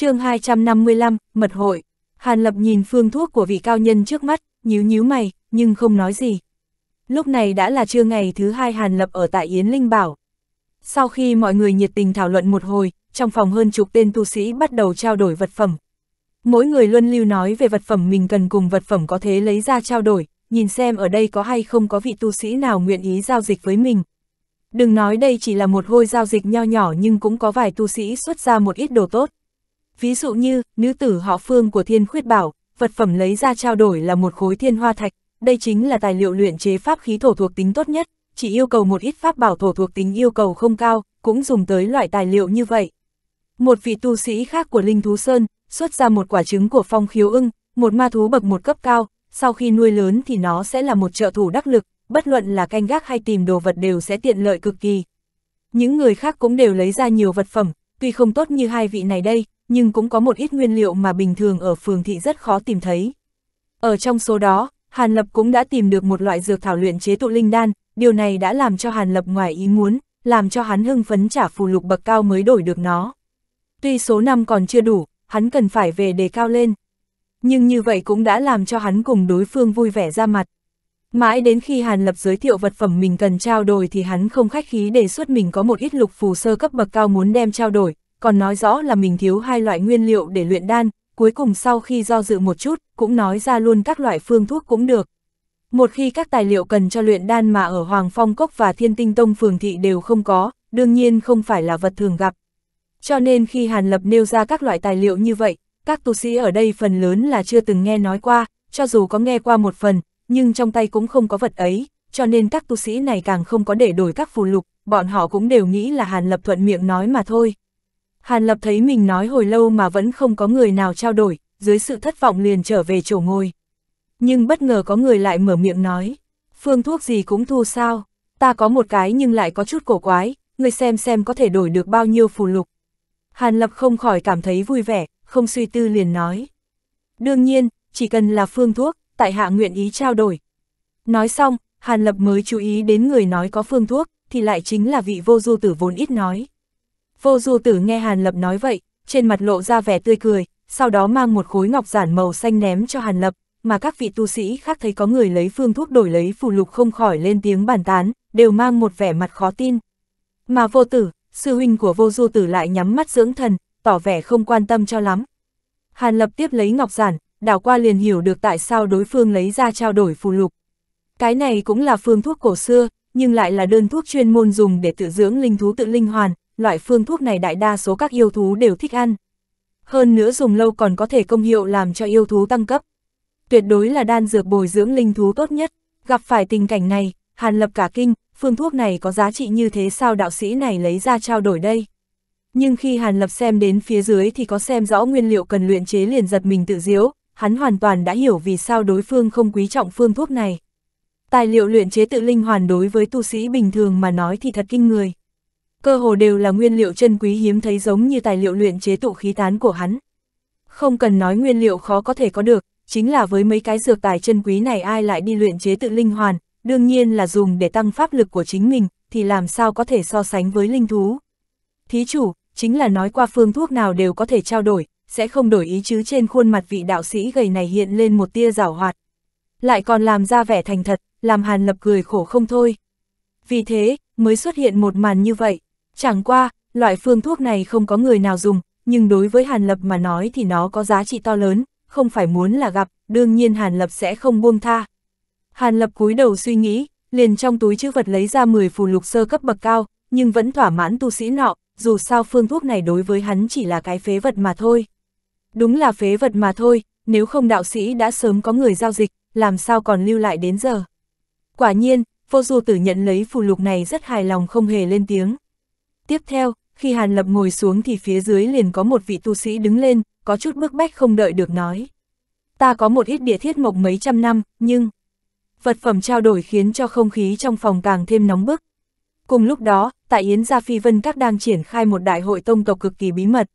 chương 255, Mật hội. Hàn Lập nhìn phương thuốc của vị cao nhân trước mắt, nhíu nhíu mày, nhưng không nói gì. Lúc này đã là trưa ngày thứ hai Hàn Lập ở tại Yến Linh Bảo. Sau khi mọi người nhiệt tình thảo luận một hồi, trong phòng hơn chục tên tu sĩ bắt đầu trao đổi vật phẩm. Mỗi người luân lưu nói về vật phẩm mình cần cùng vật phẩm có thế lấy ra trao đổi, nhìn xem ở đây có hay không có vị tu sĩ nào nguyện ý giao dịch với mình. Đừng nói đây chỉ là một hôi giao dịch nho nhỏ nhưng cũng có vài tu sĩ xuất ra một ít đồ tốt. Ví dụ như, nữ tử họ phương của thiên khuyết bảo, vật phẩm lấy ra trao đổi là một khối thiên hoa thạch, đây chính là tài liệu luyện chế pháp khí thổ thuộc tính tốt nhất, chỉ yêu cầu một ít pháp bảo thổ thuộc tính yêu cầu không cao, cũng dùng tới loại tài liệu như vậy. Một vị tu sĩ khác của Linh Thú Sơn, xuất ra một quả trứng của phong khiếu ưng, một ma thú bậc một cấp cao, sau khi nuôi lớn thì nó sẽ là một trợ thủ đắc lực, bất luận là canh gác hay tìm đồ vật đều sẽ tiện lợi cực kỳ. Những người khác cũng đều lấy ra nhiều vật phẩm, tuy không tốt như hai vị này đây, nhưng cũng có một ít nguyên liệu mà bình thường ở phường thị rất khó tìm thấy. Ở trong số đó, Hàn Lập cũng đã tìm được một loại dược thảo luyện chế tụ linh đan, điều này đã làm cho Hàn Lập ngoài ý muốn, làm cho hắn hưng phấn trả phù lục bậc cao mới đổi được nó. Tuy số năm còn chưa đủ, hắn cần phải về đề cao lên. Nhưng như vậy cũng đã làm cho hắn cùng đối phương vui vẻ ra mặt. Mãi đến khi Hàn Lập giới thiệu vật phẩm mình cần trao đổi thì hắn không khách khí đề xuất mình có một ít lục phù sơ cấp bậc cao muốn đem trao đổi, còn nói rõ là mình thiếu hai loại nguyên liệu để luyện đan, cuối cùng sau khi do dự một chút, cũng nói ra luôn các loại phương thuốc cũng được. Một khi các tài liệu cần cho luyện đan mà ở Hoàng Phong Cốc và Thiên Tinh Tông Phường Thị đều không có, đương nhiên không phải là vật thường gặp. Cho nên khi Hàn Lập nêu ra các loại tài liệu như vậy, các tu sĩ ở đây phần lớn là chưa từng nghe nói qua, cho dù có nghe qua một phần, nhưng trong tay cũng không có vật ấy, cho nên các tu sĩ này càng không có để đổi các phù lục, bọn họ cũng đều nghĩ là Hàn Lập thuận miệng nói mà thôi. Hàn Lập thấy mình nói hồi lâu mà vẫn không có người nào trao đổi, dưới sự thất vọng liền trở về chỗ ngồi. Nhưng bất ngờ có người lại mở miệng nói, phương thuốc gì cũng thu sao, ta có một cái nhưng lại có chút cổ quái, người xem xem có thể đổi được bao nhiêu phù lục. Hàn Lập không khỏi cảm thấy vui vẻ, không suy tư liền nói. Đương nhiên, chỉ cần là phương thuốc, tại hạ nguyện ý trao đổi. Nói xong, Hàn Lập mới chú ý đến người nói có phương thuốc, thì lại chính là vị vô du tử vốn ít nói. Vô du tử nghe Hàn Lập nói vậy, trên mặt lộ ra vẻ tươi cười, sau đó mang một khối ngọc giản màu xanh ném cho Hàn Lập, mà các vị tu sĩ khác thấy có người lấy phương thuốc đổi lấy phù lục không khỏi lên tiếng bàn tán, đều mang một vẻ mặt khó tin. Mà vô tử, sư huynh của vô du tử lại nhắm mắt dưỡng thần, tỏ vẻ không quan tâm cho lắm. Hàn Lập tiếp lấy ngọc giản, đảo qua liền hiểu được tại sao đối phương lấy ra trao đổi phù lục. Cái này cũng là phương thuốc cổ xưa, nhưng lại là đơn thuốc chuyên môn dùng để tự dưỡng linh thú tự linh hoàn, loại phương thuốc này đại đa số các yêu thú đều thích ăn. Hơn nữa dùng lâu còn có thể công hiệu làm cho yêu thú tăng cấp. Tuyệt đối là đan dược bồi dưỡng linh thú tốt nhất, gặp phải tình cảnh này, Hàn Lập cả kinh, phương thuốc này có giá trị như thế sao đạo sĩ này lấy ra trao đổi đây. Nhưng khi Hàn Lập xem đến phía dưới thì có xem rõ nguyên liệu cần luyện chế liền giật mình tự diễu, hắn hoàn toàn đã hiểu vì sao đối phương không quý trọng phương thuốc này. Tài liệu luyện chế tự linh hoàn đối với tu sĩ bình thường mà nói thì thật kinh người cơ hồ đều là nguyên liệu chân quý hiếm thấy giống như tài liệu luyện chế tụ khí tán của hắn. Không cần nói nguyên liệu khó có thể có được, chính là với mấy cái dược tài chân quý này ai lại đi luyện chế tự linh hoàn, đương nhiên là dùng để tăng pháp lực của chính mình, thì làm sao có thể so sánh với linh thú. Thí chủ, chính là nói qua phương thuốc nào đều có thể trao đổi, sẽ không đổi ý chứ trên khuôn mặt vị đạo sĩ gầy này hiện lên một tia rảo hoạt. Lại còn làm ra vẻ thành thật, làm Hàn Lập cười khổ không thôi. Vì thế, mới xuất hiện một màn như vậy. Chẳng qua, loại phương thuốc này không có người nào dùng, nhưng đối với Hàn Lập mà nói thì nó có giá trị to lớn, không phải muốn là gặp, đương nhiên Hàn Lập sẽ không buông tha. Hàn Lập cúi đầu suy nghĩ, liền trong túi chữ vật lấy ra 10 phù lục sơ cấp bậc cao, nhưng vẫn thỏa mãn tu sĩ nọ, dù sao phương thuốc này đối với hắn chỉ là cái phế vật mà thôi. Đúng là phế vật mà thôi, nếu không đạo sĩ đã sớm có người giao dịch, làm sao còn lưu lại đến giờ. Quả nhiên, vô dù tử nhận lấy phù lục này rất hài lòng không hề lên tiếng. Tiếp theo, khi Hàn Lập ngồi xuống thì phía dưới liền có một vị tu sĩ đứng lên, có chút bức bách không đợi được nói. Ta có một ít địa thiết mộc mấy trăm năm, nhưng... Vật phẩm trao đổi khiến cho không khí trong phòng càng thêm nóng bức. Cùng lúc đó, tại Yến Gia Phi Vân Các đang triển khai một đại hội tông tộc cực kỳ bí mật.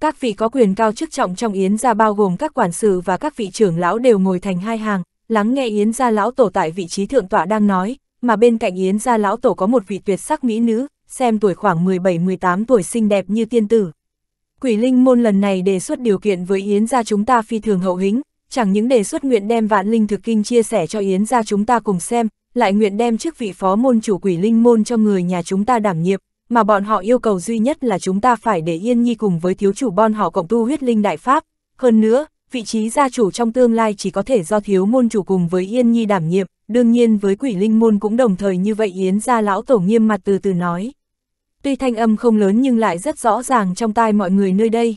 Các vị có quyền cao chức trọng trong Yến Gia bao gồm các quản sự và các vị trưởng lão đều ngồi thành hai hàng, lắng nghe Yến Gia Lão Tổ tại vị trí thượng tọa đang nói, mà bên cạnh Yến Gia Lão Tổ có một vị tuyệt sắc mỹ nữ, xem tuổi khoảng 17-18 tuổi xinh đẹp như tiên tử. Quỷ Linh Môn lần này đề xuất điều kiện với Yến gia chúng ta phi thường hậu hĩnh, chẳng những đề xuất nguyện đem vạn linh thực kinh chia sẻ cho Yến gia chúng ta cùng xem, lại nguyện đem chức vị phó môn chủ Quỷ Linh Môn cho người nhà chúng ta đảm nhiệm, mà bọn họ yêu cầu duy nhất là chúng ta phải để Yên Nhi cùng với thiếu chủ bọn họ cộng tu huyết linh đại pháp. Hơn nữa, vị trí gia chủ trong tương lai chỉ có thể do thiếu môn chủ cùng với Yên Nhi đảm nhiệm, đương nhiên với Quỷ Linh Môn cũng đồng thời như vậy Yến gia lão tổ nghiêm mặt từ từ nói tuy thanh âm không lớn nhưng lại rất rõ ràng trong tai mọi người nơi đây.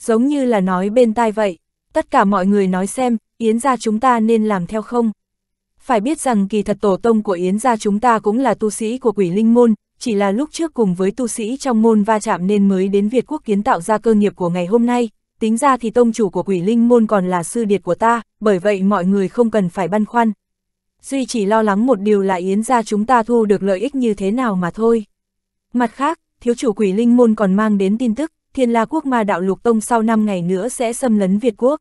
Giống như là nói bên tai vậy, tất cả mọi người nói xem, Yến gia chúng ta nên làm theo không? Phải biết rằng kỳ thật tổ tông của Yến gia chúng ta cũng là tu sĩ của quỷ linh môn, chỉ là lúc trước cùng với tu sĩ trong môn va chạm nên mới đến Việt quốc kiến tạo ra cơ nghiệp của ngày hôm nay, tính ra thì tông chủ của quỷ linh môn còn là sư điệt của ta, bởi vậy mọi người không cần phải băn khoăn. Duy chỉ lo lắng một điều là Yến gia chúng ta thu được lợi ích như thế nào mà thôi. Mặt khác, thiếu chủ quỷ linh môn còn mang đến tin tức, thiên la quốc ma đạo lục tông sau 5 ngày nữa sẽ xâm lấn Việt quốc.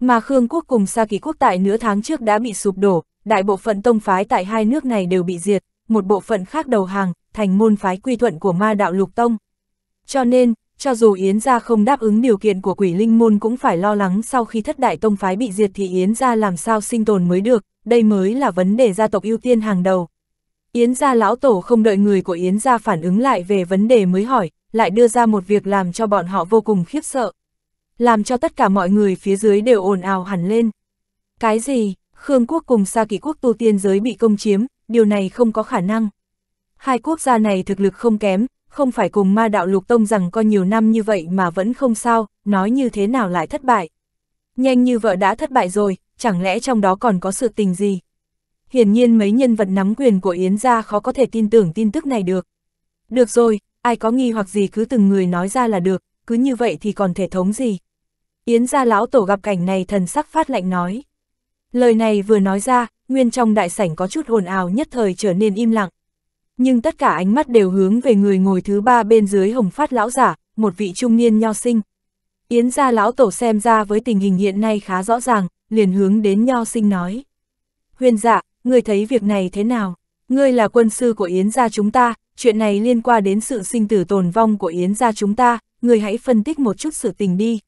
Mà Khương quốc cùng Sa Kỳ quốc tại nửa tháng trước đã bị sụp đổ, đại bộ phận tông phái tại hai nước này đều bị diệt, một bộ phận khác đầu hàng, thành môn phái quy thuận của ma đạo lục tông. Cho nên, cho dù Yến gia không đáp ứng điều kiện của quỷ linh môn cũng phải lo lắng sau khi thất đại tông phái bị diệt thì Yến gia làm sao sinh tồn mới được, đây mới là vấn đề gia tộc ưu tiên hàng đầu. Yến gia lão tổ không đợi người của Yến gia phản ứng lại về vấn đề mới hỏi, lại đưa ra một việc làm cho bọn họ vô cùng khiếp sợ. Làm cho tất cả mọi người phía dưới đều ồn ào hẳn lên. Cái gì, Khương quốc cùng Sa Kỷ quốc tu tiên giới bị công chiếm, điều này không có khả năng. Hai quốc gia này thực lực không kém, không phải cùng ma đạo lục tông rằng coi nhiều năm như vậy mà vẫn không sao, nói như thế nào lại thất bại. Nhanh như vợ đã thất bại rồi, chẳng lẽ trong đó còn có sự tình gì? hiển nhiên mấy nhân vật nắm quyền của Yến gia khó có thể tin tưởng tin tức này được. Được rồi, ai có nghi hoặc gì cứ từng người nói ra là được, cứ như vậy thì còn thể thống gì. Yến gia lão tổ gặp cảnh này thần sắc phát lạnh nói. Lời này vừa nói ra, nguyên trong đại sảnh có chút hồn ào nhất thời trở nên im lặng. Nhưng tất cả ánh mắt đều hướng về người ngồi thứ ba bên dưới hồng phát lão giả, một vị trung niên nho sinh. Yến gia lão tổ xem ra với tình hình hiện nay khá rõ ràng, liền hướng đến nho sinh nói. Huyền dạ, ngươi thấy việc này thế nào? Ngươi là quân sư của Yến gia chúng ta, chuyện này liên quan đến sự sinh tử tồn vong của Yến gia chúng ta, ngươi hãy phân tích một chút sự tình đi.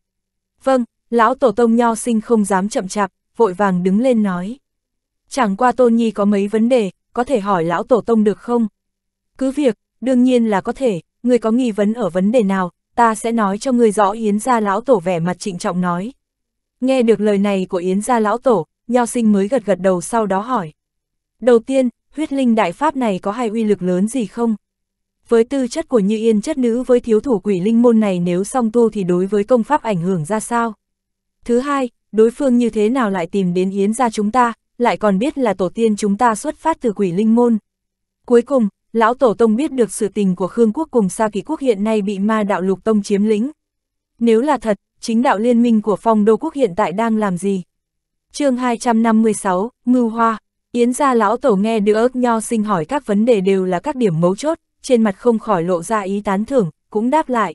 Vâng, lão tổ tông nho sinh không dám chậm chạp, vội vàng đứng lên nói. Chẳng qua Tôn Nhi có mấy vấn đề, có thể hỏi lão tổ tông được không? Cứ việc, đương nhiên là có thể, ngươi có nghi vấn ở vấn đề nào, ta sẽ nói cho ngươi rõ Yến gia lão tổ vẻ mặt trịnh trọng nói. Nghe được lời này của Yến gia lão tổ, nho sinh mới gật gật đầu sau đó hỏi. Đầu tiên, huyết linh đại pháp này có hai uy lực lớn gì không? Với tư chất của Như Yên chất nữ với thiếu thủ quỷ linh môn này nếu song tu thì đối với công pháp ảnh hưởng ra sao? Thứ hai, đối phương như thế nào lại tìm đến Yến ra chúng ta, lại còn biết là tổ tiên chúng ta xuất phát từ quỷ linh môn. Cuối cùng, Lão Tổ Tông biết được sự tình của Khương Quốc cùng Sa Kỳ Quốc hiện nay bị ma đạo lục tông chiếm lĩnh. Nếu là thật, chính đạo liên minh của phong đô quốc hiện tại đang làm gì? chương 256, mưu Hoa Yến gia lão tổ nghe đưa ớt nho sinh hỏi các vấn đề đều là các điểm mấu chốt, trên mặt không khỏi lộ ra ý tán thưởng, cũng đáp lại.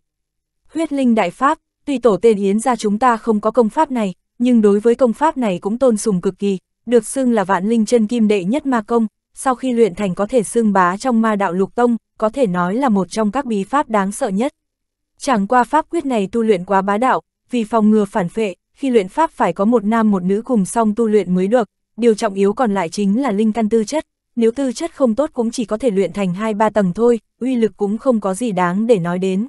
Huyết linh đại pháp, tuy tổ tiên Yến gia chúng ta không có công pháp này, nhưng đối với công pháp này cũng tôn sùng cực kỳ, được xưng là vạn linh chân kim đệ nhất ma công, sau khi luyện thành có thể xưng bá trong ma đạo lục tông, có thể nói là một trong các bí pháp đáng sợ nhất. Chẳng qua pháp quyết này tu luyện quá bá đạo, vì phòng ngừa phản phệ, khi luyện pháp phải có một nam một nữ cùng song tu luyện mới được, điều trọng yếu còn lại chính là linh căn tư chất, nếu tư chất không tốt cũng chỉ có thể luyện thành 2-3 tầng thôi, uy lực cũng không có gì đáng để nói đến.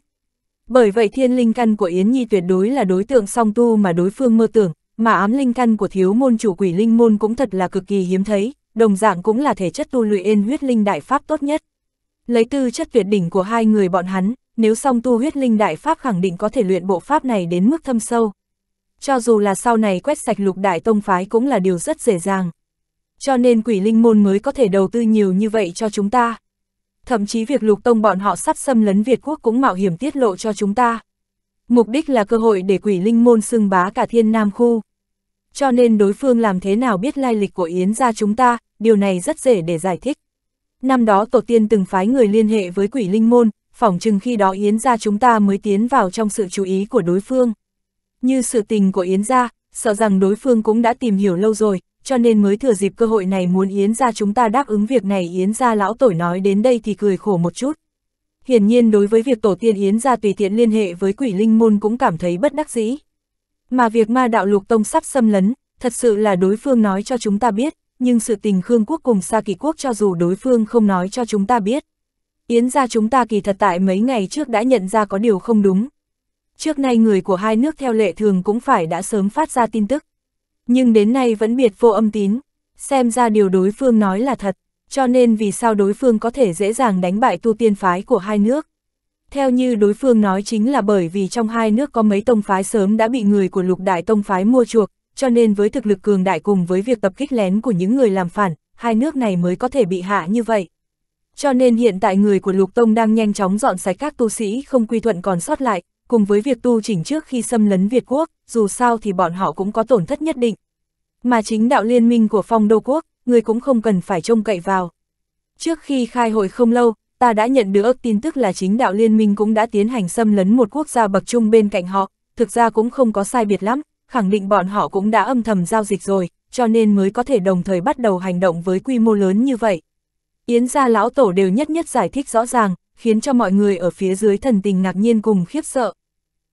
Bởi vậy thiên linh căn của Yến Nhi tuyệt đối là đối tượng song tu mà đối phương mơ tưởng, mà ám linh căn của thiếu môn chủ quỷ linh môn cũng thật là cực kỳ hiếm thấy, đồng dạng cũng là thể chất tu luyện huyết linh đại pháp tốt nhất. Lấy tư chất tuyệt đỉnh của hai người bọn hắn, nếu song tu huyết linh đại pháp khẳng định có thể luyện bộ pháp này đến mức thâm sâu cho dù là sau này quét sạch lục đại tông phái cũng là điều rất dễ dàng. Cho nên quỷ linh môn mới có thể đầu tư nhiều như vậy cho chúng ta. Thậm chí việc lục tông bọn họ sắp xâm lấn Việt quốc cũng mạo hiểm tiết lộ cho chúng ta. Mục đích là cơ hội để quỷ linh môn xưng bá cả thiên nam khu. Cho nên đối phương làm thế nào biết lai lịch của Yến gia chúng ta, điều này rất dễ để giải thích. Năm đó tổ tiên từng phái người liên hệ với quỷ linh môn, phỏng chừng khi đó Yến gia chúng ta mới tiến vào trong sự chú ý của đối phương. Như sự tình của Yến gia, sợ rằng đối phương cũng đã tìm hiểu lâu rồi, cho nên mới thừa dịp cơ hội này muốn Yến gia chúng ta đáp ứng việc này Yến gia lão tổi nói đến đây thì cười khổ một chút. Hiển nhiên đối với việc tổ tiên Yến gia tùy tiện liên hệ với quỷ linh môn cũng cảm thấy bất đắc dĩ. Mà việc ma đạo lục tông sắp xâm lấn, thật sự là đối phương nói cho chúng ta biết, nhưng sự tình Khương quốc cùng Sa Kỳ quốc cho dù đối phương không nói cho chúng ta biết. Yến gia chúng ta kỳ thật tại mấy ngày trước đã nhận ra có điều không đúng, Trước nay người của hai nước theo lệ thường cũng phải đã sớm phát ra tin tức. Nhưng đến nay vẫn biệt vô âm tín, xem ra điều đối phương nói là thật, cho nên vì sao đối phương có thể dễ dàng đánh bại tu tiên phái của hai nước. Theo như đối phương nói chính là bởi vì trong hai nước có mấy tông phái sớm đã bị người của lục đại tông phái mua chuộc, cho nên với thực lực cường đại cùng với việc tập kích lén của những người làm phản, hai nước này mới có thể bị hạ như vậy. Cho nên hiện tại người của Lục Tông đang nhanh chóng dọn sạch các tu sĩ không quy thuận còn sót lại, cùng với việc tu chỉnh trước khi xâm lấn Việt quốc, dù sao thì bọn họ cũng có tổn thất nhất định. Mà chính đạo liên minh của phong đô quốc, người cũng không cần phải trông cậy vào. Trước khi khai hội không lâu, ta đã nhận được tin tức là chính đạo liên minh cũng đã tiến hành xâm lấn một quốc gia bậc trung bên cạnh họ, thực ra cũng không có sai biệt lắm, khẳng định bọn họ cũng đã âm thầm giao dịch rồi, cho nên mới có thể đồng thời bắt đầu hành động với quy mô lớn như vậy. Yến gia lão tổ đều nhất nhất giải thích rõ ràng, khiến cho mọi người ở phía dưới thần tình ngạc nhiên cùng khiếp sợ.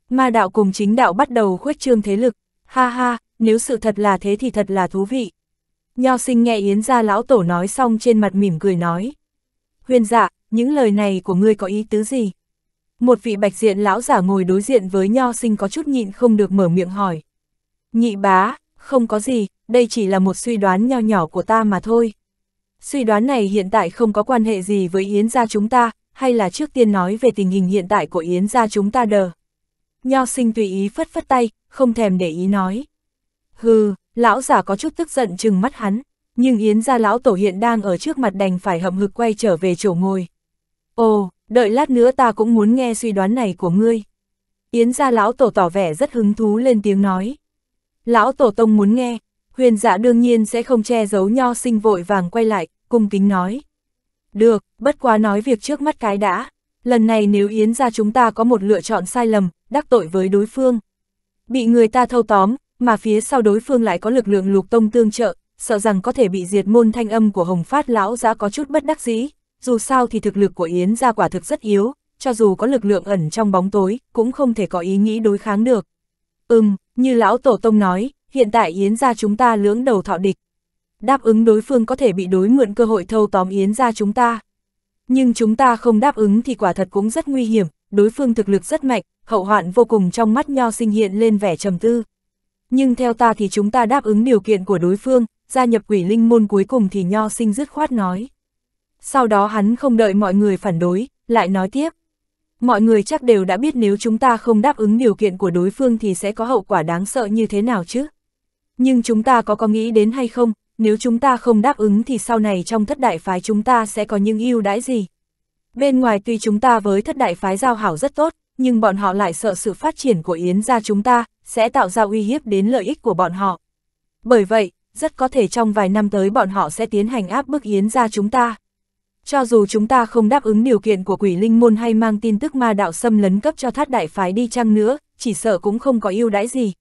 Ma đạo cùng chính đạo bắt đầu khuếch trương thế lực, ha ha, nếu sự thật là thế thì thật là thú vị. Nho sinh nghe Yến ra lão tổ nói xong trên mặt mỉm cười nói. Huyền dạ, những lời này của ngươi có ý tứ gì? Một vị bạch diện lão giả ngồi đối diện với nho sinh có chút nhịn không được mở miệng hỏi. Nhị bá, không có gì, đây chỉ là một suy đoán nho nhỏ của ta mà thôi. Suy đoán này hiện tại không có quan hệ gì với Yến gia chúng ta, hay là trước tiên nói về tình hình hiện tại của Yến gia chúng ta đờ. Nho sinh tùy ý phất phất tay, không thèm để ý nói. Hừ, lão giả có chút tức giận chừng mắt hắn, nhưng Yến gia lão tổ hiện đang ở trước mặt đành phải hậm hực quay trở về chỗ ngồi. Ồ, đợi lát nữa ta cũng muốn nghe suy đoán này của ngươi. Yến gia lão tổ tỏ vẻ rất hứng thú lên tiếng nói. Lão tổ tông muốn nghe, huyền dạ đương nhiên sẽ không che giấu nho sinh vội vàng quay lại, cung kính nói. Được, bất quá nói việc trước mắt cái đã. Lần này nếu Yến ra chúng ta có một lựa chọn sai lầm, đắc tội với đối phương. Bị người ta thâu tóm, mà phía sau đối phương lại có lực lượng lục tông tương trợ, sợ rằng có thể bị diệt môn thanh âm của Hồng Phát lão giá có chút bất đắc dĩ, dù sao thì thực lực của Yến ra quả thực rất yếu, cho dù có lực lượng ẩn trong bóng tối, cũng không thể có ý nghĩ đối kháng được. Ừm, như lão tổ tông nói, hiện tại Yến ra chúng ta lưỡng đầu thọ địch. Đáp ứng đối phương có thể bị đối mượn cơ hội thâu tóm Yến ra chúng ta. Nhưng chúng ta không đáp ứng thì quả thật cũng rất nguy hiểm, đối phương thực lực rất mạnh, hậu hoạn vô cùng trong mắt nho sinh hiện lên vẻ trầm tư. Nhưng theo ta thì chúng ta đáp ứng điều kiện của đối phương, gia nhập quỷ linh môn cuối cùng thì nho sinh dứt khoát nói. Sau đó hắn không đợi mọi người phản đối, lại nói tiếp. Mọi người chắc đều đã biết nếu chúng ta không đáp ứng điều kiện của đối phương thì sẽ có hậu quả đáng sợ như thế nào chứ. Nhưng chúng ta có có nghĩ đến hay không, nếu chúng ta không đáp ứng thì sau này trong thất đại phái chúng ta sẽ có những ưu đãi gì. Bên ngoài tuy chúng ta với thất đại phái giao hảo rất tốt, nhưng bọn họ lại sợ sự phát triển của Yến gia chúng ta, sẽ tạo ra uy hiếp đến lợi ích của bọn họ. Bởi vậy, rất có thể trong vài năm tới bọn họ sẽ tiến hành áp bức Yến gia chúng ta. Cho dù chúng ta không đáp ứng điều kiện của quỷ linh môn hay mang tin tức ma đạo xâm lấn cấp cho thất đại phái đi chăng nữa, chỉ sợ cũng không có ưu đãi gì.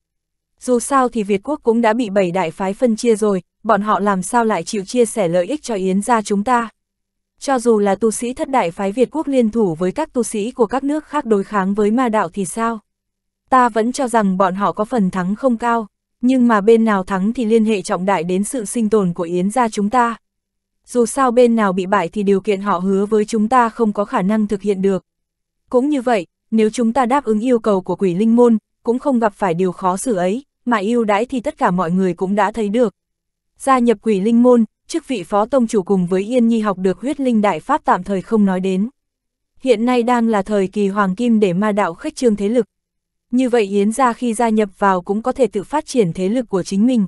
Dù sao thì Việt quốc cũng đã bị bảy đại phái phân chia rồi, bọn họ làm sao lại chịu chia sẻ lợi ích cho Yến gia chúng ta. Cho dù là tu sĩ thất đại phái Việt quốc liên thủ với các tu sĩ của các nước khác đối kháng với ma đạo thì sao? Ta vẫn cho rằng bọn họ có phần thắng không cao, nhưng mà bên nào thắng thì liên hệ trọng đại đến sự sinh tồn của Yến gia chúng ta. Dù sao bên nào bị bại thì điều kiện họ hứa với chúng ta không có khả năng thực hiện được. Cũng như vậy, nếu chúng ta đáp ứng yêu cầu của quỷ linh môn, cũng không gặp phải điều khó xử ấy, mà yêu đãi thì tất cả mọi người cũng đã thấy được. Gia nhập quỷ linh môn, chức vị phó tông chủ cùng với Yên Nhi học được huyết linh đại pháp tạm thời không nói đến. Hiện nay đang là thời kỳ hoàng kim để ma đạo khách trương thế lực. Như vậy Yến gia khi gia nhập vào cũng có thể tự phát triển thế lực của chính mình.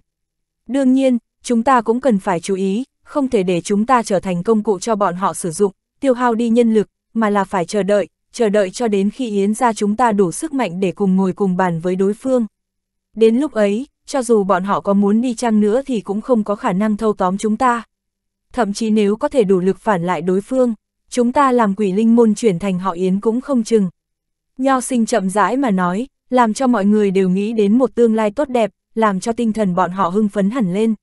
Đương nhiên, chúng ta cũng cần phải chú ý, không thể để chúng ta trở thành công cụ cho bọn họ sử dụng, tiêu hao đi nhân lực, mà là phải chờ đợi, chờ đợi cho đến khi Yến gia chúng ta đủ sức mạnh để cùng ngồi cùng bàn với đối phương. Đến lúc ấy, cho dù bọn họ có muốn đi chăng nữa thì cũng không có khả năng thâu tóm chúng ta. Thậm chí nếu có thể đủ lực phản lại đối phương, chúng ta làm quỷ linh môn chuyển thành họ Yến cũng không chừng. Nho sinh chậm rãi mà nói, làm cho mọi người đều nghĩ đến một tương lai tốt đẹp, làm cho tinh thần bọn họ hưng phấn hẳn lên.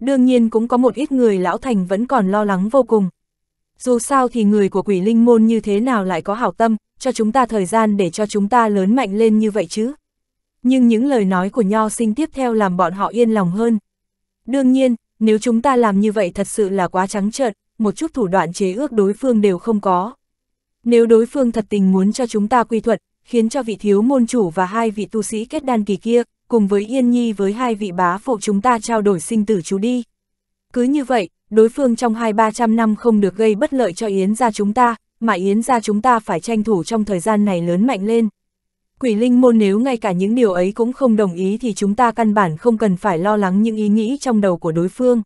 Đương nhiên cũng có một ít người lão thành vẫn còn lo lắng vô cùng. Dù sao thì người của quỷ linh môn như thế nào lại có hảo tâm, cho chúng ta thời gian để cho chúng ta lớn mạnh lên như vậy chứ nhưng những lời nói của nho sinh tiếp theo làm bọn họ yên lòng hơn. Đương nhiên, nếu chúng ta làm như vậy thật sự là quá trắng trợn, một chút thủ đoạn chế ước đối phương đều không có. Nếu đối phương thật tình muốn cho chúng ta quy thuận, khiến cho vị thiếu môn chủ và hai vị tu sĩ kết đan kỳ kia, cùng với Yên Nhi với hai vị bá phụ chúng ta trao đổi sinh tử chú đi. Cứ như vậy, đối phương trong hai ba trăm năm không được gây bất lợi cho Yến gia chúng ta, mà Yến gia chúng ta phải tranh thủ trong thời gian này lớn mạnh lên. Quỷ linh môn nếu ngay cả những điều ấy cũng không đồng ý thì chúng ta căn bản không cần phải lo lắng những ý nghĩ trong đầu của đối phương.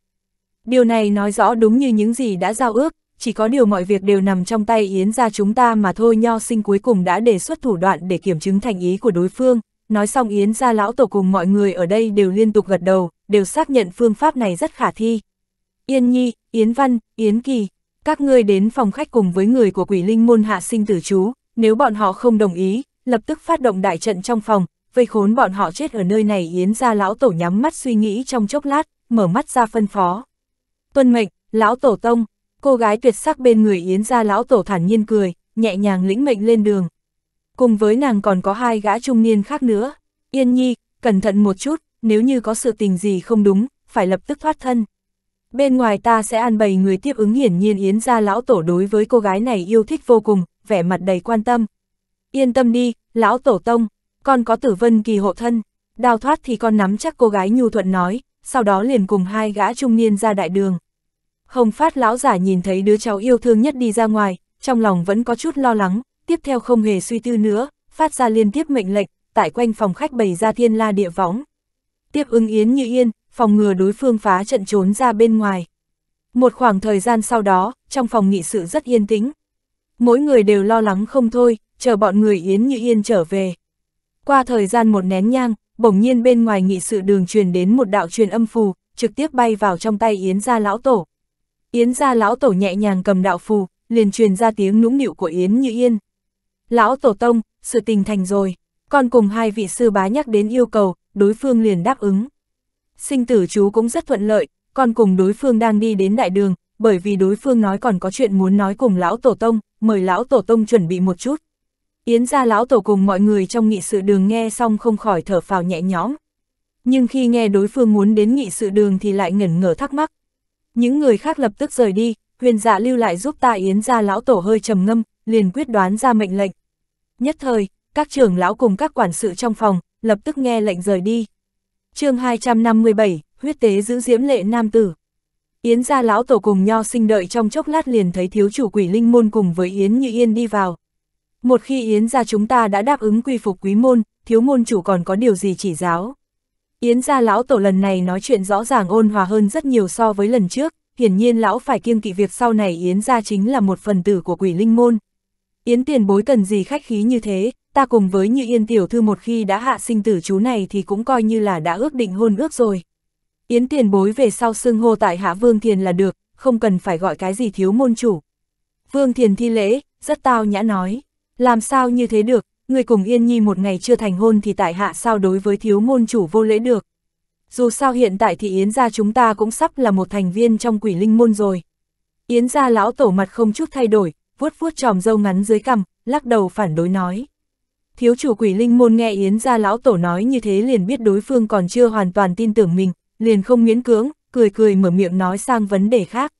Điều này nói rõ đúng như những gì đã giao ước, chỉ có điều mọi việc đều nằm trong tay Yến ra chúng ta mà thôi nho sinh cuối cùng đã đề xuất thủ đoạn để kiểm chứng thành ý của đối phương. Nói xong Yến ra lão tổ cùng mọi người ở đây đều liên tục gật đầu, đều xác nhận phương pháp này rất khả thi. Yên Nhi, Yến Văn, Yến Kỳ, các ngươi đến phòng khách cùng với người của quỷ linh môn hạ sinh tử chú, nếu bọn họ không đồng ý, lập tức phát động đại trận trong phòng, vây khốn bọn họ chết ở nơi này Yến ra lão tổ nhắm mắt suy nghĩ trong chốc lát, mở mắt ra phân phó. Tuân mệnh, lão tổ tông, cô gái tuyệt sắc bên người Yến ra lão tổ thản nhiên cười, nhẹ nhàng lĩnh mệnh lên đường. Cùng với nàng còn có hai gã trung niên khác nữa. Yên nhi, cẩn thận một chút, nếu như có sự tình gì không đúng, phải lập tức thoát thân. Bên ngoài ta sẽ an bày người tiếp ứng hiển nhiên Yến ra lão tổ đối với cô gái này yêu thích vô cùng, vẻ mặt đầy quan tâm, yên tâm đi, lão tổ tông, con có tử vân kỳ hộ thân, đào thoát thì con nắm chắc cô gái nhu thuận nói, sau đó liền cùng hai gã trung niên ra đại đường. Hồng phát lão giả nhìn thấy đứa cháu yêu thương nhất đi ra ngoài, trong lòng vẫn có chút lo lắng, tiếp theo không hề suy tư nữa, phát ra liên tiếp mệnh lệnh, tại quanh phòng khách bày ra thiên la địa võng. Tiếp ưng yến như yên, phòng ngừa đối phương phá trận trốn ra bên ngoài. Một khoảng thời gian sau đó, trong phòng nghị sự rất yên tĩnh. Mỗi người đều lo lắng không thôi, chờ bọn người Yến Như Yên trở về. Qua thời gian một nén nhang, bỗng nhiên bên ngoài nghị sự đường truyền đến một đạo truyền âm phù, trực tiếp bay vào trong tay Yến gia lão tổ. Yến gia lão tổ nhẹ nhàng cầm đạo phù, liền truyền ra tiếng nũng nịu của Yến Như Yên. Lão tổ tông, sự tình thành rồi, còn cùng hai vị sư bá nhắc đến yêu cầu, đối phương liền đáp ứng. Sinh tử chú cũng rất thuận lợi, còn cùng đối phương đang đi đến đại đường, bởi vì đối phương nói còn có chuyện muốn nói cùng lão tổ tông, mời lão tổ tông chuẩn bị một chút. Yến gia lão tổ cùng mọi người trong nghị sự đường nghe xong không khỏi thở phào nhẹ nhõm. Nhưng khi nghe đối phương muốn đến nghị sự đường thì lại ngẩn ngở thắc mắc. Những người khác lập tức rời đi, huyền dạ lưu lại giúp ta Yến gia lão tổ hơi trầm ngâm, liền quyết đoán ra mệnh lệnh. Nhất thời, các trưởng lão cùng các quản sự trong phòng, lập tức nghe lệnh rời đi. chương 257, huyết tế giữ diễm lệ nam tử. Yến gia lão tổ cùng nho sinh đợi trong chốc lát liền thấy thiếu chủ quỷ linh môn cùng với Yến như yên đi vào, một khi Yến gia chúng ta đã đáp ứng quy phục quý môn, thiếu môn chủ còn có điều gì chỉ giáo. Yến gia lão tổ lần này nói chuyện rõ ràng ôn hòa hơn rất nhiều so với lần trước, hiển nhiên lão phải kiêng kỵ việc sau này Yến gia chính là một phần tử của quỷ linh môn. Yến tiền bối cần gì khách khí như thế, ta cùng với như yên tiểu thư một khi đã hạ sinh tử chú này thì cũng coi như là đã ước định hôn ước rồi. Yến tiền bối về sau xưng hô tại hạ Vương Thiền là được, không cần phải gọi cái gì thiếu môn chủ. Vương Thiền thi lễ, rất tao nhã nói. Làm sao như thế được, người cùng Yên Nhi một ngày chưa thành hôn thì tại hạ sao đối với thiếu môn chủ vô lễ được. Dù sao hiện tại thì Yến gia chúng ta cũng sắp là một thành viên trong quỷ linh môn rồi. Yến gia lão tổ mặt không chút thay đổi, vuốt vuốt tròm dâu ngắn dưới cằm, lắc đầu phản đối nói. Thiếu chủ quỷ linh môn nghe Yến gia lão tổ nói như thế liền biết đối phương còn chưa hoàn toàn tin tưởng mình, liền không miễn cưỡng, cười cười mở miệng nói sang vấn đề khác.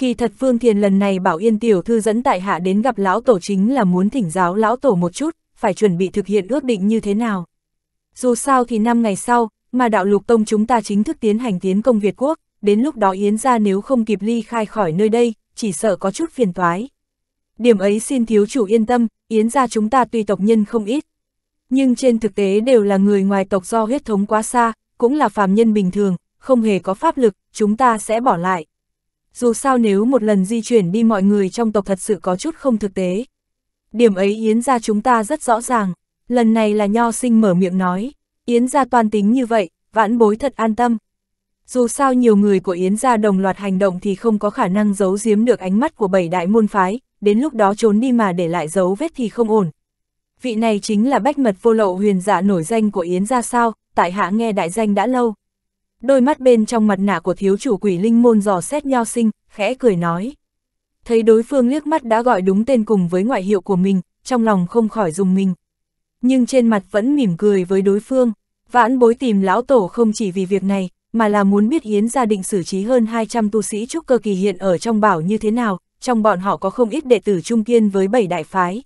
Kỳ thật Phương Thiền lần này bảo Yên Tiểu Thư dẫn tại hạ đến gặp Lão Tổ chính là muốn thỉnh giáo Lão Tổ một chút, phải chuẩn bị thực hiện ước định như thế nào. Dù sao thì năm ngày sau, mà đạo lục tông chúng ta chính thức tiến hành tiến công Việt Quốc, đến lúc đó Yến ra nếu không kịp ly khai khỏi nơi đây, chỉ sợ có chút phiền toái. Điểm ấy xin thiếu chủ yên tâm, Yến ra chúng ta tuy tộc nhân không ít, nhưng trên thực tế đều là người ngoài tộc do huyết thống quá xa, cũng là phàm nhân bình thường, không hề có pháp lực, chúng ta sẽ bỏ lại. Dù sao nếu một lần di chuyển đi mọi người trong tộc thật sự có chút không thực tế. Điểm ấy Yến ra chúng ta rất rõ ràng, lần này là nho sinh mở miệng nói, Yến ra toàn tính như vậy, vãn bối thật an tâm. Dù sao nhiều người của Yến gia đồng loạt hành động thì không có khả năng giấu giếm được ánh mắt của bảy đại môn phái, đến lúc đó trốn đi mà để lại dấu vết thì không ổn. Vị này chính là bách mật vô lậu huyền giả dạ nổi danh của Yến gia sao, tại hạ nghe đại danh đã lâu đôi mắt bên trong mặt nạ của thiếu chủ quỷ linh môn dò xét nhau sinh, khẽ cười nói. Thấy đối phương liếc mắt đã gọi đúng tên cùng với ngoại hiệu của mình, trong lòng không khỏi dùng mình. Nhưng trên mặt vẫn mỉm cười với đối phương, vãn bối tìm lão tổ không chỉ vì việc này, mà là muốn biết Yến gia định xử trí hơn 200 tu sĩ trúc cơ kỳ hiện ở trong bảo như thế nào, trong bọn họ có không ít đệ tử trung kiên với bảy đại phái.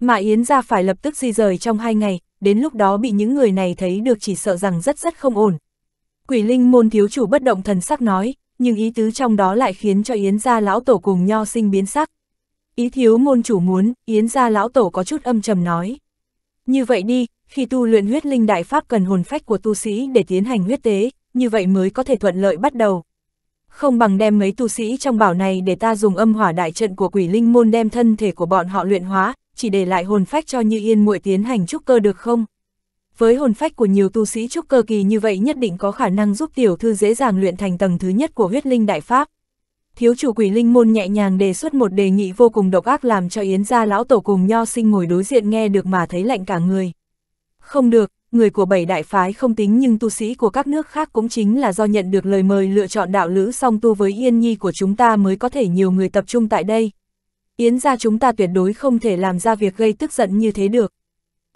Mà Yến gia phải lập tức di rời trong hai ngày, đến lúc đó bị những người này thấy được chỉ sợ rằng rất rất không ổn, Quỷ linh môn thiếu chủ bất động thần sắc nói, nhưng ý tứ trong đó lại khiến cho Yến gia lão tổ cùng nho sinh biến sắc. Ý thiếu môn chủ muốn, Yến gia lão tổ có chút âm trầm nói. Như vậy đi, khi tu luyện huyết linh đại pháp cần hồn phách của tu sĩ để tiến hành huyết tế, như vậy mới có thể thuận lợi bắt đầu. Không bằng đem mấy tu sĩ trong bảo này để ta dùng âm hỏa đại trận của quỷ linh môn đem thân thể của bọn họ luyện hóa, chỉ để lại hồn phách cho như yên muội tiến hành trúc cơ được không? với hồn phách của nhiều tu sĩ trúc cơ kỳ như vậy nhất định có khả năng giúp tiểu thư dễ dàng luyện thành tầng thứ nhất của huyết linh đại pháp. Thiếu chủ quỷ linh môn nhẹ nhàng đề xuất một đề nghị vô cùng độc ác làm cho Yến gia lão tổ cùng nho sinh ngồi đối diện nghe được mà thấy lạnh cả người. Không được, người của bảy đại phái không tính nhưng tu sĩ của các nước khác cũng chính là do nhận được lời mời lựa chọn đạo lữ song tu với yên nhi của chúng ta mới có thể nhiều người tập trung tại đây. Yến gia chúng ta tuyệt đối không thể làm ra việc gây tức giận như thế được.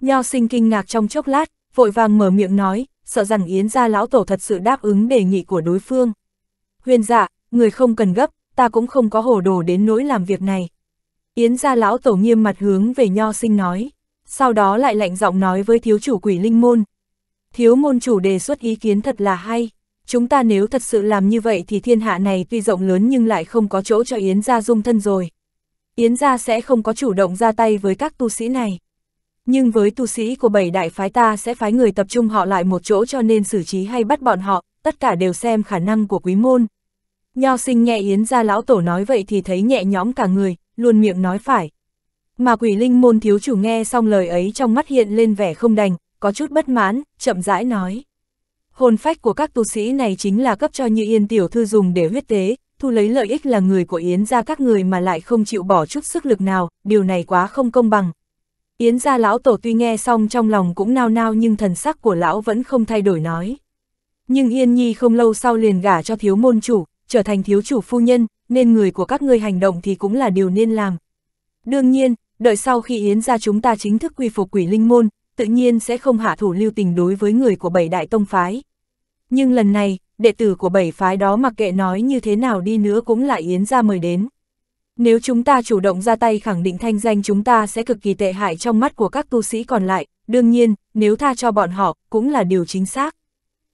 Nho sinh kinh ngạc trong chốc lát, vội vàng mở miệng nói, sợ rằng Yến gia lão tổ thật sự đáp ứng đề nghị của đối phương. Huyền dạ, người không cần gấp, ta cũng không có hồ đồ đến nỗi làm việc này. Yến gia lão tổ nghiêm mặt hướng về nho sinh nói, sau đó lại lạnh giọng nói với thiếu chủ quỷ linh môn. Thiếu môn chủ đề xuất ý kiến thật là hay, chúng ta nếu thật sự làm như vậy thì thiên hạ này tuy rộng lớn nhưng lại không có chỗ cho Yến gia dung thân rồi. Yến gia sẽ không có chủ động ra tay với các tu sĩ này. Nhưng với tu sĩ của bảy đại phái ta sẽ phái người tập trung họ lại một chỗ cho nên xử trí hay bắt bọn họ, tất cả đều xem khả năng của quý môn. Nho sinh nhẹ Yến ra lão tổ nói vậy thì thấy nhẹ nhõm cả người, luôn miệng nói phải. Mà quỷ linh môn thiếu chủ nghe xong lời ấy trong mắt hiện lên vẻ không đành, có chút bất mãn, chậm rãi nói. Hồn phách của các tu sĩ này chính là cấp cho như yên tiểu thư dùng để huyết tế, thu lấy lợi ích là người của Yến ra các người mà lại không chịu bỏ chút sức lực nào, điều này quá không công bằng, Yến gia lão tổ tuy nghe xong trong lòng cũng nao nao nhưng thần sắc của lão vẫn không thay đổi nói. Nhưng Yên Nhi không lâu sau liền gả cho thiếu môn chủ, trở thành thiếu chủ phu nhân, nên người của các ngươi hành động thì cũng là điều nên làm. Đương nhiên, đợi sau khi Yến gia chúng ta chính thức quy phục quỷ linh môn, tự nhiên sẽ không hạ thủ lưu tình đối với người của bảy đại tông phái. Nhưng lần này, đệ tử của bảy phái đó mặc kệ nói như thế nào đi nữa cũng lại Yến gia mời đến. Nếu chúng ta chủ động ra tay khẳng định thanh danh chúng ta sẽ cực kỳ tệ hại trong mắt của các tu sĩ còn lại, đương nhiên, nếu tha cho bọn họ, cũng là điều chính xác.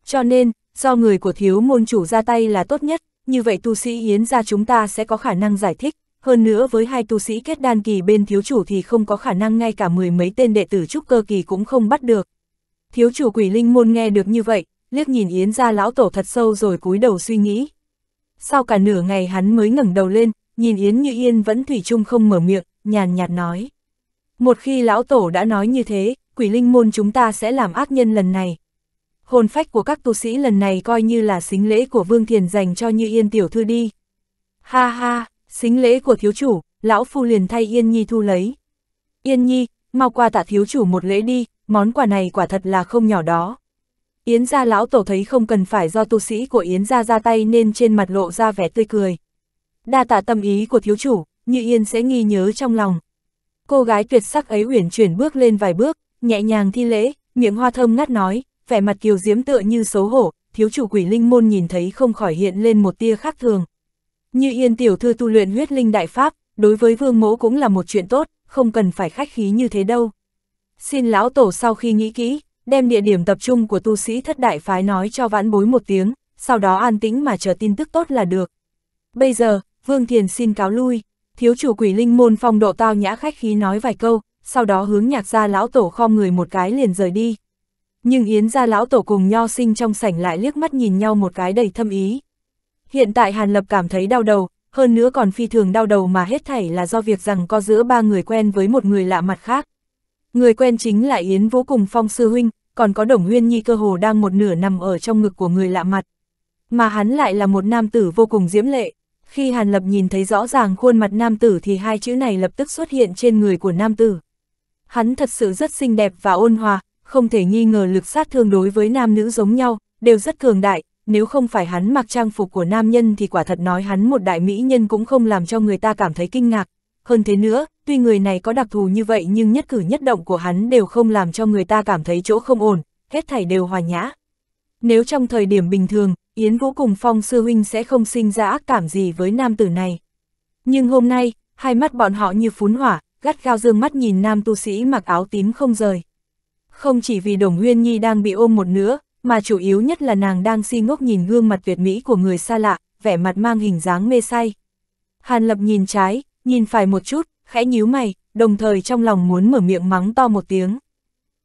Cho nên, do người của thiếu môn chủ ra tay là tốt nhất, như vậy tu sĩ yến ra chúng ta sẽ có khả năng giải thích, hơn nữa với hai tu sĩ kết đan kỳ bên thiếu chủ thì không có khả năng ngay cả mười mấy tên đệ tử trúc cơ kỳ cũng không bắt được. Thiếu chủ quỷ linh môn nghe được như vậy, liếc nhìn Yến ra lão tổ thật sâu rồi cúi đầu suy nghĩ. Sau cả nửa ngày hắn mới ngẩng đầu lên, nhìn Yến Như Yên vẫn thủy chung không mở miệng, nhàn nhạt nói. Một khi lão tổ đã nói như thế, quỷ linh môn chúng ta sẽ làm ác nhân lần này. Hồn phách của các tu sĩ lần này coi như là xính lễ của Vương Thiền dành cho Như Yên tiểu thư đi. Ha ha, xính lễ của thiếu chủ, lão phu liền thay Yên Nhi thu lấy. Yên Nhi, mau qua tạ thiếu chủ một lễ đi, món quà này quả thật là không nhỏ đó. Yến gia lão tổ thấy không cần phải do tu sĩ của Yến gia ra tay nên trên mặt lộ ra vẻ tươi cười đa tạ tâm ý của thiếu chủ, Như Yên sẽ ghi nhớ trong lòng. Cô gái tuyệt sắc ấy uyển chuyển bước lên vài bước, nhẹ nhàng thi lễ, miệng hoa thơm ngắt nói, vẻ mặt kiều diễm tựa như xấu hổ, thiếu chủ quỷ linh môn nhìn thấy không khỏi hiện lên một tia khác thường. Như Yên tiểu thư tu luyện huyết linh đại pháp, đối với vương mẫu cũng là một chuyện tốt, không cần phải khách khí như thế đâu. Xin lão tổ sau khi nghĩ kỹ, đem địa điểm tập trung của tu sĩ thất đại phái nói cho vãn bối một tiếng, sau đó an tĩnh mà chờ tin tức tốt là được. Bây giờ, Vương Thiền xin cáo lui, thiếu chủ quỷ linh môn phong độ tao nhã khách khí nói vài câu, sau đó hướng nhạc gia lão tổ khom người một cái liền rời đi. Nhưng Yến gia lão tổ cùng nho sinh trong sảnh lại liếc mắt nhìn nhau một cái đầy thâm ý. Hiện tại Hàn Lập cảm thấy đau đầu, hơn nữa còn phi thường đau đầu mà hết thảy là do việc rằng có giữa ba người quen với một người lạ mặt khác. Người quen chính là Yến vô cùng phong sư huynh, còn có Đồng Huyên Nhi cơ hồ đang một nửa nằm ở trong ngực của người lạ mặt. Mà hắn lại là một nam tử vô cùng diễm lệ, khi Hàn Lập nhìn thấy rõ ràng khuôn mặt nam tử thì hai chữ này lập tức xuất hiện trên người của nam tử. Hắn thật sự rất xinh đẹp và ôn hòa, không thể nghi ngờ lực sát thương đối với nam nữ giống nhau, đều rất cường đại, nếu không phải hắn mặc trang phục của nam nhân thì quả thật nói hắn một đại mỹ nhân cũng không làm cho người ta cảm thấy kinh ngạc. Hơn thế nữa, tuy người này có đặc thù như vậy nhưng nhất cử nhất động của hắn đều không làm cho người ta cảm thấy chỗ không ổn, hết thảy đều hòa nhã. Nếu trong thời điểm bình thường, Yến Vũ cùng Phong Sư Huynh sẽ không sinh ra ác cảm gì với nam tử này. Nhưng hôm nay, hai mắt bọn họ như phún hỏa, gắt gao dương mắt nhìn nam tu sĩ mặc áo tím không rời. Không chỉ vì Đồng Huyên Nhi đang bị ôm một nữa, mà chủ yếu nhất là nàng đang si ngốc nhìn gương mặt tuyệt mỹ của người xa lạ, vẻ mặt mang hình dáng mê say. Hàn Lập nhìn trái, nhìn phải một chút, khẽ nhíu mày, đồng thời trong lòng muốn mở miệng mắng to một tiếng.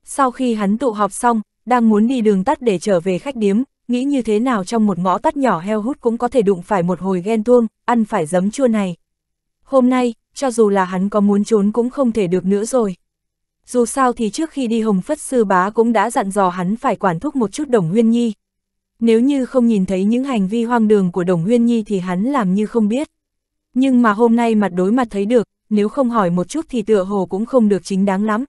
Sau khi hắn tụ họp xong, đang muốn đi đường tắt để trở về khách điếm, nghĩ như thế nào trong một ngõ tắt nhỏ heo hút cũng có thể đụng phải một hồi ghen tuông, ăn phải giấm chua này. Hôm nay, cho dù là hắn có muốn trốn cũng không thể được nữa rồi. Dù sao thì trước khi đi Hồng Phất Sư Bá cũng đã dặn dò hắn phải quản thúc một chút Đồng Huyên Nhi. Nếu như không nhìn thấy những hành vi hoang đường của Đồng Huyên Nhi thì hắn làm như không biết. Nhưng mà hôm nay mặt đối mặt thấy được, nếu không hỏi một chút thì tựa hồ cũng không được chính đáng lắm.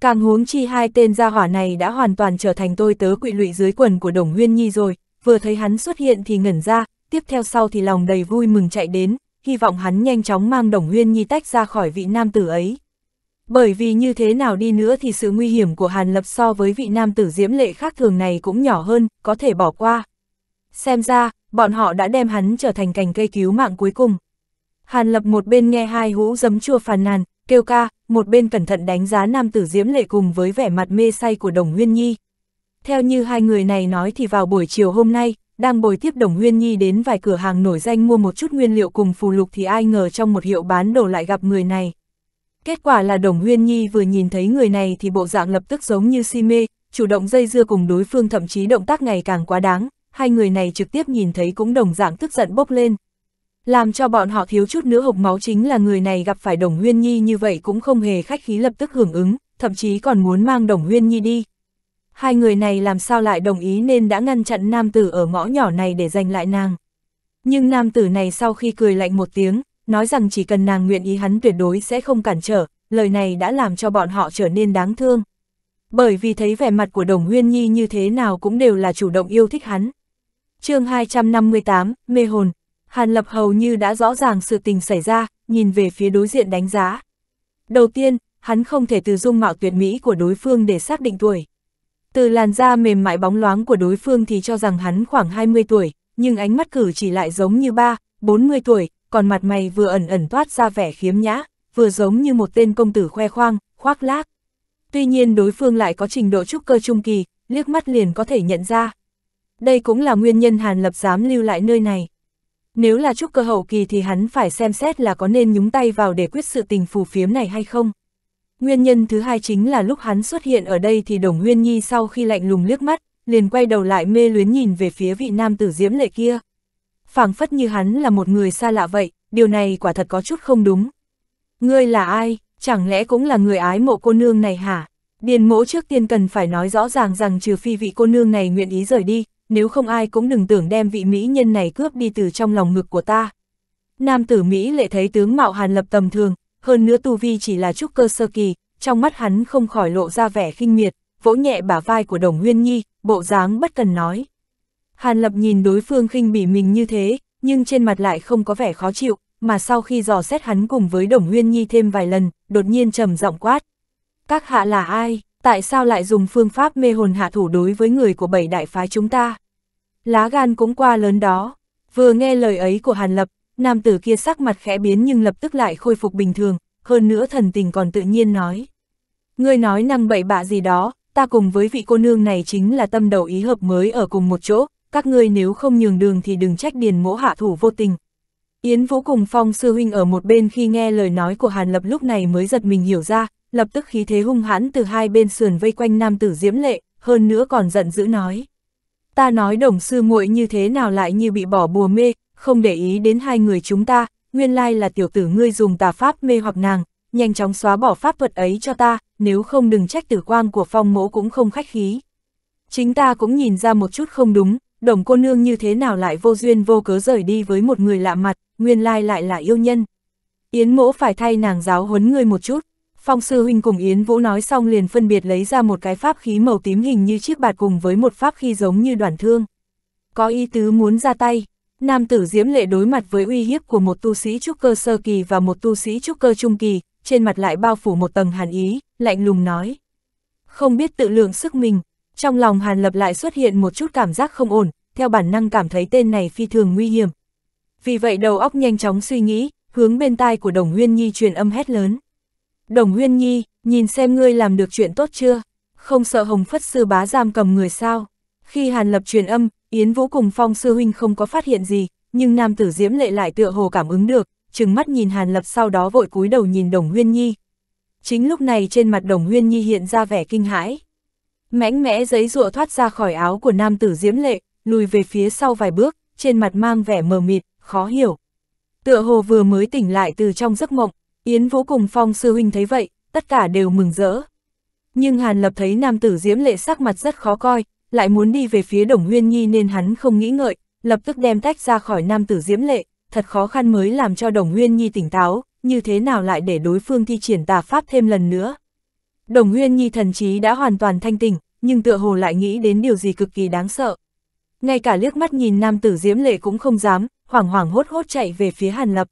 Càng huống chi hai tên gia hỏa này đã hoàn toàn trở thành tôi tớ quỵ lụy dưới quần của Đồng Huyên Nhi rồi, vừa thấy hắn xuất hiện thì ngẩn ra, tiếp theo sau thì lòng đầy vui mừng chạy đến, hy vọng hắn nhanh chóng mang Đồng Huyên Nhi tách ra khỏi vị nam tử ấy. Bởi vì như thế nào đi nữa thì sự nguy hiểm của Hàn Lập so với vị nam tử diễm lệ khác thường này cũng nhỏ hơn, có thể bỏ qua. Xem ra, bọn họ đã đem hắn trở thành cành cây cứu mạng cuối cùng. Hàn Lập một bên nghe hai hũ giấm chua phàn nàn, kêu ca, một bên cẩn thận đánh giá nam tử diễm lệ cùng với vẻ mặt mê say của Đồng Nguyên Nhi. Theo như hai người này nói thì vào buổi chiều hôm nay, đang bồi tiếp Đồng Nguyên Nhi đến vài cửa hàng nổi danh mua một chút nguyên liệu cùng phù lục thì ai ngờ trong một hiệu bán đồ lại gặp người này. Kết quả là Đồng Nguyên Nhi vừa nhìn thấy người này thì bộ dạng lập tức giống như si mê, chủ động dây dưa cùng đối phương thậm chí động tác ngày càng quá đáng, hai người này trực tiếp nhìn thấy cũng đồng dạng tức giận bốc lên, làm cho bọn họ thiếu chút nữa hộp máu chính là người này gặp phải Đồng nguyên Nhi như vậy cũng không hề khách khí lập tức hưởng ứng, thậm chí còn muốn mang Đồng nguyên Nhi đi. Hai người này làm sao lại đồng ý nên đã ngăn chặn nam tử ở ngõ nhỏ này để giành lại nàng. Nhưng nam tử này sau khi cười lạnh một tiếng, nói rằng chỉ cần nàng nguyện ý hắn tuyệt đối sẽ không cản trở, lời này đã làm cho bọn họ trở nên đáng thương. Bởi vì thấy vẻ mặt của Đồng nguyên Nhi như thế nào cũng đều là chủ động yêu thích hắn. chương 258, Mê Hồn, Hàn Lập hầu như đã rõ ràng sự tình xảy ra, nhìn về phía đối diện đánh giá. Đầu tiên, hắn không thể từ dung mạo tuyệt mỹ của đối phương để xác định tuổi. Từ làn da mềm mại bóng loáng của đối phương thì cho rằng hắn khoảng 20 tuổi, nhưng ánh mắt cử chỉ lại giống như ba, 40 tuổi, còn mặt mày vừa ẩn ẩn toát ra vẻ khiếm nhã, vừa giống như một tên công tử khoe khoang, khoác lác. Tuy nhiên đối phương lại có trình độ trúc cơ trung kỳ, liếc mắt liền có thể nhận ra. Đây cũng là nguyên nhân Hàn Lập dám lưu lại nơi này. Nếu là trúc cơ hậu kỳ thì hắn phải xem xét là có nên nhúng tay vào để quyết sự tình phù phiếm này hay không. Nguyên nhân thứ hai chính là lúc hắn xuất hiện ở đây thì Đồng nguyên Nhi sau khi lạnh lùng liếc mắt, liền quay đầu lại mê luyến nhìn về phía vị nam tử diễm lệ kia. phảng phất như hắn là một người xa lạ vậy, điều này quả thật có chút không đúng. Ngươi là ai, chẳng lẽ cũng là người ái mộ cô nương này hả? Điền mỗ trước tiên cần phải nói rõ ràng rằng trừ phi vị cô nương này nguyện ý rời đi, nếu không ai cũng đừng tưởng đem vị mỹ nhân này cướp đi từ trong lòng ngực của ta. Nam tử Mỹ lệ thấy tướng mạo hàn lập tầm thường, hơn nữa tu vi chỉ là trúc cơ sơ kỳ, trong mắt hắn không khỏi lộ ra vẻ khinh miệt, vỗ nhẹ bả vai của đồng huyên nhi, bộ dáng bất cần nói. Hàn lập nhìn đối phương khinh bỉ mình như thế, nhưng trên mặt lại không có vẻ khó chịu, mà sau khi dò xét hắn cùng với đồng huyên nhi thêm vài lần, đột nhiên trầm giọng quát. Các hạ là ai? Tại sao lại dùng phương pháp mê hồn hạ thủ đối với người của bảy đại phái chúng ta? Lá gan cũng qua lớn đó. Vừa nghe lời ấy của Hàn Lập, nam tử kia sắc mặt khẽ biến nhưng lập tức lại khôi phục bình thường, hơn nữa thần tình còn tự nhiên nói. Ngươi nói năng bậy bạ gì đó, ta cùng với vị cô nương này chính là tâm đầu ý hợp mới ở cùng một chỗ, các ngươi nếu không nhường đường thì đừng trách điền mỗ hạ thủ vô tình. Yến Vũ cùng Phong Sư Huynh ở một bên khi nghe lời nói của Hàn Lập lúc này mới giật mình hiểu ra, lập tức khí thế hung hãn từ hai bên sườn vây quanh nam tử diễm lệ, hơn nữa còn giận dữ nói ta nói đồng sư muội như thế nào lại như bị bỏ bùa mê, không để ý đến hai người chúng ta, nguyên lai là tiểu tử ngươi dùng tà pháp mê hoặc nàng, nhanh chóng xóa bỏ pháp thuật ấy cho ta, nếu không đừng trách tử quang của phong mỗ cũng không khách khí. Chính ta cũng nhìn ra một chút không đúng, đồng cô nương như thế nào lại vô duyên vô cớ rời đi với một người lạ mặt, nguyên lai lại là yêu nhân. Yến mỗ phải thay nàng giáo huấn ngươi một chút. Phong sư huynh cùng Yến Vũ nói xong liền phân biệt lấy ra một cái pháp khí màu tím hình như chiếc bạt cùng với một pháp khí giống như đoàn thương. Có ý tứ muốn ra tay, nam tử diễm lệ đối mặt với uy hiếp của một tu sĩ trúc cơ sơ kỳ và một tu sĩ trúc cơ trung kỳ, trên mặt lại bao phủ một tầng hàn ý, lạnh lùng nói. Không biết tự lượng sức mình, trong lòng hàn lập lại xuất hiện một chút cảm giác không ổn, theo bản năng cảm thấy tên này phi thường nguy hiểm. Vì vậy đầu óc nhanh chóng suy nghĩ, hướng bên tai của đồng huyên nhi truyền âm hét lớn. Đồng Huyên Nhi, nhìn xem ngươi làm được chuyện tốt chưa? Không sợ Hồng Phất Sư Bá giam cầm người sao? Khi Hàn Lập truyền âm, Yến Vũ cùng Phong Sư Huynh không có phát hiện gì, nhưng nam tử diễm lệ lại tựa hồ cảm ứng được, trừng mắt nhìn Hàn Lập sau đó vội cúi đầu nhìn Đồng Huyên Nhi. Chính lúc này trên mặt Đồng Huyên Nhi hiện ra vẻ kinh hãi. Mãnh mẽ giấy rụa thoát ra khỏi áo của nam tử diễm lệ, lùi về phía sau vài bước, trên mặt mang vẻ mờ mịt, khó hiểu. Tựa hồ vừa mới tỉnh lại từ trong giấc mộng, Yến Vũ cùng Phong Sư Huynh thấy vậy, tất cả đều mừng rỡ. Nhưng Hàn Lập thấy nam tử diễm lệ sắc mặt rất khó coi, lại muốn đi về phía Đồng Huyên Nhi nên hắn không nghĩ ngợi, lập tức đem tách ra khỏi nam tử diễm lệ, thật khó khăn mới làm cho Đồng Huyên Nhi tỉnh táo, như thế nào lại để đối phương thi triển tà pháp thêm lần nữa. Đồng Huyên Nhi thần trí đã hoàn toàn thanh tỉnh, nhưng tựa hồ lại nghĩ đến điều gì cực kỳ đáng sợ. Ngay cả liếc mắt nhìn nam tử diễm lệ cũng không dám, hoảng hoảng hốt hốt chạy về phía Hàn Lập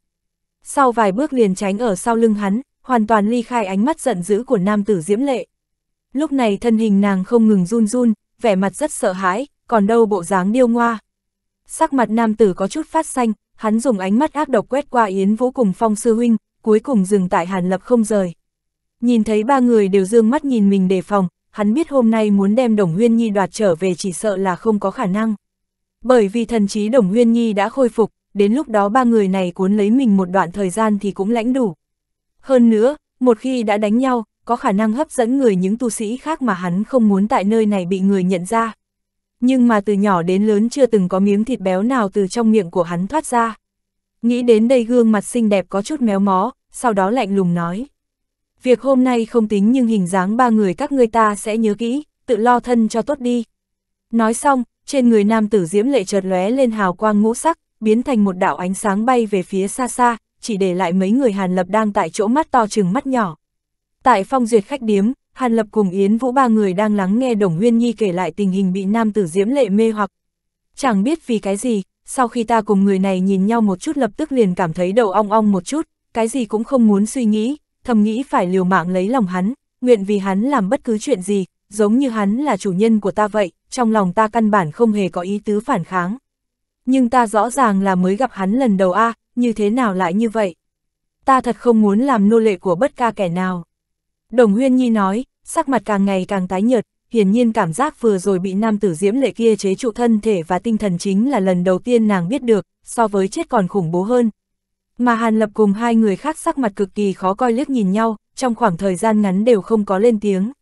sau vài bước liền tránh ở sau lưng hắn, hoàn toàn ly khai ánh mắt giận dữ của nam tử diễm lệ. Lúc này thân hình nàng không ngừng run run, vẻ mặt rất sợ hãi, còn đâu bộ dáng điêu ngoa. Sắc mặt nam tử có chút phát xanh, hắn dùng ánh mắt ác độc quét qua Yến Vũ cùng Phong Sư Huynh, cuối cùng dừng tại Hàn Lập không rời. Nhìn thấy ba người đều dương mắt nhìn mình đề phòng, hắn biết hôm nay muốn đem Đồng Huyên Nhi đoạt trở về chỉ sợ là không có khả năng. Bởi vì thần trí Đồng Huyên Nhi đã khôi phục, đến lúc đó ba người này cuốn lấy mình một đoạn thời gian thì cũng lãnh đủ. Hơn nữa, một khi đã đánh nhau, có khả năng hấp dẫn người những tu sĩ khác mà hắn không muốn tại nơi này bị người nhận ra. Nhưng mà từ nhỏ đến lớn chưa từng có miếng thịt béo nào từ trong miệng của hắn thoát ra. Nghĩ đến đây gương mặt xinh đẹp có chút méo mó, sau đó lạnh lùng nói. Việc hôm nay không tính nhưng hình dáng ba người các ngươi ta sẽ nhớ kỹ, tự lo thân cho tốt đi. Nói xong, trên người nam tử diễm lệ chợt lóe lên hào quang ngũ sắc, biến thành một đạo ánh sáng bay về phía xa xa, chỉ để lại mấy người Hàn Lập đang tại chỗ mắt to chừng mắt nhỏ. Tại phong duyệt khách điếm, Hàn Lập cùng Yến Vũ ba người đang lắng nghe Đồng Nguyên Nhi kể lại tình hình bị nam tử diễm lệ mê hoặc. Chẳng biết vì cái gì, sau khi ta cùng người này nhìn nhau một chút lập tức liền cảm thấy đầu ong ong một chút, cái gì cũng không muốn suy nghĩ, thầm nghĩ phải liều mạng lấy lòng hắn, nguyện vì hắn làm bất cứ chuyện gì, giống như hắn là chủ nhân của ta vậy, trong lòng ta căn bản không hề có ý tứ phản kháng nhưng ta rõ ràng là mới gặp hắn lần đầu a, à, như thế nào lại như vậy? Ta thật không muốn làm nô lệ của bất ca kẻ nào. Đồng Huyên Nhi nói, sắc mặt càng ngày càng tái nhợt, hiển nhiên cảm giác vừa rồi bị nam tử diễm lệ kia chế trụ thân thể và tinh thần chính là lần đầu tiên nàng biết được, so với chết còn khủng bố hơn. Mà Hàn Lập cùng hai người khác sắc mặt cực kỳ khó coi liếc nhìn nhau, trong khoảng thời gian ngắn đều không có lên tiếng.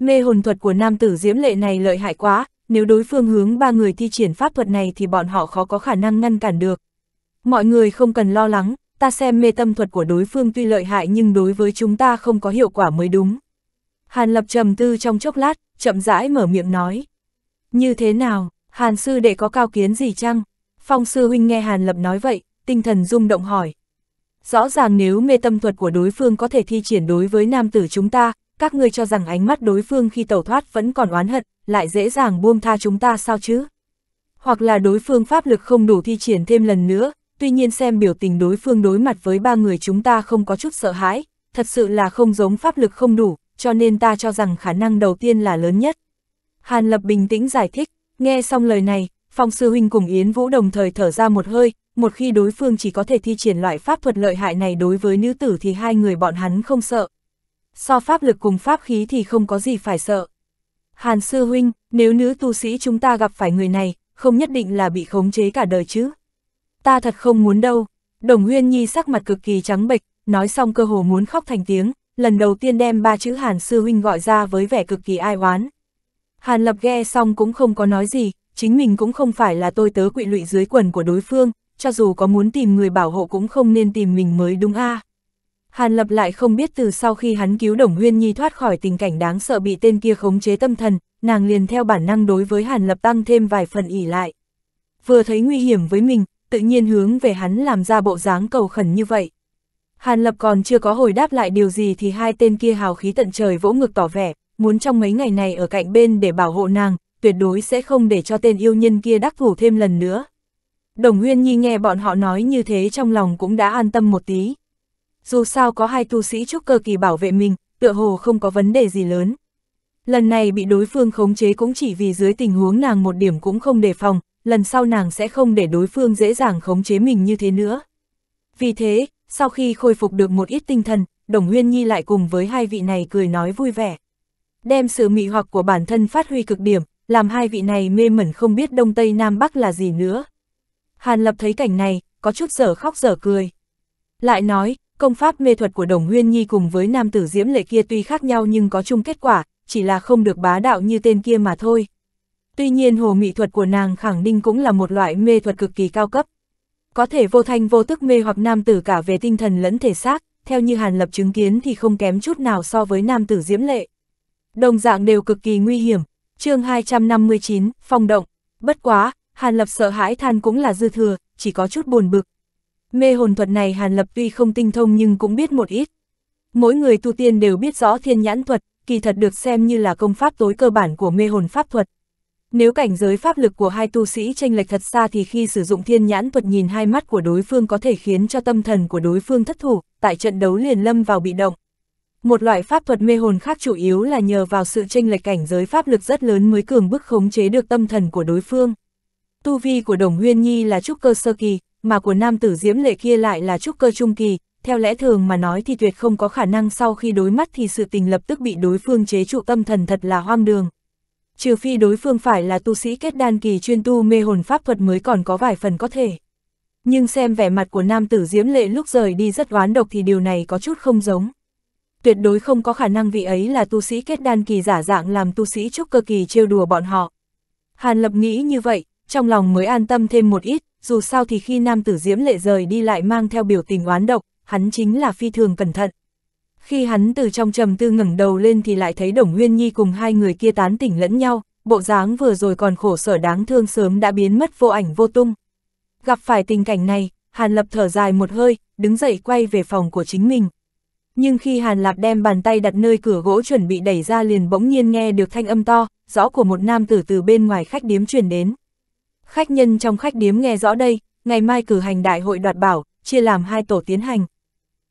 Mê hồn thuật của nam tử diễm lệ này lợi hại quá, nếu đối phương hướng ba người thi triển pháp thuật này thì bọn họ khó có khả năng ngăn cản được. Mọi người không cần lo lắng, ta xem mê tâm thuật của đối phương tuy lợi hại nhưng đối với chúng ta không có hiệu quả mới đúng. Hàn Lập trầm tư trong chốc lát, chậm rãi mở miệng nói. Như thế nào, Hàn Sư đệ có cao kiến gì chăng? Phong Sư Huynh nghe Hàn Lập nói vậy, tinh thần rung động hỏi. Rõ ràng nếu mê tâm thuật của đối phương có thể thi triển đối với nam tử chúng ta, các ngươi cho rằng ánh mắt đối phương khi tẩu thoát vẫn còn oán hận, lại dễ dàng buông tha chúng ta sao chứ? Hoặc là đối phương pháp lực không đủ thi triển thêm lần nữa, tuy nhiên xem biểu tình đối phương đối mặt với ba người chúng ta không có chút sợ hãi, thật sự là không giống pháp lực không đủ, cho nên ta cho rằng khả năng đầu tiên là lớn nhất. Hàn Lập bình tĩnh giải thích, nghe xong lời này, Phong Sư Huynh cùng Yến Vũ đồng thời thở ra một hơi, một khi đối phương chỉ có thể thi triển loại pháp thuật lợi hại này đối với nữ tử thì hai người bọn hắn không sợ. So pháp lực cùng pháp khí thì không có gì phải sợ. Hàn Sư Huynh, nếu nữ tu sĩ chúng ta gặp phải người này, không nhất định là bị khống chế cả đời chứ. Ta thật không muốn đâu. Đồng Huyên Nhi sắc mặt cực kỳ trắng bệch, nói xong cơ hồ muốn khóc thành tiếng, lần đầu tiên đem ba chữ Hàn Sư Huynh gọi ra với vẻ cực kỳ ai oán. Hàn Lập ghe xong cũng không có nói gì, chính mình cũng không phải là tôi tớ quỵ lụy dưới quần của đối phương, cho dù có muốn tìm người bảo hộ cũng không nên tìm mình mới đúng a. À. Hàn Lập lại không biết từ sau khi hắn cứu Đồng Huyên Nhi thoát khỏi tình cảnh đáng sợ bị tên kia khống chế tâm thần, nàng liền theo bản năng đối với Hàn Lập tăng thêm vài phần ỉ lại. Vừa thấy nguy hiểm với mình, tự nhiên hướng về hắn làm ra bộ dáng cầu khẩn như vậy. Hàn Lập còn chưa có hồi đáp lại điều gì thì hai tên kia hào khí tận trời vỗ ngực tỏ vẻ, muốn trong mấy ngày này ở cạnh bên để bảo hộ nàng, tuyệt đối sẽ không để cho tên yêu nhân kia đắc thủ thêm lần nữa. Đồng Huyên Nhi nghe bọn họ nói như thế trong lòng cũng đã an tâm một tí dù sao có hai tu sĩ trúc cơ kỳ bảo vệ mình, tựa hồ không có vấn đề gì lớn. Lần này bị đối phương khống chế cũng chỉ vì dưới tình huống nàng một điểm cũng không đề phòng, lần sau nàng sẽ không để đối phương dễ dàng khống chế mình như thế nữa. Vì thế, sau khi khôi phục được một ít tinh thần, Đồng Huyên Nhi lại cùng với hai vị này cười nói vui vẻ. Đem sự mị hoặc của bản thân phát huy cực điểm, làm hai vị này mê mẩn không biết Đông Tây Nam Bắc là gì nữa. Hàn Lập thấy cảnh này, có chút giở khóc giở cười. Lại nói, Công pháp mê thuật của Đồng Huyên Nhi cùng với nam tử diễm lệ kia tuy khác nhau nhưng có chung kết quả, chỉ là không được bá đạo như tên kia mà thôi. Tuy nhiên hồ mị thuật của nàng khẳng định cũng là một loại mê thuật cực kỳ cao cấp. Có thể vô thanh vô tức mê hoặc nam tử cả về tinh thần lẫn thể xác, theo như Hàn Lập chứng kiến thì không kém chút nào so với nam tử diễm lệ. Đồng dạng đều cực kỳ nguy hiểm, chương 259, phong động. Bất quá, Hàn Lập sợ hãi than cũng là dư thừa, chỉ có chút buồn bực, Mê hồn thuật này Hàn Lập tuy không tinh thông nhưng cũng biết một ít. Mỗi người tu tiên đều biết rõ thiên nhãn thuật, kỳ thật được xem như là công pháp tối cơ bản của mê hồn pháp thuật. Nếu cảnh giới pháp lực của hai tu sĩ tranh lệch thật xa thì khi sử dụng thiên nhãn thuật nhìn hai mắt của đối phương có thể khiến cho tâm thần của đối phương thất thủ, tại trận đấu liền lâm vào bị động. Một loại pháp thuật mê hồn khác chủ yếu là nhờ vào sự tranh lệch cảnh giới pháp lực rất lớn mới cường bức khống chế được tâm thần của đối phương. Tu vi của Đồng Huyên Nhi là trúc cơ sơ kỳ, mà của nam tử diễm lệ kia lại là trúc cơ trung kỳ, theo lẽ thường mà nói thì tuyệt không có khả năng sau khi đối mắt thì sự tình lập tức bị đối phương chế trụ tâm thần thật là hoang đường. Trừ phi đối phương phải là tu sĩ kết đan kỳ chuyên tu mê hồn pháp thuật mới còn có vài phần có thể. Nhưng xem vẻ mặt của nam tử diễm lệ lúc rời đi rất oán độc thì điều này có chút không giống. Tuyệt đối không có khả năng vị ấy là tu sĩ kết đan kỳ giả dạng làm tu sĩ trúc cơ kỳ trêu đùa bọn họ. Hàn Lập nghĩ như vậy, trong lòng mới an tâm thêm một ít, dù sao thì khi nam tử diễm lệ rời đi lại mang theo biểu tình oán độc, hắn chính là phi thường cẩn thận. Khi hắn từ trong trầm tư ngẩng đầu lên thì lại thấy Đồng Nguyên Nhi cùng hai người kia tán tỉnh lẫn nhau, bộ dáng vừa rồi còn khổ sở đáng thương sớm đã biến mất vô ảnh vô tung. Gặp phải tình cảnh này, Hàn Lập thở dài một hơi, đứng dậy quay về phòng của chính mình. Nhưng khi Hàn lập đem bàn tay đặt nơi cửa gỗ chuẩn bị đẩy ra liền bỗng nhiên nghe được thanh âm to, rõ của một nam tử từ bên ngoài khách điếm truyền đến. Khách nhân trong khách điếm nghe rõ đây, ngày mai cử hành đại hội đoạt bảo, chia làm hai tổ tiến hành.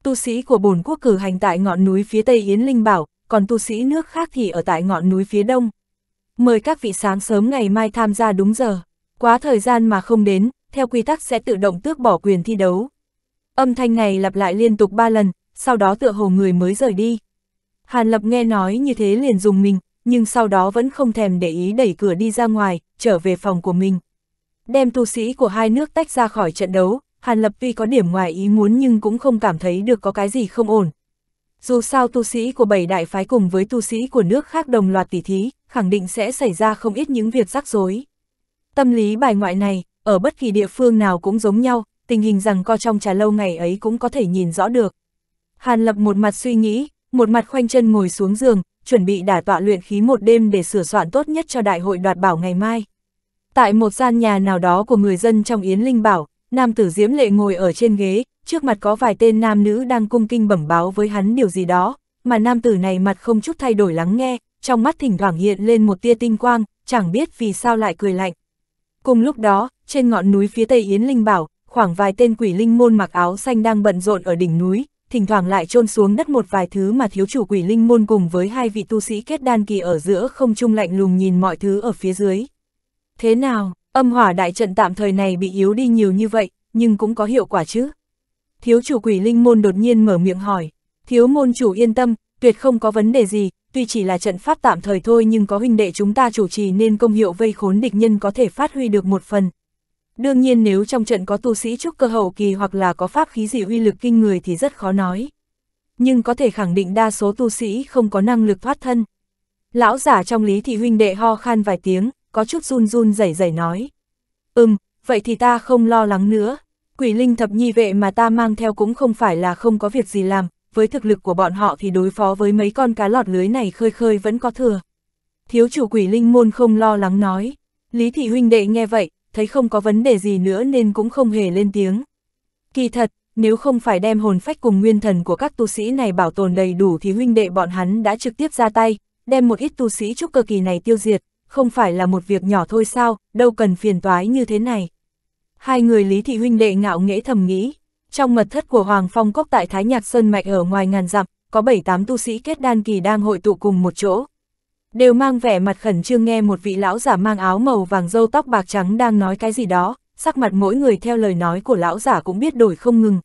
Tu sĩ của bồn quốc cử hành tại ngọn núi phía tây Yến Linh Bảo, còn tu sĩ nước khác thì ở tại ngọn núi phía đông. Mời các vị sáng sớm ngày mai tham gia đúng giờ, quá thời gian mà không đến, theo quy tắc sẽ tự động tước bỏ quyền thi đấu. Âm thanh này lặp lại liên tục ba lần, sau đó tựa hồ người mới rời đi. Hàn Lập nghe nói như thế liền dùng mình, nhưng sau đó vẫn không thèm để ý đẩy cửa đi ra ngoài, trở về phòng của mình đem tu sĩ của hai nước tách ra khỏi trận đấu, Hàn Lập tuy có điểm ngoài ý muốn nhưng cũng không cảm thấy được có cái gì không ổn. Dù sao tu sĩ của bảy đại phái cùng với tu sĩ của nước khác đồng loạt tỉ thí, khẳng định sẽ xảy ra không ít những việc rắc rối. Tâm lý bài ngoại này, ở bất kỳ địa phương nào cũng giống nhau, tình hình rằng co trong trà lâu ngày ấy cũng có thể nhìn rõ được. Hàn Lập một mặt suy nghĩ, một mặt khoanh chân ngồi xuống giường, chuẩn bị đả tọa luyện khí một đêm để sửa soạn tốt nhất cho đại hội đoạt bảo ngày mai. Tại một gian nhà nào đó của người dân trong Yến Linh Bảo, nam tử diễm lệ ngồi ở trên ghế, trước mặt có vài tên nam nữ đang cung kinh bẩm báo với hắn điều gì đó, mà nam tử này mặt không chút thay đổi lắng nghe, trong mắt thỉnh thoảng hiện lên một tia tinh quang, chẳng biết vì sao lại cười lạnh. Cùng lúc đó, trên ngọn núi phía tây Yến Linh Bảo, khoảng vài tên quỷ linh môn mặc áo xanh đang bận rộn ở đỉnh núi, thỉnh thoảng lại trôn xuống đất một vài thứ mà thiếu chủ quỷ linh môn cùng với hai vị tu sĩ kết đan kỳ ở giữa không trung lạnh lùng nhìn mọi thứ ở phía dưới. Thế nào, âm hỏa đại trận tạm thời này bị yếu đi nhiều như vậy, nhưng cũng có hiệu quả chứ? Thiếu chủ quỷ linh môn đột nhiên mở miệng hỏi. Thiếu môn chủ yên tâm, tuyệt không có vấn đề gì, tuy chỉ là trận pháp tạm thời thôi nhưng có huynh đệ chúng ta chủ trì nên công hiệu vây khốn địch nhân có thể phát huy được một phần. Đương nhiên nếu trong trận có tu sĩ trúc cơ hậu kỳ hoặc là có pháp khí gì uy lực kinh người thì rất khó nói. Nhưng có thể khẳng định đa số tu sĩ không có năng lực thoát thân. Lão giả trong lý thị huynh đệ ho khan vài tiếng, có chút run run rẩy rẩy nói. Ừm, vậy thì ta không lo lắng nữa. Quỷ linh thập nhi vệ mà ta mang theo cũng không phải là không có việc gì làm, với thực lực của bọn họ thì đối phó với mấy con cá lọt lưới này khơi khơi vẫn có thừa. Thiếu chủ quỷ linh môn không lo lắng nói. Lý thị huynh đệ nghe vậy, thấy không có vấn đề gì nữa nên cũng không hề lên tiếng. Kỳ thật, nếu không phải đem hồn phách cùng nguyên thần của các tu sĩ này bảo tồn đầy đủ thì huynh đệ bọn hắn đã trực tiếp ra tay, đem một ít tu sĩ trúc cơ kỳ này tiêu diệt, không phải là một việc nhỏ thôi sao, đâu cần phiền toái như thế này. Hai người Lý Thị huynh đệ ngạo nghễ thầm nghĩ, trong mật thất của Hoàng Phong Cốc tại Thái Nhạc Sơn Mạch ở ngoài ngàn dặm, có bảy tám tu sĩ kết đan kỳ đang hội tụ cùng một chỗ. Đều mang vẻ mặt khẩn trương nghe một vị lão giả mang áo màu vàng râu tóc bạc trắng đang nói cái gì đó, sắc mặt mỗi người theo lời nói của lão giả cũng biết đổi không ngừng.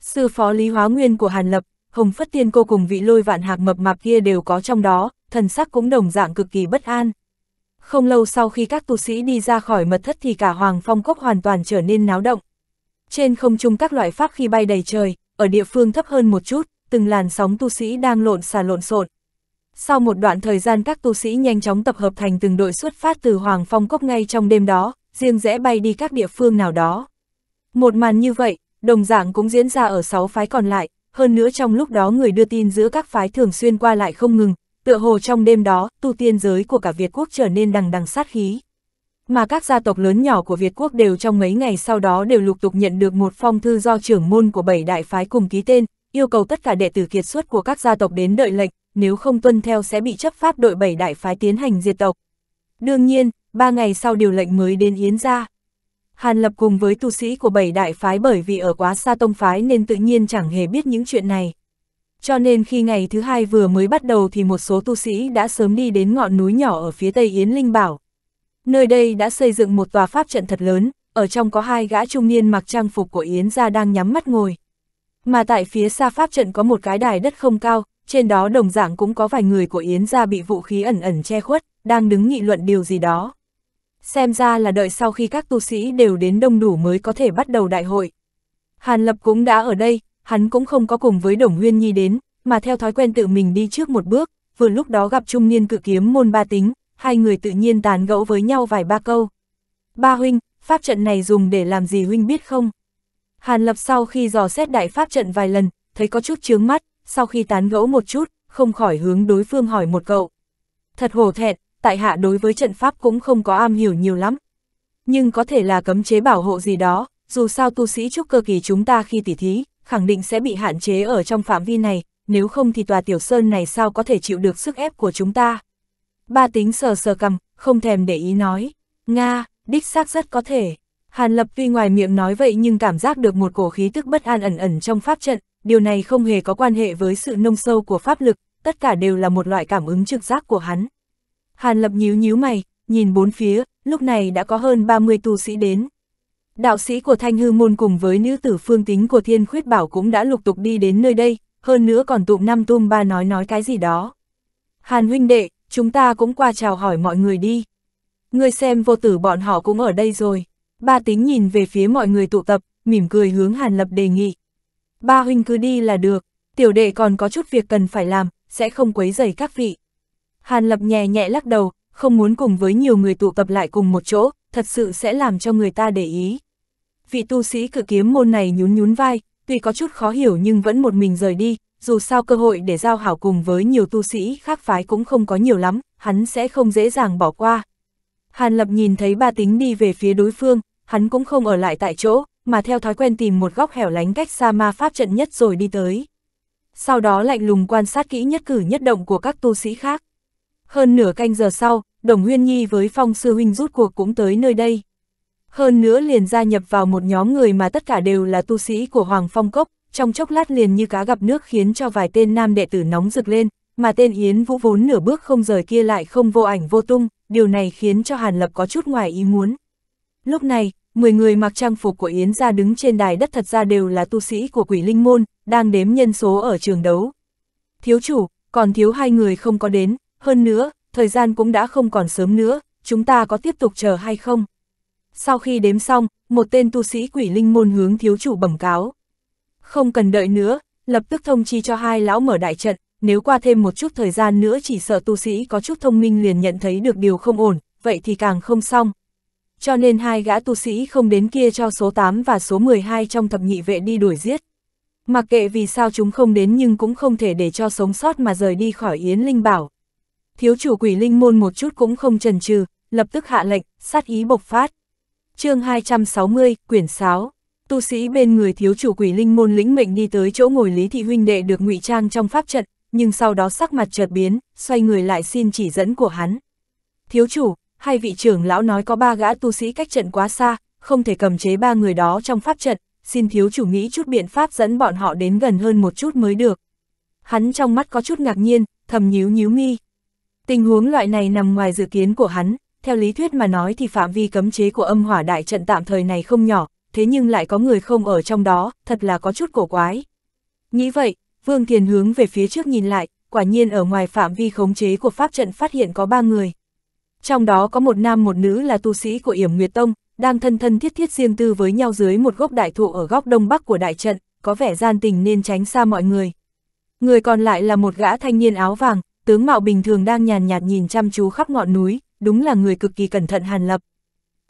Sư phó Lý Hóa Nguyên của Hàn Lập, Hồng Phất Tiên cô cùng vị lôi vạn hạc mập mạp kia đều có trong đó, thần sắc cũng đồng dạng cực kỳ bất an. Không lâu sau khi các tu sĩ đi ra khỏi mật thất thì cả Hoàng Phong Cốc hoàn toàn trở nên náo động. Trên không trung các loại pháp khi bay đầy trời, ở địa phương thấp hơn một chút, từng làn sóng tu sĩ đang lộn xà lộn xộn. Sau một đoạn thời gian các tu sĩ nhanh chóng tập hợp thành từng đội xuất phát từ Hoàng Phong Cốc ngay trong đêm đó, riêng rẽ bay đi các địa phương nào đó. Một màn như vậy, đồng dạng cũng diễn ra ở sáu phái còn lại, hơn nữa trong lúc đó người đưa tin giữa các phái thường xuyên qua lại không ngừng, tựa hồ trong đêm đó, tu tiên giới của cả Việt quốc trở nên đằng đằng sát khí. Mà các gia tộc lớn nhỏ của Việt quốc đều trong mấy ngày sau đó đều lục tục nhận được một phong thư do trưởng môn của bảy đại phái cùng ký tên, yêu cầu tất cả đệ tử kiệt xuất của các gia tộc đến đợi lệnh, nếu không tuân theo sẽ bị chấp pháp đội bảy đại phái tiến hành diệt tộc. Đương nhiên, ba ngày sau điều lệnh mới đến Yến gia. Hàn Lập cùng với tu sĩ của bảy đại phái bởi vì ở quá xa tông phái nên tự nhiên chẳng hề biết những chuyện này. Cho nên khi ngày thứ hai vừa mới bắt đầu thì một số tu sĩ đã sớm đi đến ngọn núi nhỏ ở phía tây Yến Linh Bảo. Nơi đây đã xây dựng một tòa pháp trận thật lớn, ở trong có hai gã trung niên mặc trang phục của Yến gia đang nhắm mắt ngồi. Mà tại phía xa pháp trận có một cái đài đất không cao, trên đó đồng dạng cũng có vài người của Yến gia bị vũ khí ẩn ẩn che khuất, đang đứng nghị luận điều gì đó. Xem ra là đợi sau khi các tu sĩ đều đến đông đủ mới có thể bắt đầu đại hội. Hàn Lập cũng đã ở đây, hắn cũng không có cùng với Đồng nguyên Nhi đến, mà theo thói quen tự mình đi trước một bước, vừa lúc đó gặp trung niên cự kiếm môn ba tính, hai người tự nhiên tán gẫu với nhau vài ba câu. Ba huynh, pháp trận này dùng để làm gì huynh biết không? Hàn Lập sau khi dò xét đại pháp trận vài lần, thấy có chút chướng mắt, sau khi tán gẫu một chút, không khỏi hướng đối phương hỏi một cậu. Thật hổ thẹn, tại hạ đối với trận pháp cũng không có am hiểu nhiều lắm. Nhưng có thể là cấm chế bảo hộ gì đó, dù sao tu sĩ trúc cơ kỳ chúng ta khi tỉ thí, khẳng định sẽ bị hạn chế ở trong phạm vi này, nếu không thì tòa tiểu sơn này sao có thể chịu được sức ép của chúng ta. Ba tính sờ sờ cầm, không thèm để ý nói, Nga, đích xác rất có thể. Hàn Lập tuy ngoài miệng nói vậy nhưng cảm giác được một cổ khí tức bất an ẩn ẩn trong pháp trận, điều này không hề có quan hệ với sự nông sâu của pháp lực, tất cả đều là một loại cảm ứng trực giác của hắn. Hàn Lập nhíu nhíu mày, nhìn bốn phía, lúc này đã có hơn 30 tu sĩ đến, Đạo sĩ của Thanh Hư Môn cùng với nữ tử phương tính của Thiên Khuyết Bảo cũng đã lục tục đi đến nơi đây, hơn nữa còn tụng năm tum ba nói nói cái gì đó. Hàn huynh đệ, chúng ta cũng qua chào hỏi mọi người đi. Người xem vô tử bọn họ cũng ở đây rồi. Ba tính nhìn về phía mọi người tụ tập, mỉm cười hướng Hàn Lập đề nghị. Ba huynh cứ đi là được, tiểu đệ còn có chút việc cần phải làm, sẽ không quấy rầy các vị. Hàn Lập nhẹ nhẹ lắc đầu, không muốn cùng với nhiều người tụ tập lại cùng một chỗ, thật sự sẽ làm cho người ta để ý vị tu sĩ cự kiếm môn này nhún nhún vai, tuy có chút khó hiểu nhưng vẫn một mình rời đi, dù sao cơ hội để giao hảo cùng với nhiều tu sĩ khác phái cũng không có nhiều lắm, hắn sẽ không dễ dàng bỏ qua. Hàn Lập nhìn thấy ba tính đi về phía đối phương, hắn cũng không ở lại tại chỗ, mà theo thói quen tìm một góc hẻo lánh cách xa ma pháp trận nhất rồi đi tới. Sau đó lạnh lùng quan sát kỹ nhất cử nhất động của các tu sĩ khác. Hơn nửa canh giờ sau, Đồng Huyên Nhi với Phong Sư Huynh rút cuộc cũng tới nơi đây. Hơn nữa liền gia nhập vào một nhóm người mà tất cả đều là tu sĩ của Hoàng Phong Cốc, trong chốc lát liền như cá gặp nước khiến cho vài tên nam đệ tử nóng rực lên, mà tên Yến Vũ vốn nửa bước không rời kia lại không vô ảnh vô tung, điều này khiến cho Hàn Lập có chút ngoài ý muốn. Lúc này, 10 người mặc trang phục của Yến gia đứng trên đài đất thật ra đều là tu sĩ của quỷ linh môn, đang đếm nhân số ở trường đấu. Thiếu chủ, còn thiếu hai người không có đến, hơn nữa, thời gian cũng đã không còn sớm nữa, chúng ta có tiếp tục chờ hay không? Sau khi đếm xong, một tên tu sĩ quỷ linh môn hướng thiếu chủ bẩm cáo. Không cần đợi nữa, lập tức thông chi cho hai lão mở đại trận, nếu qua thêm một chút thời gian nữa chỉ sợ tu sĩ có chút thông minh liền nhận thấy được điều không ổn, vậy thì càng không xong. Cho nên hai gã tu sĩ không đến kia cho số 8 và số 12 trong thập nhị vệ đi đuổi giết. Mặc kệ vì sao chúng không đến nhưng cũng không thể để cho sống sót mà rời đi khỏi Yến Linh Bảo. Thiếu chủ quỷ linh môn một chút cũng không chần chừ, lập tức hạ lệnh, sát ý bộc phát chương 260, quyển sáo. Tu sĩ bên người thiếu chủ quỷ linh môn lĩnh mệnh đi tới chỗ ngồi Lý Thị huynh đệ được ngụy trang trong pháp trận, nhưng sau đó sắc mặt chợt biến, xoay người lại xin chỉ dẫn của hắn. Thiếu chủ, hai vị trưởng lão nói có ba gã tu sĩ cách trận quá xa, không thể cầm chế ba người đó trong pháp trận, xin thiếu chủ nghĩ chút biện pháp dẫn bọn họ đến gần hơn một chút mới được. Hắn trong mắt có chút ngạc nhiên, thầm nhíu nhíu mi. Tình huống loại này nằm ngoài dự kiến của hắn, theo lý thuyết mà nói thì phạm vi cấm chế của âm hỏa đại trận tạm thời này không nhỏ, thế nhưng lại có người không ở trong đó, thật là có chút cổ quái. Nghĩ vậy, Vương Thiền hướng về phía trước nhìn lại, quả nhiên ở ngoài phạm vi khống chế của pháp trận phát hiện có ba người. Trong đó có một nam một nữ là tu sĩ của Yểm Nguyệt Tông, đang thân thân thiết thiết riêng tư với nhau dưới một gốc đại thụ ở góc đông bắc của đại trận, có vẻ gian tình nên tránh xa mọi người. Người còn lại là một gã thanh niên áo vàng, tướng mạo bình thường đang nhàn nhạt nhìn chăm chú khắp ngọn núi, đúng là người cực kỳ cẩn thận Hàn Lập.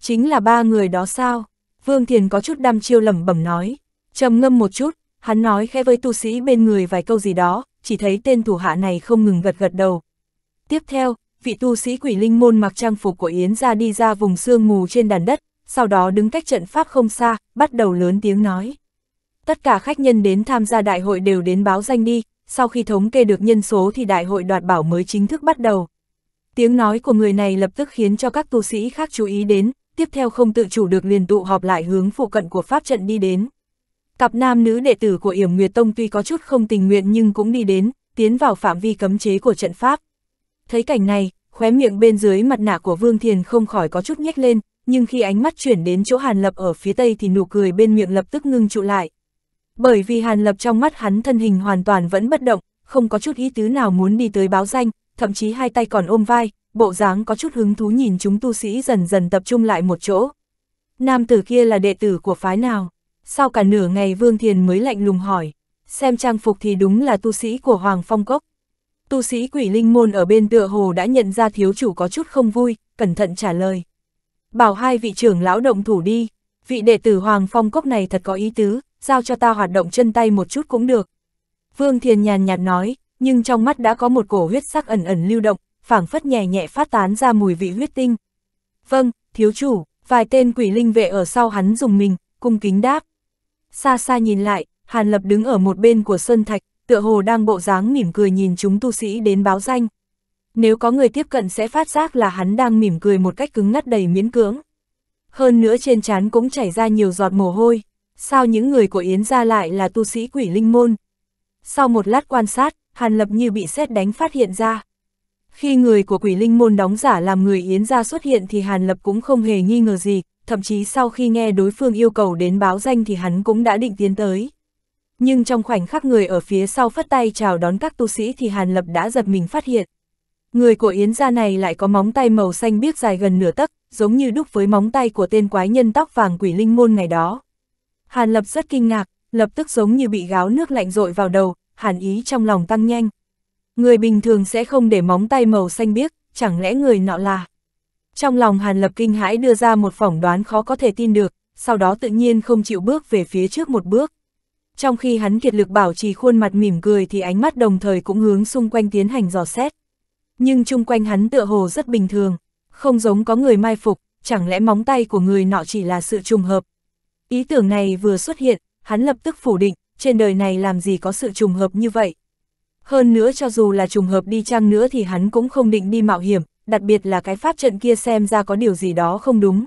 Chính là ba người đó sao? Vương Thiền có chút đam chiêu lẩm bẩm nói, trầm ngâm một chút, hắn nói khẽ với tu sĩ bên người vài câu gì đó, chỉ thấy tên thủ hạ này không ngừng gật gật đầu. Tiếp theo, vị tu sĩ quỷ linh môn mặc trang phục của Yến ra đi ra vùng sương mù trên đàn đất, sau đó đứng cách trận pháp không xa, bắt đầu lớn tiếng nói. Tất cả khách nhân đến tham gia đại hội đều đến báo danh đi, sau khi thống kê được nhân số thì đại hội đoạt bảo mới chính thức bắt đầu. Tiếng nói của người này lập tức khiến cho các tu sĩ khác chú ý đến, tiếp theo không tự chủ được liền tụ họp lại hướng phụ cận của pháp trận đi đến. Cặp nam nữ đệ tử của Yểm Nguyệt Tông tuy có chút không tình nguyện nhưng cũng đi đến, tiến vào phạm vi cấm chế của trận pháp. Thấy cảnh này, khóe miệng bên dưới mặt nạ của Vương Thiền không khỏi có chút nhếch lên, nhưng khi ánh mắt chuyển đến chỗ Hàn Lập ở phía tây thì nụ cười bên miệng lập tức ngưng trụ lại. Bởi vì Hàn Lập trong mắt hắn thân hình hoàn toàn vẫn bất động, không có chút ý tứ nào muốn đi tới báo danh, thậm chí hai tay còn ôm vai, bộ dáng có chút hứng thú nhìn chúng tu sĩ dần dần tập trung lại một chỗ. Nam tử kia là đệ tử của phái nào? Sau cả nửa ngày Vương Thiền mới lạnh lùng hỏi, xem trang phục thì đúng là tu sĩ của Hoàng Phong Cốc. Tu sĩ quỷ linh môn ở bên tựa hồ đã nhận ra thiếu chủ có chút không vui, cẩn thận trả lời. Bảo hai vị trưởng lão động thủ đi, vị đệ tử Hoàng Phong Cốc này thật có ý tứ, giao cho ta hoạt động chân tay một chút cũng được. Vương Thiền nhàn nhạt nói, nhưng trong mắt đã có một cổ huyết sắc ẩn ẩn lưu động, phảng phất nhẹ nhẹ phát tán ra mùi vị huyết tinh. Vâng, thiếu chủ, vài tên quỷ linh vệ ở sau hắn dùng mình, cung kính đáp. Xa xa nhìn lại, Hàn Lập đứng ở một bên của Sơn Thạch, tựa hồ đang bộ dáng mỉm cười nhìn chúng tu sĩ đến báo danh. Nếu có người tiếp cận sẽ phát giác là hắn đang mỉm cười một cách cứng ngắt đầy miễn cưỡng. Hơn nữa trên trán cũng chảy ra nhiều giọt mồ hôi, sao những người của Yến ra lại là tu sĩ quỷ linh môn. Sau một lát quan sát, Hàn Lập như bị xét đánh phát hiện ra. Khi người của quỷ linh môn đóng giả làm người Yến gia xuất hiện thì Hàn Lập cũng không hề nghi ngờ gì, thậm chí sau khi nghe đối phương yêu cầu đến báo danh thì hắn cũng đã định tiến tới. Nhưng trong khoảnh khắc người ở phía sau phất tay chào đón các tu sĩ thì Hàn Lập đã giật mình phát hiện. Người của Yến gia này lại có móng tay màu xanh biếc dài gần nửa tấc, giống như đúc với móng tay của tên quái nhân tóc vàng quỷ linh môn ngày đó. Hàn Lập rất kinh ngạc, lập tức giống như bị gáo nước lạnh rội vào đầu, hàn ý trong lòng tăng nhanh. Người bình thường sẽ không để móng tay màu xanh biếc, chẳng lẽ người nọ là... Trong lòng Hàn Lập kinh hãi đưa ra một phỏng đoán khó có thể tin được, sau đó tự nhiên không chịu bước về phía trước một bước. Trong khi hắn kiệt lực bảo trì khuôn mặt mỉm cười thì ánh mắt đồng thời cũng hướng xung quanh tiến hành dò xét. Nhưng chung quanh hắn tựa hồ rất bình thường, không giống có người mai phục, chẳng lẽ móng tay của người nọ chỉ là sự trùng hợp. Ý tưởng này vừa xuất hiện, hắn lập tức phủ định, trên đời này làm gì có sự trùng hợp như vậy. Hơn nữa cho dù là trùng hợp đi chăng nữa thì hắn cũng không định đi mạo hiểm, đặc biệt là cái pháp trận kia xem ra có điều gì đó không đúng.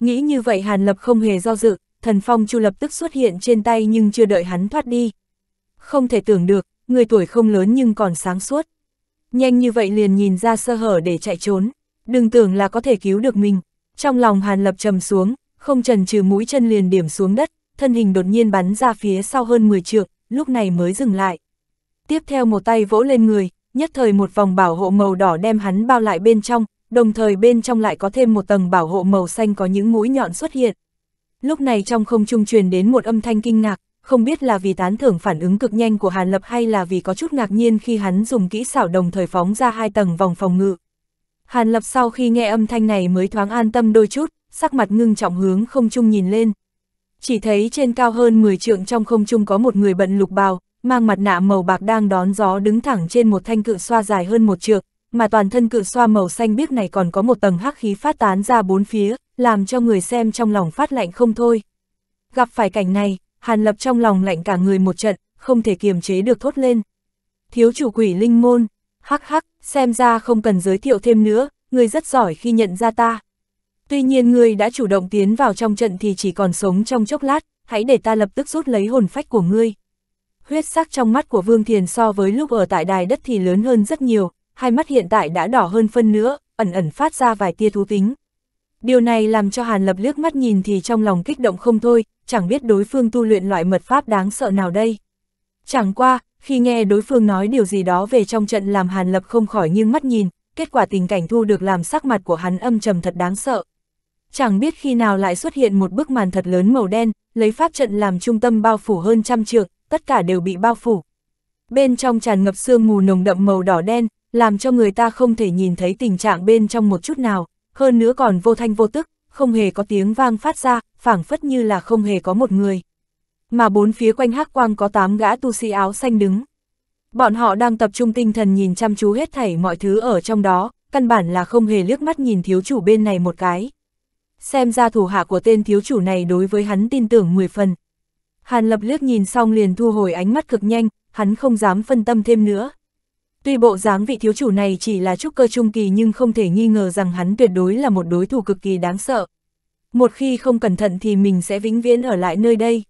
Nghĩ như vậy Hàn Lập không hề do dự, thần phong chu lập tức xuất hiện trên tay nhưng chưa đợi hắn thoát đi. Không thể tưởng được, người tuổi không lớn nhưng còn sáng suốt. Nhanh như vậy liền nhìn ra sơ hở để chạy trốn, đừng tưởng là có thể cứu được mình. Trong lòng Hàn Lập trầm xuống, không trần trừ mũi chân liền điểm xuống đất, thân hình đột nhiên bắn ra phía sau hơn 10 trượng, lúc này mới dừng lại. Tiếp theo một tay vỗ lên người, nhất thời một vòng bảo hộ màu đỏ đem hắn bao lại bên trong, đồng thời bên trong lại có thêm một tầng bảo hộ màu xanh có những mũi nhọn xuất hiện. Lúc này trong không trung truyền đến một âm thanh kinh ngạc, không biết là vì tán thưởng phản ứng cực nhanh của Hàn Lập hay là vì có chút ngạc nhiên khi hắn dùng kỹ xảo đồng thời phóng ra hai tầng vòng phòng ngự. Hàn Lập sau khi nghe âm thanh này mới thoáng an tâm đôi chút, sắc mặt ngưng trọng hướng không trung nhìn lên chỉ thấy trên cao hơn 10 trượng trong không trung có một người bận lục bào, mang mặt nạ màu bạc đang đón gió đứng thẳng trên một thanh cự xoa dài hơn một trượng, mà toàn thân cự xoa màu xanh biếc này còn có một tầng hắc khí phát tán ra bốn phía, làm cho người xem trong lòng phát lạnh không thôi. Gặp phải cảnh này, Hàn Lập trong lòng lạnh cả người một trận, không thể kiềm chế được thốt lên. Thiếu chủ quỷ linh môn, hắc hắc, xem ra không cần giới thiệu thêm nữa, người rất giỏi khi nhận ra ta. Tuy nhiên ngươi đã chủ động tiến vào trong trận thì chỉ còn sống trong chốc lát, hãy để ta lập tức rút lấy hồn phách của ngươi. Huyết sắc trong mắt của Vương Thiền so với lúc ở tại đài đất thì lớn hơn rất nhiều, hai mắt hiện tại đã đỏ hơn phân nữa, ẩn ẩn phát ra vài tia thú tính. Điều này làm cho Hàn Lập liếc mắt nhìn thì trong lòng kích động không thôi, chẳng biết đối phương tu luyện loại mật pháp đáng sợ nào đây. Chẳng qua, khi nghe đối phương nói điều gì đó về trong trận làm Hàn Lập không khỏi nghiêng mắt nhìn, kết quả tình cảnh thu được làm sắc mặt của hắn âm trầm thật đáng sợ, chẳng biết khi nào lại xuất hiện một bức màn thật lớn màu đen, lấy pháp trận làm trung tâm bao phủ hơn trăm trượng, tất cả đều bị bao phủ. Bên trong tràn ngập sương mù nồng đậm màu đỏ đen, làm cho người ta không thể nhìn thấy tình trạng bên trong một chút nào, hơn nữa còn vô thanh vô tức, không hề có tiếng vang phát ra, phảng phất như là không hề có một người. Mà bốn phía quanh hắc quang có tám gã tu sĩ áo xanh đứng. Bọn họ đang tập trung tinh thần nhìn chăm chú hết thảy mọi thứ ở trong đó, căn bản là không hề liếc mắt nhìn thiếu chủ bên này một cái xem ra thủ hạ của tên thiếu chủ này đối với hắn tin tưởng 10 phần. Hàn lập liếc nhìn xong liền thu hồi ánh mắt cực nhanh, hắn không dám phân tâm thêm nữa. Tuy bộ dáng vị thiếu chủ này chỉ là trúc cơ trung kỳ nhưng không thể nghi ngờ rằng hắn tuyệt đối là một đối thủ cực kỳ đáng sợ. Một khi không cẩn thận thì mình sẽ vĩnh viễn ở lại nơi đây.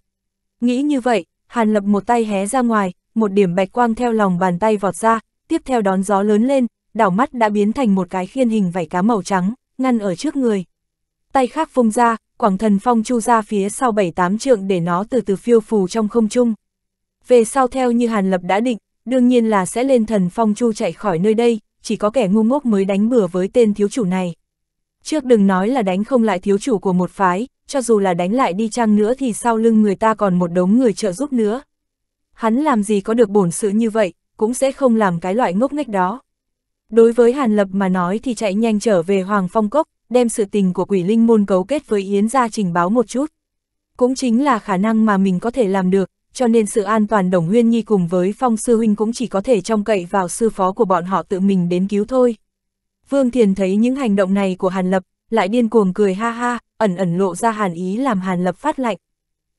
Nghĩ như vậy, Hàn lập một tay hé ra ngoài, một điểm bạch quang theo lòng bàn tay vọt ra, tiếp theo đón gió lớn lên, đảo mắt đã biến thành một cái khiên hình vảy cá màu trắng, ngăn ở trước người tay khác vung ra, quảng thần phong chu ra phía sau bảy tám trượng để nó từ từ phiêu phù trong không trung. Về sau theo như Hàn Lập đã định, đương nhiên là sẽ lên thần phong chu chạy khỏi nơi đây, chỉ có kẻ ngu ngốc mới đánh bừa với tên thiếu chủ này. Trước đừng nói là đánh không lại thiếu chủ của một phái, cho dù là đánh lại đi chăng nữa thì sau lưng người ta còn một đống người trợ giúp nữa. Hắn làm gì có được bổn sự như vậy, cũng sẽ không làm cái loại ngốc nghếch đó. Đối với Hàn Lập mà nói thì chạy nhanh trở về Hoàng Phong Cốc, đem sự tình của quỷ linh môn cấu kết với Yến ra trình báo một chút. Cũng chính là khả năng mà mình có thể làm được, cho nên sự an toàn đồng nguyên nhi cùng với phong sư huynh cũng chỉ có thể trông cậy vào sư phó của bọn họ tự mình đến cứu thôi. Vương Thiền thấy những hành động này của Hàn Lập, lại điên cuồng cười ha ha, ẩn ẩn lộ ra hàn ý làm Hàn Lập phát lạnh.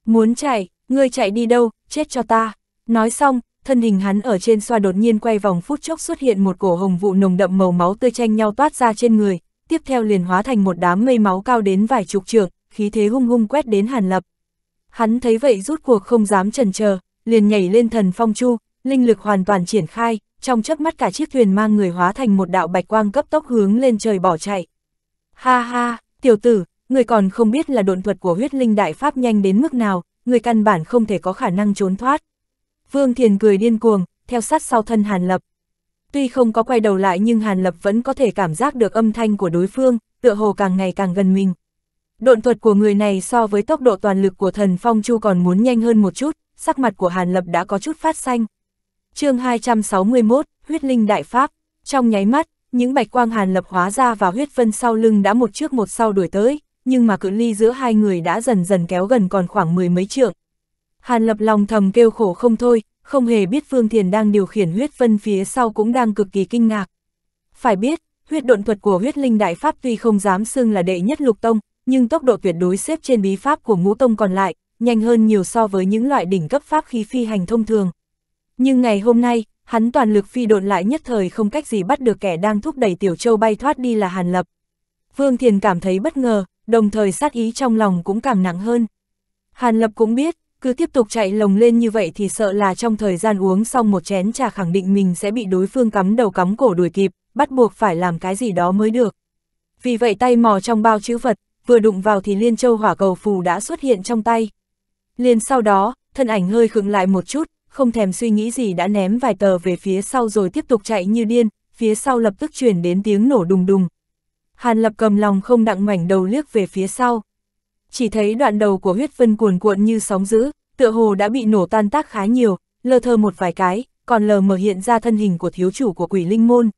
Muốn chạy, ngươi chạy đi đâu, chết cho ta. Nói xong, thân hình hắn ở trên xoa đột nhiên quay vòng phút chốc xuất hiện một cổ hồng vụ nồng đậm màu máu tươi tranh nhau toát ra trên người, tiếp theo liền hóa thành một đám mây máu cao đến vài chục trượng, khí thế hung hung quét đến Hàn Lập. Hắn thấy vậy rút cuộc không dám chần chờ, liền nhảy lên thần phong chu, linh lực hoàn toàn triển khai, trong chớp mắt cả chiếc thuyền mang người hóa thành một đạo bạch quang cấp tốc hướng lên trời bỏ chạy. Ha ha, tiểu tử, người còn không biết là độn thuật của huyết linh đại pháp nhanh đến mức nào, người căn bản không thể có khả năng trốn thoát. Vương Thiền cười điên cuồng, theo sát sau thân Hàn Lập. Tuy không có quay đầu lại nhưng Hàn Lập vẫn có thể cảm giác được âm thanh của đối phương, tựa hồ càng ngày càng gần mình. Độn thuật của người này so với tốc độ toàn lực của thần Phong Chu còn muốn nhanh hơn một chút, sắc mặt của Hàn Lập đã có chút phát xanh. chương 261, Huyết Linh Đại Pháp, trong nháy mắt, những bạch quang Hàn Lập hóa ra và huyết vân sau lưng đã một trước một sau đuổi tới, nhưng mà cự ly giữa hai người đã dần dần kéo gần còn khoảng mười mấy trượng. Hàn Lập lòng thầm kêu khổ không thôi, không hề biết Phương Thiền đang điều khiển huyết vân phía sau cũng đang cực kỳ kinh ngạc. Phải biết, huyết độn thuật của huyết linh đại pháp tuy không dám xưng là đệ nhất lục tông, nhưng tốc độ tuyệt đối xếp trên bí pháp của ngũ tông còn lại, nhanh hơn nhiều so với những loại đỉnh cấp pháp khí phi hành thông thường. Nhưng ngày hôm nay, hắn toàn lực phi độn lại nhất thời không cách gì bắt được kẻ đang thúc đẩy Tiểu Châu bay thoát đi là Hàn Lập. phương Thiền cảm thấy bất ngờ, đồng thời sát ý trong lòng cũng càng nặng hơn. Hàn Lập cũng biết, cứ tiếp tục chạy lồng lên như vậy thì sợ là trong thời gian uống xong một chén trà khẳng định mình sẽ bị đối phương cắm đầu cắm cổ đuổi kịp, bắt buộc phải làm cái gì đó mới được. Vì vậy tay mò trong bao chữ vật, vừa đụng vào thì Liên Châu hỏa cầu phù đã xuất hiện trong tay. Liền sau đó, thân ảnh hơi khựng lại một chút, không thèm suy nghĩ gì đã ném vài tờ về phía sau rồi tiếp tục chạy như điên, phía sau lập tức chuyển đến tiếng nổ đùng đùng. Hàn lập cầm lòng không đặng ngoảnh đầu liếc về phía sau chỉ thấy đoạn đầu của huyết vân cuồn cuộn như sóng dữ, tựa hồ đã bị nổ tan tác khá nhiều, lơ thơ một vài cái, còn lờ mở hiện ra thân hình của thiếu chủ của quỷ linh môn.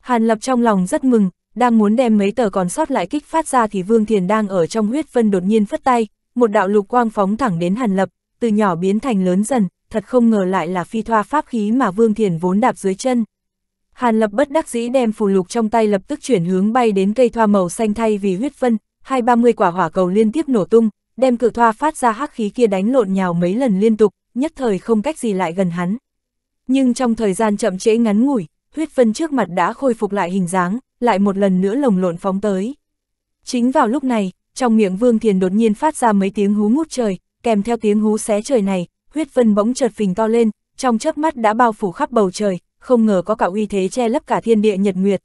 Hàn Lập trong lòng rất mừng, đang muốn đem mấy tờ còn sót lại kích phát ra thì Vương Thiền đang ở trong huyết vân đột nhiên phất tay, một đạo lục quang phóng thẳng đến Hàn Lập, từ nhỏ biến thành lớn dần, thật không ngờ lại là phi thoa pháp khí mà Vương Thiền vốn đạp dưới chân. Hàn Lập bất đắc dĩ đem phù lục trong tay lập tức chuyển hướng bay đến cây thoa màu xanh thay vì huyết vân, hai ba mươi quả hỏa cầu liên tiếp nổ tung, đem cự thoa phát ra hắc khí kia đánh lộn nhào mấy lần liên tục, nhất thời không cách gì lại gần hắn. Nhưng trong thời gian chậm trễ ngắn ngủi, huyết phân trước mặt đã khôi phục lại hình dáng, lại một lần nữa lồng lộn phóng tới. Chính vào lúc này, trong miệng Vương Thiền đột nhiên phát ra mấy tiếng hú ngút trời, kèm theo tiếng hú xé trời này, huyết phân bỗng chợt phình to lên, trong chớp mắt đã bao phủ khắp bầu trời, không ngờ có cả uy thế che lấp cả thiên địa nhật nguyệt.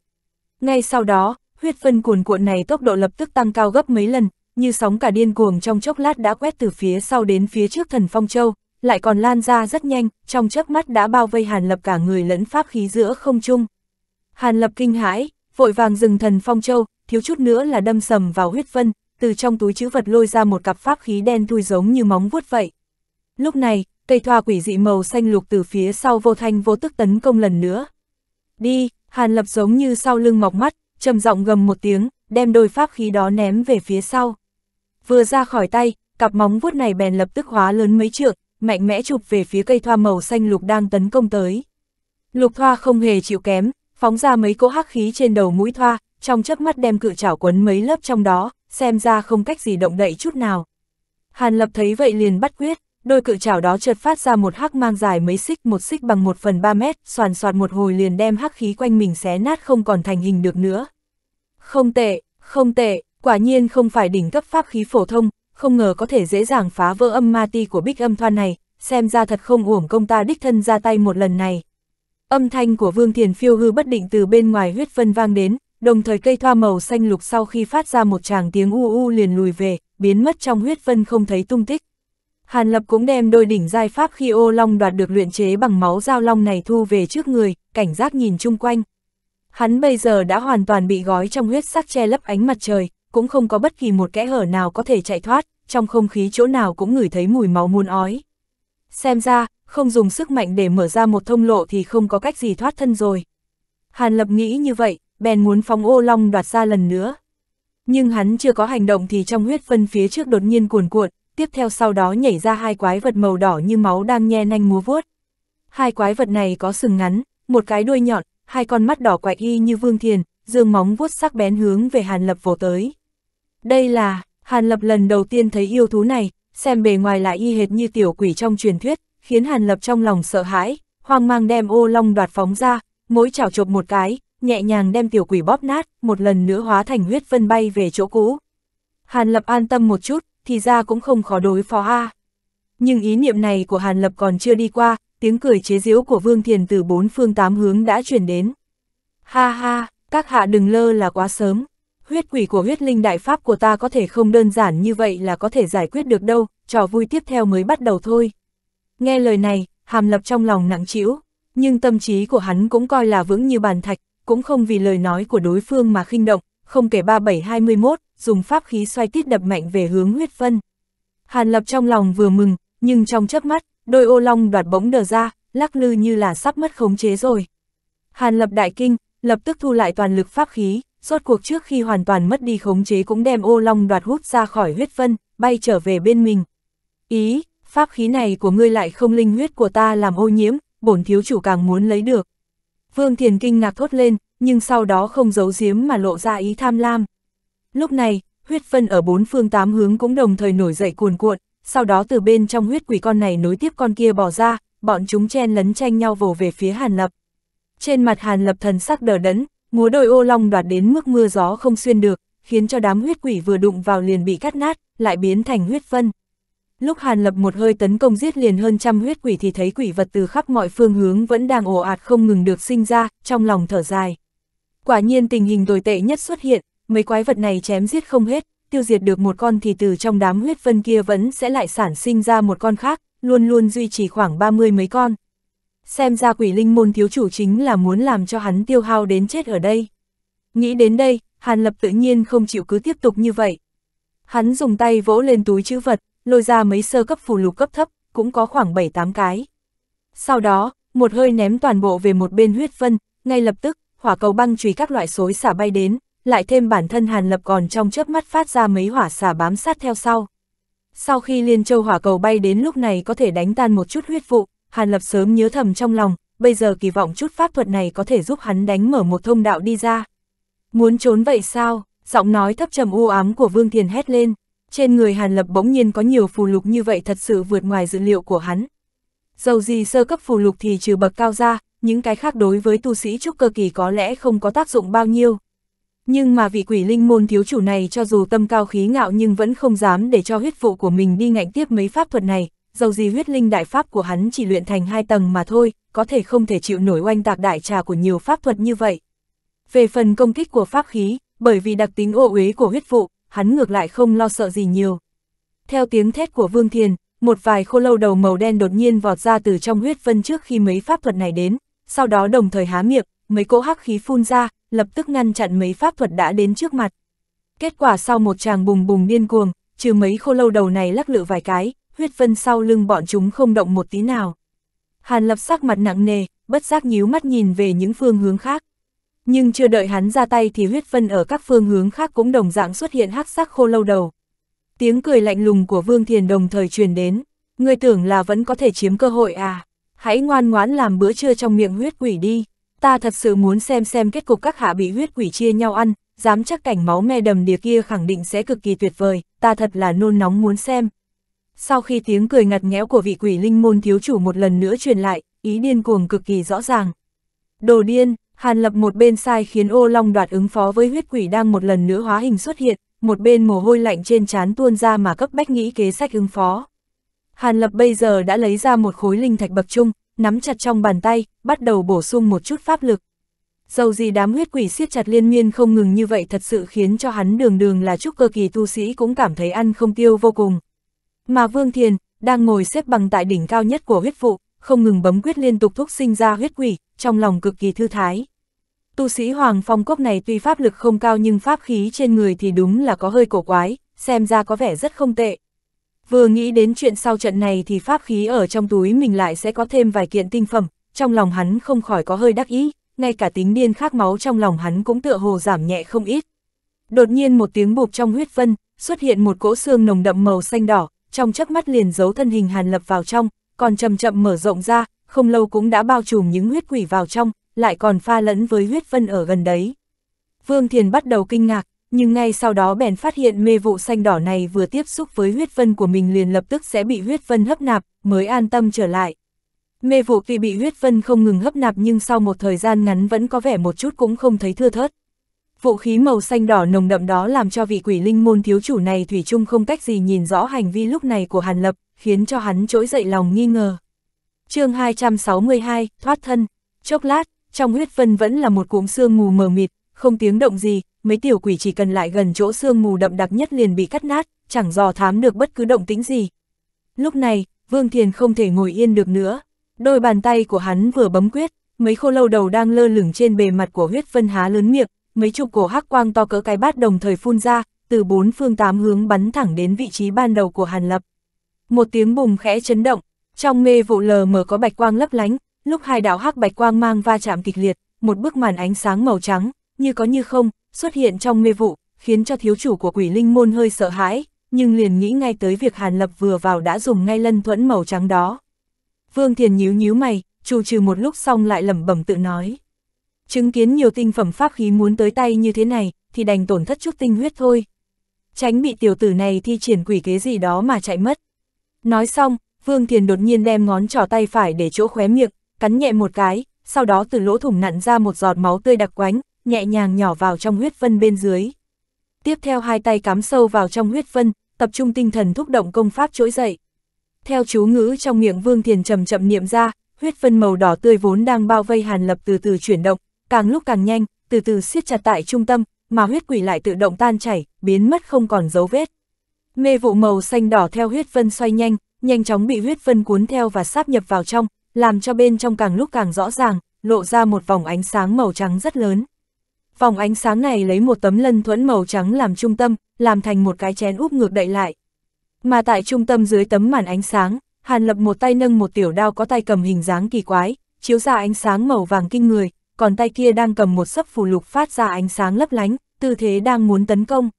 Ngay sau đó, huyết phân cuồn cuộn này tốc độ lập tức tăng cao gấp mấy lần, như sóng cả điên cuồng trong chốc lát đã quét từ phía sau đến phía trước thần phong châu, lại còn lan ra rất nhanh, trong chớp mắt đã bao vây Hàn Lập cả người lẫn pháp khí giữa không trung. Hàn Lập kinh hãi, vội vàng dừng thần phong châu, thiếu chút nữa là đâm sầm vào huyết phân, từ trong túi chữ vật lôi ra một cặp pháp khí đen thui giống như móng vuốt vậy. Lúc này, cây thoa quỷ dị màu xanh lục từ phía sau vô thanh vô tức tấn công lần nữa. Đi, Hàn Lập giống như sau lưng mọc mắt, trầm giọng gầm một tiếng, đem đôi pháp khí đó ném về phía sau. Vừa ra khỏi tay, cặp móng vuốt này bèn lập tức hóa lớn mấy trượng, mạnh mẽ chụp về phía cây thoa màu xanh lục đang tấn công tới. Lục thoa không hề chịu kém, phóng ra mấy cỗ hắc khí trên đầu mũi thoa, trong chớp mắt đem cự chảo quấn mấy lớp trong đó, xem ra không cách gì động đậy chút nào. Hàn Lập thấy vậy liền bắt quyết, đôi cự trảo đó chợt phát ra một hắc mang dài mấy xích, một xích bằng một phần ba mét, soàn soạt một hồi liền đem hắc khí quanh mình xé nát không còn thành hình được nữa. Không tệ, không tệ, quả nhiên không phải đỉnh cấp pháp khí phổ thông, không ngờ có thể dễ dàng phá vỡ âm ma ti của bích âm thoan này, xem ra thật không uổng công ta đích thân ra tay một lần này. Âm thanh của Vương Thiền phiêu hư bất định từ bên ngoài huyết vân vang đến, đồng thời cây thoa màu xanh lục sau khi phát ra một tràng tiếng u u liền lùi về, biến mất trong huyết vân không thấy tung tích. Hàn Lập cũng đem đôi đỉnh giai pháp khi ô long đoạt được luyện chế bằng máu dao long này thu về trước người, cảnh giác nhìn chung quanh. Hắn bây giờ đã hoàn toàn bị gói trong huyết sắc che lấp ánh mặt trời, cũng không có bất kỳ một kẽ hở nào có thể chạy thoát, trong không khí chỗ nào cũng ngửi thấy mùi máu muôn ói. Xem ra, không dùng sức mạnh để mở ra một thông lộ thì không có cách gì thoát thân rồi. Hàn Lập nghĩ như vậy, bèn muốn phóng ô long đoạt ra lần nữa. Nhưng hắn chưa có hành động thì trong huyết phân phía trước đột nhiên cuồn cuộn, tiếp theo sau đó nhảy ra hai quái vật màu đỏ như máu đang nhe nanh múa vuốt. Hai quái vật này có sừng ngắn, một cái đuôi nhọn, hai con mắt đỏ quạch y như vương thiền, dương móng vuốt sắc bén hướng về Hàn Lập vồ tới. Đây là, Hàn Lập lần đầu tiên thấy yêu thú này, xem bề ngoài lại y hệt như tiểu quỷ trong truyền thuyết, khiến Hàn Lập trong lòng sợ hãi, hoang mang đem ô long đoạt phóng ra, mỗi chảo chộp một cái, nhẹ nhàng đem tiểu quỷ bóp nát, một lần nữa hóa thành huyết vân bay về chỗ cũ. Hàn Lập an tâm một chút, thì ra cũng không khó đối phó a. Nhưng ý niệm này của Hàn Lập còn chưa đi qua, tiếng cười chế giễu của Vương Thiền từ bốn phương tám hướng đã chuyển đến. Ha ha, các hạ đừng lơ là quá sớm. Huyết quỷ của huyết linh đại pháp của ta có thể không đơn giản như vậy là có thể giải quyết được đâu, trò vui tiếp theo mới bắt đầu thôi. Nghe lời này, Hàm Lập trong lòng nặng trĩu, nhưng tâm trí của hắn cũng coi là vững như bàn thạch, cũng không vì lời nói của đối phương mà khinh động, không kể 3721, dùng pháp khí xoay tít đập mạnh về hướng huyết vân. Hàn lập trong lòng vừa mừng, nhưng trong chớp mắt, đôi ô long đoạt bỗng đờ ra, lắc lư như là sắp mất khống chế rồi. Hàn lập đại kinh, lập tức thu lại toàn lực pháp khí, rốt cuộc trước khi hoàn toàn mất đi khống chế cũng đem ô long đoạt hút ra khỏi huyết vân, bay trở về bên mình. Ý, pháp khí này của ngươi lại không linh huyết của ta làm ô nhiễm, bổn thiếu chủ càng muốn lấy được. Vương Thiền kinh ngạc thốt lên, nhưng sau đó không giấu giếm mà lộ ra ý tham lam. Lúc này, huyết phân ở bốn phương tám hướng cũng đồng thời nổi dậy cuồn cuộn, sau đó từ bên trong huyết quỷ con này nối tiếp con kia bỏ ra, bọn chúng chen lấn tranh nhau vồ về phía Hàn Lập. Trên mặt Hàn Lập thần sắc đờ đẫn, múa đôi ô long đoạt đến mức mưa gió không xuyên được, khiến cho đám huyết quỷ vừa đụng vào liền bị cắt nát, lại biến thành huyết phân. Lúc Hàn Lập một hơi tấn công giết liền hơn trăm huyết quỷ thì thấy quỷ vật từ khắp mọi phương hướng vẫn đang ồ ạt không ngừng được sinh ra, trong lòng thở dài. Quả nhiên tình hình tồi tệ nhất xuất hiện, mấy quái vật này chém giết không hết, tiêu diệt được một con thì từ trong đám huyết vân kia vẫn sẽ lại sản sinh ra một con khác, luôn luôn duy trì khoảng 30 mấy con. Xem ra quỷ linh môn thiếu chủ chính là muốn làm cho hắn tiêu hao đến chết ở đây. Nghĩ đến đây, Hàn Lập tự nhiên không chịu cứ tiếp tục như vậy. Hắn dùng tay vỗ lên túi chữ vật, lôi ra mấy sơ cấp phù lục cấp thấp, cũng có khoảng 7-8 cái. Sau đó, một hơi ném toàn bộ về một bên huyết vân, ngay lập tức, hỏa cầu băng chùy các loại xối xả bay đến, lại thêm bản thân Hàn Lập còn trong chớp mắt phát ra mấy hỏa xả bám sát theo sau. Sau khi Liên Châu hỏa cầu bay đến lúc này có thể đánh tan một chút huyết vụ, Hàn Lập sớm nhớ thầm trong lòng, bây giờ kỳ vọng chút pháp thuật này có thể giúp hắn đánh mở một thông đạo đi ra. Muốn trốn vậy sao? Giọng nói thấp trầm u ám của Vương Thiền hét lên. Trên người Hàn Lập bỗng nhiên có nhiều phù lục như vậy thật sự vượt ngoài dự liệu của hắn. Dầu gì sơ cấp phù lục thì trừ bậc cao ra, những cái khác đối với tu sĩ trúc cơ kỳ có lẽ không có tác dụng bao nhiêu, nhưng mà vị quỷ linh môn thiếu chủ này cho dù tâm cao khí ngạo nhưng vẫn không dám để cho huyết vụ của mình đi ngạnh tiếp mấy pháp thuật này, dầu gì huyết linh đại pháp của hắn chỉ luyện thành hai tầng mà thôi, có thể không thể chịu nổi oanh tạc đại trà của nhiều pháp thuật như vậy. Về phần công kích của pháp khí, bởi vì đặc tính ô uế của huyết vụ, hắn ngược lại không lo sợ gì nhiều. Theo tiếng thét của Vương Thiền, một vài khô lâu đầu màu đen đột nhiên vọt ra từ trong huyết vân trước khi mấy pháp thuật này đến, sau đó đồng thời há miệng, mấy cỗ hắc khí phun ra, lập tức ngăn chặn mấy pháp thuật đã đến trước mặt. Kết quả sau một tràng bùng bùng điên cuồng, trừ mấy khô lâu đầu này lắc lự vài cái, huyết vân sau lưng bọn chúng không động một tí nào. Hàn lập sắc mặt nặng nề, bất giác nhíu mắt nhìn về những phương hướng khác. Nhưng chưa đợi hắn ra tay thì huyết vân ở các phương hướng khác cũng đồng dạng xuất hiện hắc sắc khô lâu đầu. Tiếng cười lạnh lùng của Vương Thiền đồng thời truyền đến, người tưởng là vẫn có thể chiếm cơ hội à, hãy ngoan ngoãn làm bữa trưa trong miệng huyết quỷ đi ta thật sự muốn xem xem kết cục các hạ bị huyết quỷ chia nhau ăn, dám chắc cảnh máu me đầm đìa kia khẳng định sẽ cực kỳ tuyệt vời, ta thật là nôn nóng muốn xem. Sau khi tiếng cười ngặt nghẽo của vị quỷ linh môn thiếu chủ một lần nữa truyền lại, ý điên cuồng cực kỳ rõ ràng. Đồ điên, Hàn Lập một bên sai khiến ô long đoạt ứng phó với huyết quỷ đang một lần nữa hóa hình xuất hiện, một bên mồ hôi lạnh trên trán tuôn ra mà cấp bách nghĩ kế sách ứng phó. Hàn Lập bây giờ đã lấy ra một khối linh thạch bậc trung, nắm chặt trong bàn tay, bắt đầu bổ sung một chút pháp lực. Dầu gì đám huyết quỷ siết chặt liên miên không ngừng như vậy thật sự khiến cho hắn đường đường là chút cơ kỳ tu sĩ cũng cảm thấy ăn không tiêu vô cùng. Mà Vương Thiền, đang ngồi xếp bằng tại đỉnh cao nhất của huyết vụ, không ngừng bấm quyết liên tục thúc sinh ra huyết quỷ, trong lòng cực kỳ thư thái. Tu sĩ Hoàng Phong Cốc này tuy pháp lực không cao nhưng pháp khí trên người thì đúng là có hơi cổ quái, xem ra có vẻ rất không tệ, Vừa nghĩ đến chuyện sau trận này thì pháp khí ở trong túi mình lại sẽ có thêm vài kiện tinh phẩm, trong lòng hắn không khỏi có hơi đắc ý, ngay cả tính điên khát máu trong lòng hắn cũng tựa hồ giảm nhẹ không ít. Đột nhiên một tiếng bụp trong huyết vân, xuất hiện một cỗ xương nồng đậm màu xanh đỏ, trong chớp mắt liền giấu thân hình Hàn Lập vào trong, còn chậm chậm mở rộng ra, không lâu cũng đã bao trùm những huyết quỷ vào trong, lại còn pha lẫn với huyết vân ở gần đấy. Vương Thiền bắt đầu kinh ngạc, nhưng ngay sau đó bèn phát hiện mê vụ xanh đỏ này vừa tiếp xúc với huyết vân của mình liền lập tức sẽ bị huyết vân hấp nạp, mới an tâm trở lại. Mê vụ tuy bị huyết vân không ngừng hấp nạp nhưng sau một thời gian ngắn vẫn có vẻ một chút cũng không thấy thưa thớt. Vũ khí màu xanh đỏ nồng đậm đó làm cho vị quỷ linh môn thiếu chủ này Thủy chung không cách gì nhìn rõ hành vi lúc này của Hàn Lập, khiến cho hắn trỗi dậy lòng nghi ngờ. chương 262, thoát thân. Chốc lát, trong huyết vân vẫn là một cụm xương mù mờ mịt, không tiếng động gì, mấy tiểu quỷ chỉ cần lại gần chỗ xương mù đậm đặc nhất liền bị cắt nát, chẳng dò thám được bất cứ động tĩnh gì. Lúc này, Vương Thiền không thể ngồi yên được nữa. Đôi bàn tay của hắn vừa bấm quyết, mấy khô lâu đầu đang lơ lửng trên bề mặt của huyết vân há lớn miệng, mấy chục cổ hắc quang to cỡ cái bát đồng thời phun ra, từ bốn phương tám hướng bắn thẳng đến vị trí ban đầu của Hàn Lập. Một tiếng bùng khẽ chấn động, trong mê vụ lờ mờ có bạch quang lấp lánh, lúc hai đạo hắc bạch quang mang va chạm kịch liệt, một bức màn ánh sáng màu trắng, như có như không, xuất hiện trong mê vụ, khiến cho thiếu chủ của quỷ linh môn hơi sợ hãi, nhưng liền nghĩ ngay tới việc Hàn Lập vừa vào đã dùng ngay lân thuẫn màu trắng đó. Vương Thiền nhíu nhíu mày, trù trừ một lúc xong lại lẩm bẩm tự nói. Chứng kiến nhiều tinh phẩm pháp khí muốn tới tay như thế này, thì đành tổn thất chút tinh huyết thôi. Tránh bị tiểu tử này thi triển quỷ kế gì đó mà chạy mất. Nói xong, Vương Thiền đột nhiên đem ngón trỏ tay phải để chỗ khóe miệng, cắn nhẹ một cái, sau đó từ lỗ thủng nặn ra một giọt máu tươi đặc quánh, nhẹ nhàng nhỏ vào trong huyết vân bên dưới. Tiếp theo hai tay cắm sâu vào trong huyết vân, tập trung tinh thần thúc động công pháp trỗi dậy. Theo chú ngữ trong miệng Vương Thiền chậm chậm niệm ra, huyết vân màu đỏ tươi vốn đang bao vây Hàn Lập từ từ chuyển động, càng lúc càng nhanh, từ từ siết chặt tại trung tâm, mà huyết quỷ lại tự động tan chảy, biến mất không còn dấu vết. Mê vụ màu xanh đỏ theo huyết vân xoay nhanh, nhanh chóng bị huyết vân cuốn theo và sáp nhập vào trong, làm cho bên trong càng lúc càng rõ ràng, lộ ra một vòng ánh sáng màu trắng rất lớn phòng ánh sáng này lấy một tấm lân thuẫn màu trắng làm trung tâm, làm thành một cái chén úp ngược đậy lại. Mà tại trung tâm dưới tấm màn ánh sáng, Hàn Lập một tay nâng một tiểu đao có tay cầm hình dáng kỳ quái, chiếu ra ánh sáng màu vàng kinh người, còn tay kia đang cầm một sấp phù lục phát ra ánh sáng lấp lánh, tư thế đang muốn tấn công.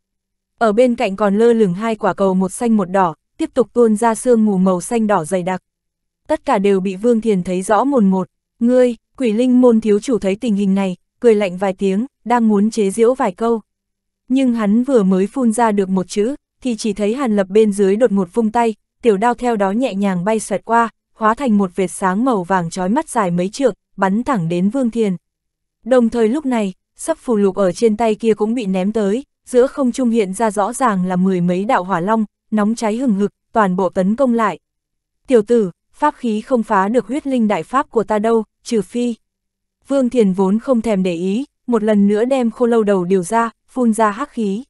Ở bên cạnh còn lơ lửng hai quả cầu một xanh một đỏ, tiếp tục tuôn ra sương mù màu xanh đỏ dày đặc. Tất cả đều bị Vương Thiền thấy rõ mồn một, ngươi, quỷ linh môn thiếu chủ thấy tình hình này, cười lạnh vài tiếng, đang muốn chế giễu vài câu. Nhưng hắn vừa mới phun ra được một chữ, thì chỉ thấy Hàn Lập bên dưới đột ngột vung tay, tiểu đao theo đó nhẹ nhàng bay xoẹt qua, hóa thành một vệt sáng màu vàng chói mắt dài mấy trượng, bắn thẳng đến Vương Thiền. Đồng thời lúc này, sắp phù lục ở trên tay kia cũng bị ném tới, giữa không trung hiện ra rõ ràng là mười mấy đạo hỏa long, nóng cháy hừng hực, toàn bộ tấn công lại. Tiểu tử, pháp khí không phá được huyết linh đại pháp của ta đâu, trừ phi. Vương Thiền vốn không thèm để ý, một lần nữa đem khô lâu đầu điều ra, phun ra hắc khí.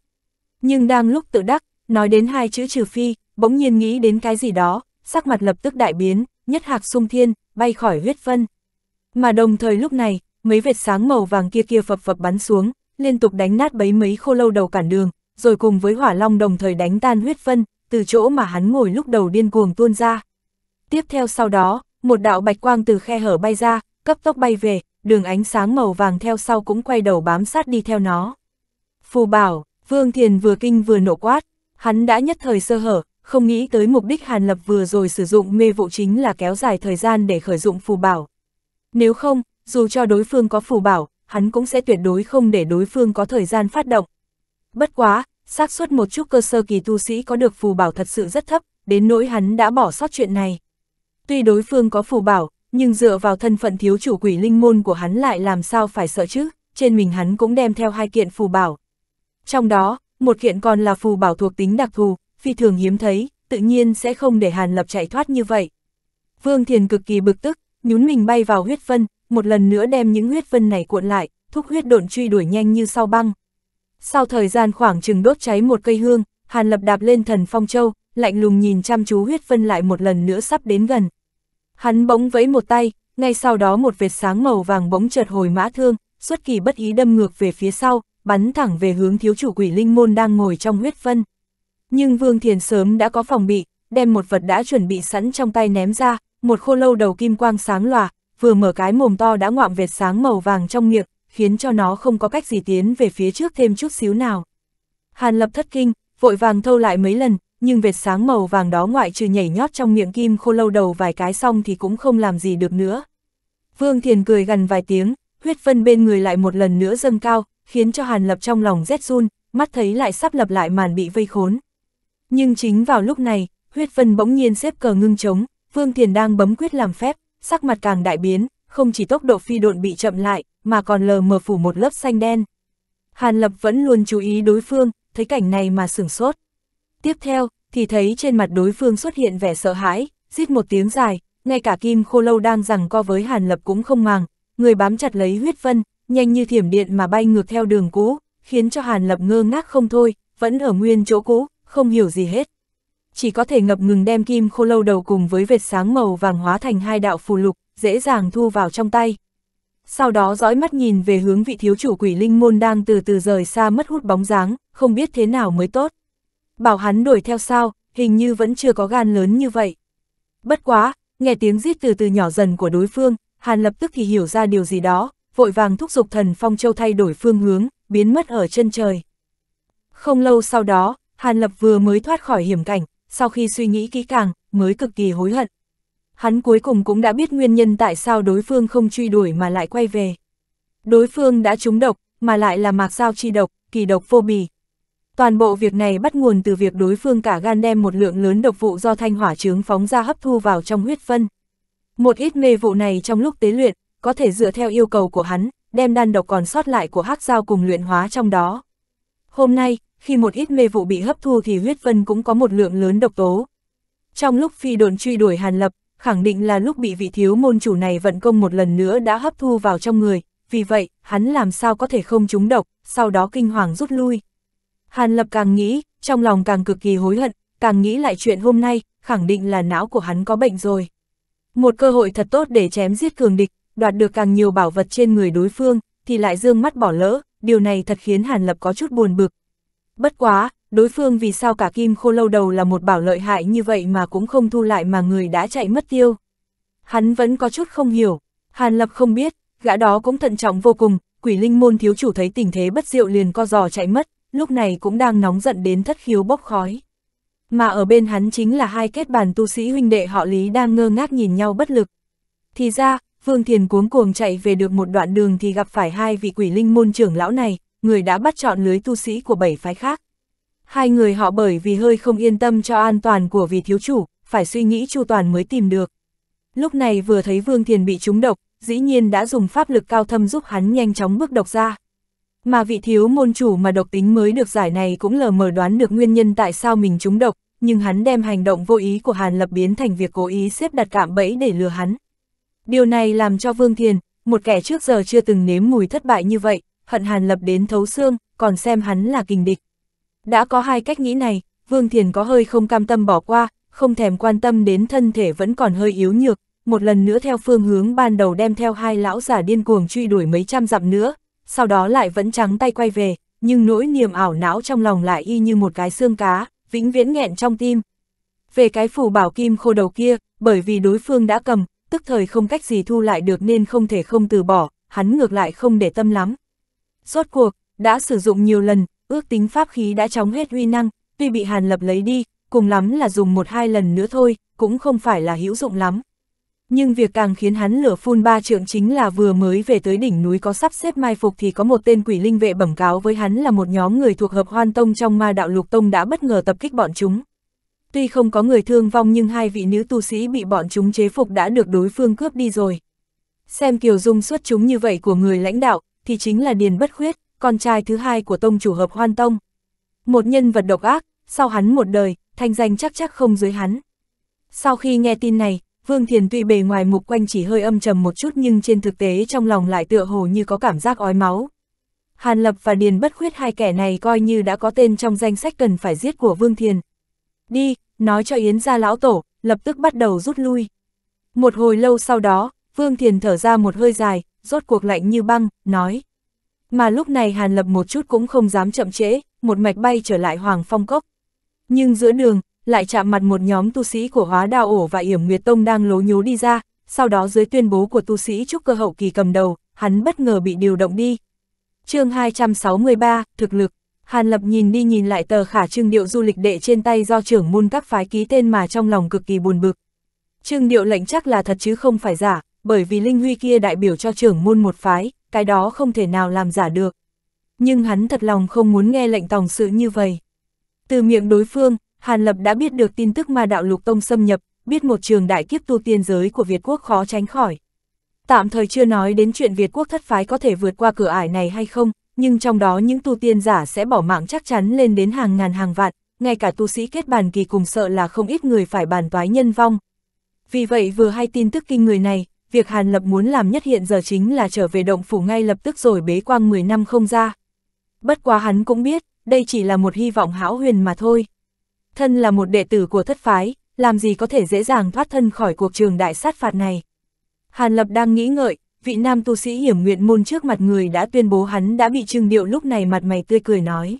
Nhưng đang lúc tự đắc, nói đến hai chữ trừ phi, bỗng nhiên nghĩ đến cái gì đó, sắc mặt lập tức đại biến, nhất hạc sung thiên, bay khỏi huyết vân. Mà đồng thời lúc này, mấy vệt sáng màu vàng kia kia phập phập bắn xuống, liên tục đánh nát bấy mấy khô lâu đầu cản đường, rồi cùng với hỏa long đồng thời đánh tan huyết vân từ chỗ mà hắn ngồi lúc đầu điên cuồng tuôn ra. Tiếp theo sau đó, một đạo bạch quang từ khe hở bay ra, cấp tốc bay về, đường ánh sáng màu vàng theo sau cũng quay đầu bám sát đi theo nó. Phù bảo, Vương Thiền vừa kinh vừa nổ quát, hắn đã nhất thời sơ hở, không nghĩ tới mục đích Hàn Lập vừa rồi sử dụng mê vụ chính là kéo dài thời gian để khởi dụng phù bảo. Nếu không, dù cho đối phương có phù bảo, hắn cũng sẽ tuyệt đối không để đối phương có thời gian phát động. Bất quá, xác suất một chút cơ sơ kỳ tu sĩ có được phù bảo thật sự rất thấp, đến nỗi hắn đã bỏ sót chuyện này. Tuy đối phương có phù bảo, nhưng dựa vào thân phận thiếu chủ quỷ linh môn của hắn lại làm sao phải sợ chứ, trên mình hắn cũng đem theo hai kiện phù bảo. Trong đó, một kiện còn là phù bảo thuộc tính đặc thù, phi thường hiếm thấy, tự nhiên sẽ không để Hàn Lập chạy thoát như vậy. Vương Thiền cực kỳ bực tức, nhún mình bay vào huyết vân, một lần nữa đem những huyết vân này cuộn lại, thúc huyết độn truy đuổi nhanh như sau băng. Sau thời gian khoảng chừng đốt cháy một cây hương, Hàn Lập đạp lên thần phong châu, lạnh lùng nhìn chăm chú huyết vân lại một lần nữa sắp đến gần. Hắn bỗng vẫy một tay, ngay sau đó một vệt sáng màu vàng bỗng chợt hồi mã thương, xuất kỳ bất ý đâm ngược về phía sau, bắn thẳng về hướng thiếu chủ quỷ linh môn đang ngồi trong huyết vân. Nhưng Vương Thiền sớm đã có phòng bị, đem một vật đã chuẩn bị sẵn trong tay ném ra, một khô lâu đầu kim quang sáng lòa, vừa mở cái mồm to đã ngoạm vệt sáng màu vàng trong miệng, khiến cho nó không có cách gì tiến về phía trước thêm chút xíu nào. Hàn lập thất kinh, vội vàng thâu lại mấy lần, nhưng vệt sáng màu vàng đó ngoại trừ nhảy nhót trong miệng kim khô lâu đầu vài cái xong thì cũng không làm gì được nữa. Vương Thiền cười gần vài tiếng, huyết vân bên người lại một lần nữa dâng cao, khiến cho Hàn Lập trong lòng rét run, mắt thấy lại sắp lập lại màn bị vây khốn. Nhưng chính vào lúc này, huyết vân bỗng nhiên xếp cờ ngưng trống, Vương Thiền đang bấm quyết làm phép, sắc mặt càng đại biến, không chỉ tốc độ phi độn bị chậm lại, mà còn lờ mờ phủ một lớp xanh đen. Hàn Lập vẫn luôn chú ý đối phương, thấy cảnh này mà sửng sốt. Tiếp theo, thì thấy trên mặt đối phương xuất hiện vẻ sợ hãi, rít một tiếng dài, ngay cả kim khô lâu đang rằng co với hàn lập cũng không màng, người bám chặt lấy huyết vân, nhanh như thiểm điện mà bay ngược theo đường cũ, khiến cho hàn lập ngơ ngác không thôi, vẫn ở nguyên chỗ cũ, không hiểu gì hết. Chỉ có thể ngập ngừng đem kim khô lâu đầu cùng với vệt sáng màu vàng hóa thành hai đạo phù lục, dễ dàng thu vào trong tay. Sau đó dõi mắt nhìn về hướng vị thiếu chủ quỷ linh môn đang từ từ rời xa mất hút bóng dáng, không biết thế nào mới tốt bảo hắn đuổi theo sao, hình như vẫn chưa có gan lớn như vậy. Bất quá, nghe tiếng giết từ từ nhỏ dần của đối phương, Hàn lập tức thì hiểu ra điều gì đó, vội vàng thúc giục thần Phong Châu thay đổi phương hướng, biến mất ở chân trời. Không lâu sau đó, Hàn Lập vừa mới thoát khỏi hiểm cảnh, sau khi suy nghĩ kỹ càng, mới cực kỳ hối hận. Hắn cuối cùng cũng đã biết nguyên nhân tại sao đối phương không truy đuổi mà lại quay về. Đối phương đã trúng độc, mà lại là mạc sao chi độc, kỳ độc vô bì, Toàn bộ việc này bắt nguồn từ việc đối phương cả gan đem một lượng lớn độc vụ do thanh hỏa trướng phóng ra hấp thu vào trong huyết phân. Một ít mê vụ này trong lúc tế luyện, có thể dựa theo yêu cầu của hắn, đem đan độc còn sót lại của hắc giao cùng luyện hóa trong đó. Hôm nay, khi một ít mê vụ bị hấp thu thì huyết phân cũng có một lượng lớn độc tố. Trong lúc phi đồn truy đuổi Hàn Lập, khẳng định là lúc bị vị thiếu môn chủ này vận công một lần nữa đã hấp thu vào trong người, vì vậy, hắn làm sao có thể không trúng độc, sau đó kinh hoàng rút lui. Hàn Lập càng nghĩ, trong lòng càng cực kỳ hối hận, càng nghĩ lại chuyện hôm nay, khẳng định là não của hắn có bệnh rồi. Một cơ hội thật tốt để chém giết cường địch, đoạt được càng nhiều bảo vật trên người đối phương, thì lại dương mắt bỏ lỡ, điều này thật khiến Hàn Lập có chút buồn bực. Bất quá, đối phương vì sao cả kim khô lâu đầu là một bảo lợi hại như vậy mà cũng không thu lại mà người đã chạy mất tiêu. Hắn vẫn có chút không hiểu, Hàn Lập không biết, gã đó cũng thận trọng vô cùng, quỷ linh môn thiếu chủ thấy tình thế bất diệu liền co giò chạy mất, lúc này cũng đang nóng giận đến thất khiếu bốc khói. Mà ở bên hắn chính là hai kết bàn tu sĩ huynh đệ họ Lý đang ngơ ngác nhìn nhau bất lực. Thì ra, Vương Thiền cuống cuồng chạy về được một đoạn đường thì gặp phải hai vị quỷ linh môn trưởng lão này, người đã bắt chọn lưới tu sĩ của bảy phái khác. Hai người họ bởi vì hơi không yên tâm cho an toàn của vị thiếu chủ, phải suy nghĩ chu toàn mới tìm được. Lúc này vừa thấy Vương Thiền bị trúng độc, dĩ nhiên đã dùng pháp lực cao thâm giúp hắn nhanh chóng bước độc ra. Mà vị thiếu môn chủ mà độc tính mới được giải này cũng lờ mờ đoán được nguyên nhân tại sao mình trúng độc, nhưng hắn đem hành động vô ý của Hàn Lập biến thành việc cố ý xếp đặt cạm bẫy để lừa hắn. Điều này làm cho Vương Thiền, một kẻ trước giờ chưa từng nếm mùi thất bại như vậy, hận Hàn Lập đến thấu xương, còn xem hắn là kình địch. Đã có hai cách nghĩ này, Vương Thiền có hơi không cam tâm bỏ qua, không thèm quan tâm đến thân thể vẫn còn hơi yếu nhược, một lần nữa theo phương hướng ban đầu đem theo hai lão giả điên cuồng truy đuổi mấy trăm dặm nữa, sau đó lại vẫn trắng tay quay về, nhưng nỗi niềm ảo não trong lòng lại y như một cái xương cá, vĩnh viễn nghẹn trong tim. Về cái phù bảo kim khô đầu kia, bởi vì đối phương đã cầm, tức thời không cách gì thu lại được nên không thể không từ bỏ, hắn ngược lại không để tâm lắm. Rốt cuộc, đã sử dụng nhiều lần, ước tính pháp khí đã chóng hết uy năng, tuy bị Hàn Lập lấy đi, cùng lắm là dùng một hai lần nữa thôi, cũng không phải là hữu dụng lắm nhưng việc càng khiến hắn lửa phun ba trượng chính là vừa mới về tới đỉnh núi có sắp xếp mai phục thì có một tên quỷ linh vệ bẩm cáo với hắn là một nhóm người thuộc hợp hoan tông trong ma đạo lục tông đã bất ngờ tập kích bọn chúng. Tuy không có người thương vong nhưng hai vị nữ tu sĩ bị bọn chúng chế phục đã được đối phương cướp đi rồi. Xem kiều dung xuất chúng như vậy của người lãnh đạo, thì chính là Điền Bất Khuyết, con trai thứ hai của tông chủ hợp hoan tông. Một nhân vật độc ác, sau hắn một đời, thanh danh chắc chắc không dưới hắn. Sau khi nghe tin này, Vương Thiền tuy bề ngoài mục quanh chỉ hơi âm trầm một chút nhưng trên thực tế trong lòng lại tựa hồ như có cảm giác ói máu. Hàn Lập và Điền Bất Khuyết hai kẻ này coi như đã có tên trong danh sách cần phải giết của Vương Thiền. Đi, nói cho Yến ra lão tổ, lập tức bắt đầu rút lui. Một hồi lâu sau đó, Vương Thiền thở ra một hơi dài, rốt cuộc lạnh như băng, nói. Mà lúc này Hàn Lập một chút cũng không dám chậm trễ, một mạch bay trở lại Hoàng Phong Cốc. Nhưng giữa đường, lại chạm mặt một nhóm tu sĩ của hóa đao ổ và yểm nguyệt tông đang lố nhố đi ra, sau đó dưới tuyên bố của tu sĩ trúc cơ hậu kỳ cầm đầu, hắn bất ngờ bị điều động đi. chương 263, Thực lực Hàn Lập nhìn đi nhìn lại tờ khả trưng điệu du lịch đệ trên tay do trưởng môn các phái ký tên mà trong lòng cực kỳ buồn bực. Trưng điệu lệnh chắc là thật chứ không phải giả, bởi vì Linh Huy kia đại biểu cho trưởng môn một phái, cái đó không thể nào làm giả được. Nhưng hắn thật lòng không muốn nghe lệnh tòng sự như vậy. Từ miệng đối phương, Hàn Lập đã biết được tin tức mà đạo lục tông xâm nhập, biết một trường đại kiếp tu tiên giới của Việt Quốc khó tránh khỏi. Tạm thời chưa nói đến chuyện Việt Quốc thất phái có thể vượt qua cửa ải này hay không, nhưng trong đó những tu tiên giả sẽ bỏ mạng chắc chắn lên đến hàng ngàn hàng vạn, ngay cả tu sĩ kết bàn kỳ cùng sợ là không ít người phải bàn toái nhân vong. Vì vậy vừa hay tin tức kinh người này, việc Hàn Lập muốn làm nhất hiện giờ chính là trở về động phủ ngay lập tức rồi bế quang 10 năm không ra. Bất quá hắn cũng biết, đây chỉ là một hy vọng hão huyền mà thôi. Thân là một đệ tử của thất phái, làm gì có thể dễ dàng thoát thân khỏi cuộc trường đại sát phạt này. Hàn Lập đang nghĩ ngợi, vị nam tu sĩ hiểm nguyện môn trước mặt người đã tuyên bố hắn đã bị trưng điệu lúc này mặt mày tươi cười nói.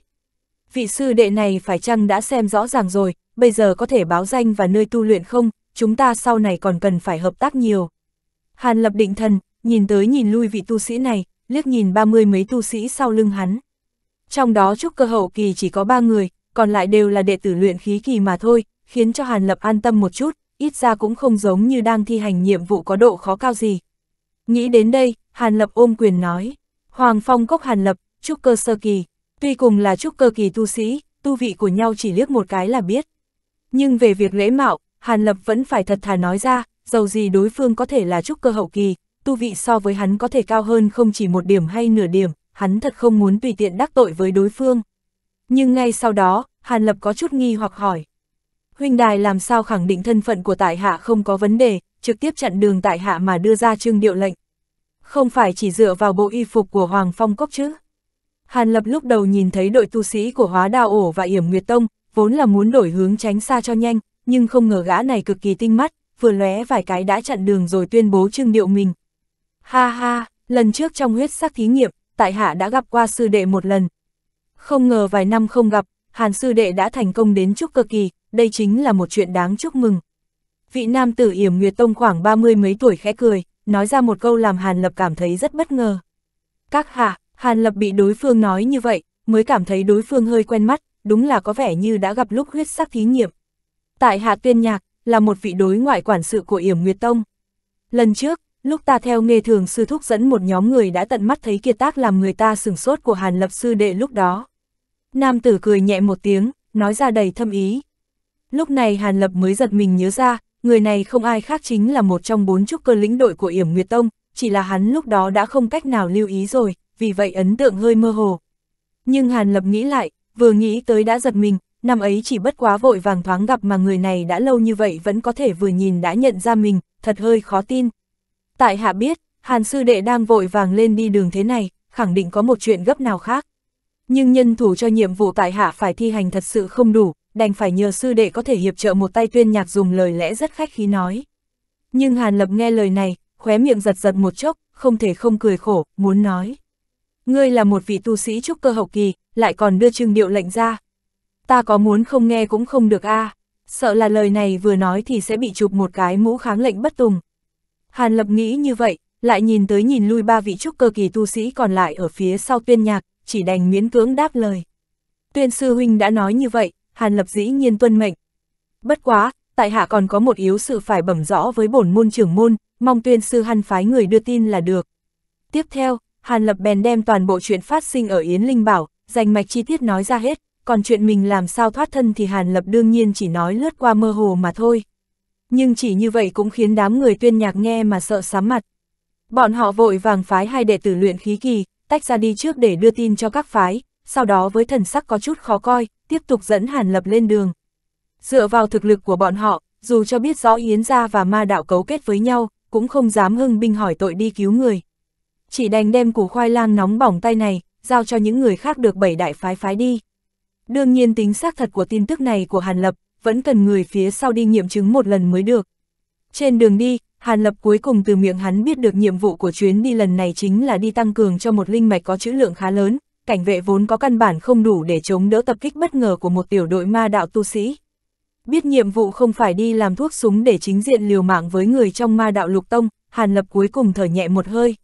Vị sư đệ này phải chăng đã xem rõ ràng rồi, bây giờ có thể báo danh và nơi tu luyện không, chúng ta sau này còn cần phải hợp tác nhiều. Hàn Lập định thần, nhìn tới nhìn lui vị tu sĩ này, liếc nhìn ba mươi mấy tu sĩ sau lưng hắn. Trong đó trúc cơ hậu kỳ chỉ có ba người, còn lại đều là đệ tử luyện khí kỳ mà thôi, khiến cho Hàn Lập an tâm một chút, ít ra cũng không giống như đang thi hành nhiệm vụ có độ khó cao gì. Nghĩ đến đây, Hàn Lập ôm quyền nói, Hoàng Phong Cốc Hàn Lập, trúc cơ sơ kỳ, tuy cùng là trúc cơ kỳ tu sĩ, tu vị của nhau chỉ liếc một cái là biết. Nhưng về việc lễ mạo, Hàn Lập vẫn phải thật thà nói ra, dầu gì đối phương có thể là trúc cơ hậu kỳ, tu vị so với hắn có thể cao hơn không chỉ một điểm hay nửa điểm, hắn thật không muốn tùy tiện đắc tội với đối phương. Nhưng ngay sau đó, Hàn Lập có chút nghi hoặc hỏi. Huynh đài làm sao khẳng định thân phận của tại hạ không có vấn đề, trực tiếp chặn đường tại hạ mà đưa ra trương điệu lệnh. Không phải chỉ dựa vào bộ y phục của Hoàng Phong Cốc chứ. Hàn Lập lúc đầu nhìn thấy đội tu sĩ của Hóa Đao Ổ và Yểm Nguyệt Tông, vốn là muốn đổi hướng tránh xa cho nhanh, nhưng không ngờ gã này cực kỳ tinh mắt, vừa lóe vài cái đã chặn đường rồi tuyên bố trương điệu mình. Ha ha, lần trước trong huyết sắc thí nghiệm, tại hạ đã gặp qua sư đệ một lần, không ngờ vài năm không gặp, Hàn Sư Đệ đã thành công đến chúc cực kỳ, đây chính là một chuyện đáng chúc mừng. Vị nam tử yểm Nguyệt Tông khoảng 30 mấy tuổi khẽ cười, nói ra một câu làm Hàn Lập cảm thấy rất bất ngờ. Các hạ, Hàn Lập bị đối phương nói như vậy, mới cảm thấy đối phương hơi quen mắt, đúng là có vẻ như đã gặp lúc huyết sắc thí nghiệm. Tại Hạ Tuyên Nhạc, là một vị đối ngoại quản sự của Yểm Nguyệt Tông. Lần trước, lúc ta theo nghề thường sư thúc dẫn một nhóm người đã tận mắt thấy kiệt tác làm người ta sừng sốt của Hàn Lập Sư Đệ lúc đó. Nam tử cười nhẹ một tiếng, nói ra đầy thâm ý. Lúc này Hàn Lập mới giật mình nhớ ra, người này không ai khác chính là một trong bốn trúc cơ lĩnh đội của Yểm Nguyệt Tông, chỉ là hắn lúc đó đã không cách nào lưu ý rồi, vì vậy ấn tượng hơi mơ hồ. Nhưng Hàn Lập nghĩ lại, vừa nghĩ tới đã giật mình, năm ấy chỉ bất quá vội vàng thoáng gặp mà người này đã lâu như vậy vẫn có thể vừa nhìn đã nhận ra mình, thật hơi khó tin. Tại hạ biết, Hàn Sư Đệ đang vội vàng lên đi đường thế này, khẳng định có một chuyện gấp nào khác nhưng nhân thủ cho nhiệm vụ tại hạ phải thi hành thật sự không đủ, đành phải nhờ sư đệ có thể hiệp trợ một tay tuyên nhạc dùng lời lẽ rất khách khí nói. Nhưng Hàn Lập nghe lời này, khóe miệng giật giật một chốc, không thể không cười khổ, muốn nói. Ngươi là một vị tu sĩ trúc cơ hậu kỳ, lại còn đưa trưng điệu lệnh ra. Ta có muốn không nghe cũng không được a à. sợ là lời này vừa nói thì sẽ bị chụp một cái mũ kháng lệnh bất tùng. Hàn Lập nghĩ như vậy, lại nhìn tới nhìn lui ba vị trúc cơ kỳ tu sĩ còn lại ở phía sau tuyên nhạc, chỉ đành miễn cưỡng đáp lời. Tuyên sư huynh đã nói như vậy, Hàn Lập dĩ nhiên tuân mệnh. Bất quá, tại hạ còn có một yếu sự phải bẩm rõ với bổn môn trưởng môn, mong tuyên sư hăn phái người đưa tin là được. Tiếp theo, Hàn Lập bèn đem toàn bộ chuyện phát sinh ở Yến Linh Bảo, dành mạch chi tiết nói ra hết, còn chuyện mình làm sao thoát thân thì Hàn Lập đương nhiên chỉ nói lướt qua mơ hồ mà thôi. Nhưng chỉ như vậy cũng khiến đám người tuyên nhạc nghe mà sợ sám mặt. Bọn họ vội vàng phái hai đệ tử luyện khí kỳ, tách ra đi trước để đưa tin cho các phái, sau đó với thần sắc có chút khó coi, tiếp tục dẫn Hàn Lập lên đường. Dựa vào thực lực của bọn họ, dù cho biết rõ Yến Gia và ma đạo cấu kết với nhau, cũng không dám hưng binh hỏi tội đi cứu người. Chỉ đành đem củ khoai lang nóng bỏng tay này, giao cho những người khác được bảy đại phái phái đi. Đương nhiên tính xác thật của tin tức này của Hàn Lập, vẫn cần người phía sau đi nghiệm chứng một lần mới được. Trên đường đi, Hàn Lập cuối cùng từ miệng hắn biết được nhiệm vụ của chuyến đi lần này chính là đi tăng cường cho một linh mạch có chữ lượng khá lớn, cảnh vệ vốn có căn bản không đủ để chống đỡ tập kích bất ngờ của một tiểu đội ma đạo tu sĩ. Biết nhiệm vụ không phải đi làm thuốc súng để chính diện liều mạng với người trong ma đạo lục tông, Hàn Lập cuối cùng thở nhẹ một hơi.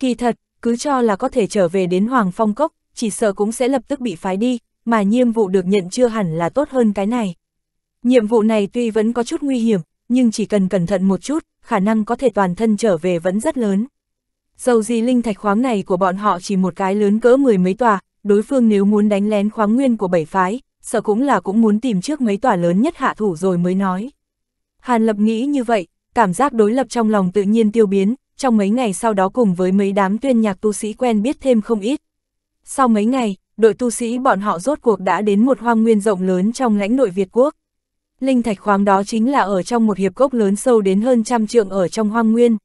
Kỳ thật, cứ cho là có thể trở về đến Hoàng Phong Cốc, chỉ sợ cũng sẽ lập tức bị phái đi, mà nhiệm vụ được nhận chưa hẳn là tốt hơn cái này. Nhiệm vụ này tuy vẫn có chút nguy hiểm, nhưng chỉ cần cẩn thận một chút, khả năng có thể toàn thân trở về vẫn rất lớn. Dầu gì linh thạch khoáng này của bọn họ chỉ một cái lớn cỡ mười mấy tòa, đối phương nếu muốn đánh lén khoáng nguyên của bảy phái, sợ cũng là cũng muốn tìm trước mấy tòa lớn nhất hạ thủ rồi mới nói. Hàn Lập nghĩ như vậy, cảm giác đối lập trong lòng tự nhiên tiêu biến, trong mấy ngày sau đó cùng với mấy đám tuyên nhạc tu sĩ quen biết thêm không ít. Sau mấy ngày, đội tu sĩ bọn họ rốt cuộc đã đến một hoang nguyên rộng lớn trong lãnh nội Việt Quốc. Linh thạch khoáng đó chính là ở trong một hiệp cốc lớn sâu đến hơn trăm trượng ở trong hoang nguyên.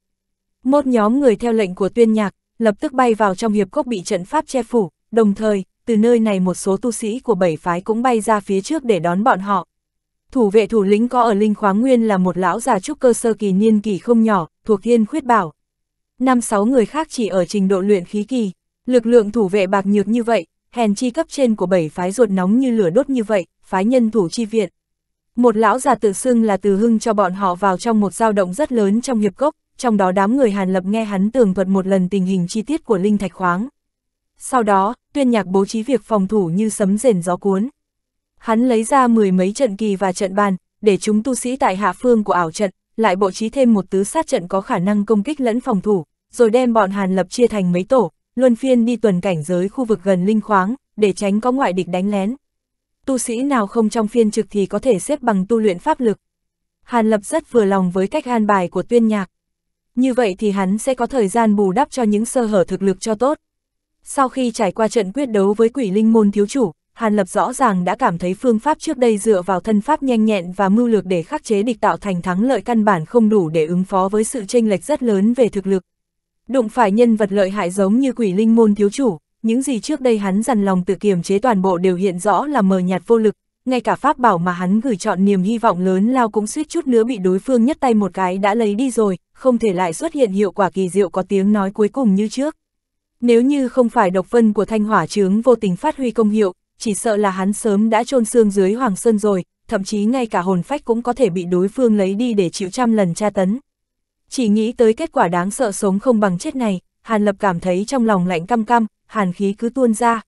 Một nhóm người theo lệnh của tuyên nhạc, lập tức bay vào trong hiệp cốc bị trận pháp che phủ, đồng thời, từ nơi này một số tu sĩ của bảy phái cũng bay ra phía trước để đón bọn họ. Thủ vệ thủ lĩnh có ở Linh Khoáng Nguyên là một lão già trúc cơ sơ kỳ niên kỳ không nhỏ, thuộc thiên khuyết bảo. Năm sáu người khác chỉ ở trình độ luyện khí kỳ, lực lượng thủ vệ bạc nhược như vậy, hèn chi cấp trên của bảy phái ruột nóng như lửa đốt như vậy, phái nhân thủ chi viện. Một lão già tự xưng là từ hưng cho bọn họ vào trong một dao động rất lớn trong hiệp cốc, trong đó đám người Hàn Lập nghe hắn tường thuật một lần tình hình chi tiết của linh thạch khoáng. Sau đó, tuyên nhạc bố trí việc phòng thủ như sấm rền gió cuốn. Hắn lấy ra mười mấy trận kỳ và trận bàn, để chúng tu sĩ tại hạ phương của ảo trận, lại bộ trí thêm một tứ sát trận có khả năng công kích lẫn phòng thủ, rồi đem bọn Hàn Lập chia thành mấy tổ, luân phiên đi tuần cảnh giới khu vực gần linh khoáng, để tránh có ngoại địch đánh lén tu sĩ nào không trong phiên trực thì có thể xếp bằng tu luyện pháp lực. Hàn Lập rất vừa lòng với cách an bài của tuyên nhạc. Như vậy thì hắn sẽ có thời gian bù đắp cho những sơ hở thực lực cho tốt. Sau khi trải qua trận quyết đấu với quỷ linh môn thiếu chủ, Hàn Lập rõ ràng đã cảm thấy phương pháp trước đây dựa vào thân pháp nhanh nhẹn và mưu lược để khắc chế địch tạo thành thắng lợi căn bản không đủ để ứng phó với sự chênh lệch rất lớn về thực lực. Đụng phải nhân vật lợi hại giống như quỷ linh môn thiếu chủ, những gì trước đây hắn dằn lòng tự kiềm chế toàn bộ đều hiện rõ là mờ nhạt vô lực, ngay cả pháp bảo mà hắn gửi chọn niềm hy vọng lớn lao cũng suýt chút nữa bị đối phương nhất tay một cái đã lấy đi rồi, không thể lại xuất hiện hiệu quả kỳ diệu có tiếng nói cuối cùng như trước. Nếu như không phải độc vân của thanh hỏa trướng vô tình phát huy công hiệu, chỉ sợ là hắn sớm đã chôn xương dưới hoàng sơn rồi, thậm chí ngay cả hồn phách cũng có thể bị đối phương lấy đi để chịu trăm lần tra tấn. Chỉ nghĩ tới kết quả đáng sợ sống không bằng chết này, Hàn Lập cảm thấy trong lòng lạnh căm căm, hàn khí cứ tuôn ra.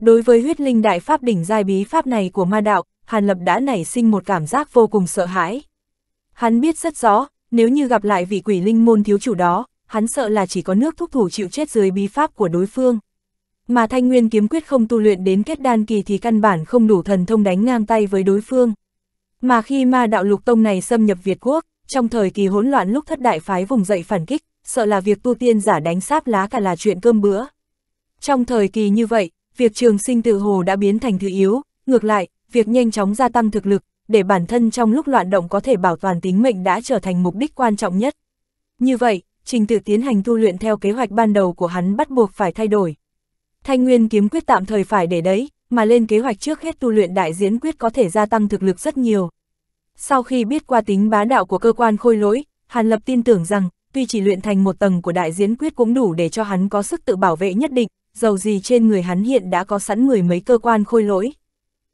Đối với huyết linh đại pháp đỉnh giai bí pháp này của ma đạo, Hàn Lập đã nảy sinh một cảm giác vô cùng sợ hãi. Hắn biết rất rõ, nếu như gặp lại vị quỷ linh môn thiếu chủ đó, hắn sợ là chỉ có nước thúc thủ chịu chết dưới bí pháp của đối phương. Mà thanh nguyên kiếm quyết không tu luyện đến kết đan kỳ thì căn bản không đủ thần thông đánh ngang tay với đối phương. Mà khi ma đạo lục tông này xâm nhập Việt Quốc, trong thời kỳ hỗn loạn lúc thất đại phái vùng dậy phản kích, sợ là việc tu tiên giả đánh sáp lá cả là chuyện cơm bữa. Trong thời kỳ như vậy, việc trường sinh tự hồ đã biến thành thứ yếu, ngược lại, việc nhanh chóng gia tăng thực lực, để bản thân trong lúc loạn động có thể bảo toàn tính mệnh đã trở thành mục đích quan trọng nhất. Như vậy, trình tự tiến hành tu luyện theo kế hoạch ban đầu của hắn bắt buộc phải thay đổi. Thanh nguyên kiếm quyết tạm thời phải để đấy, mà lên kế hoạch trước hết tu luyện đại diễn quyết có thể gia tăng thực lực rất nhiều. Sau khi biết qua tính bá đạo của cơ quan khôi lỗi, Hàn Lập tin tưởng rằng, tuy chỉ luyện thành một tầng của đại diễn quyết cũng đủ để cho hắn có sức tự bảo vệ nhất định, dầu gì trên người hắn hiện đã có sẵn mười mấy cơ quan khôi lỗi.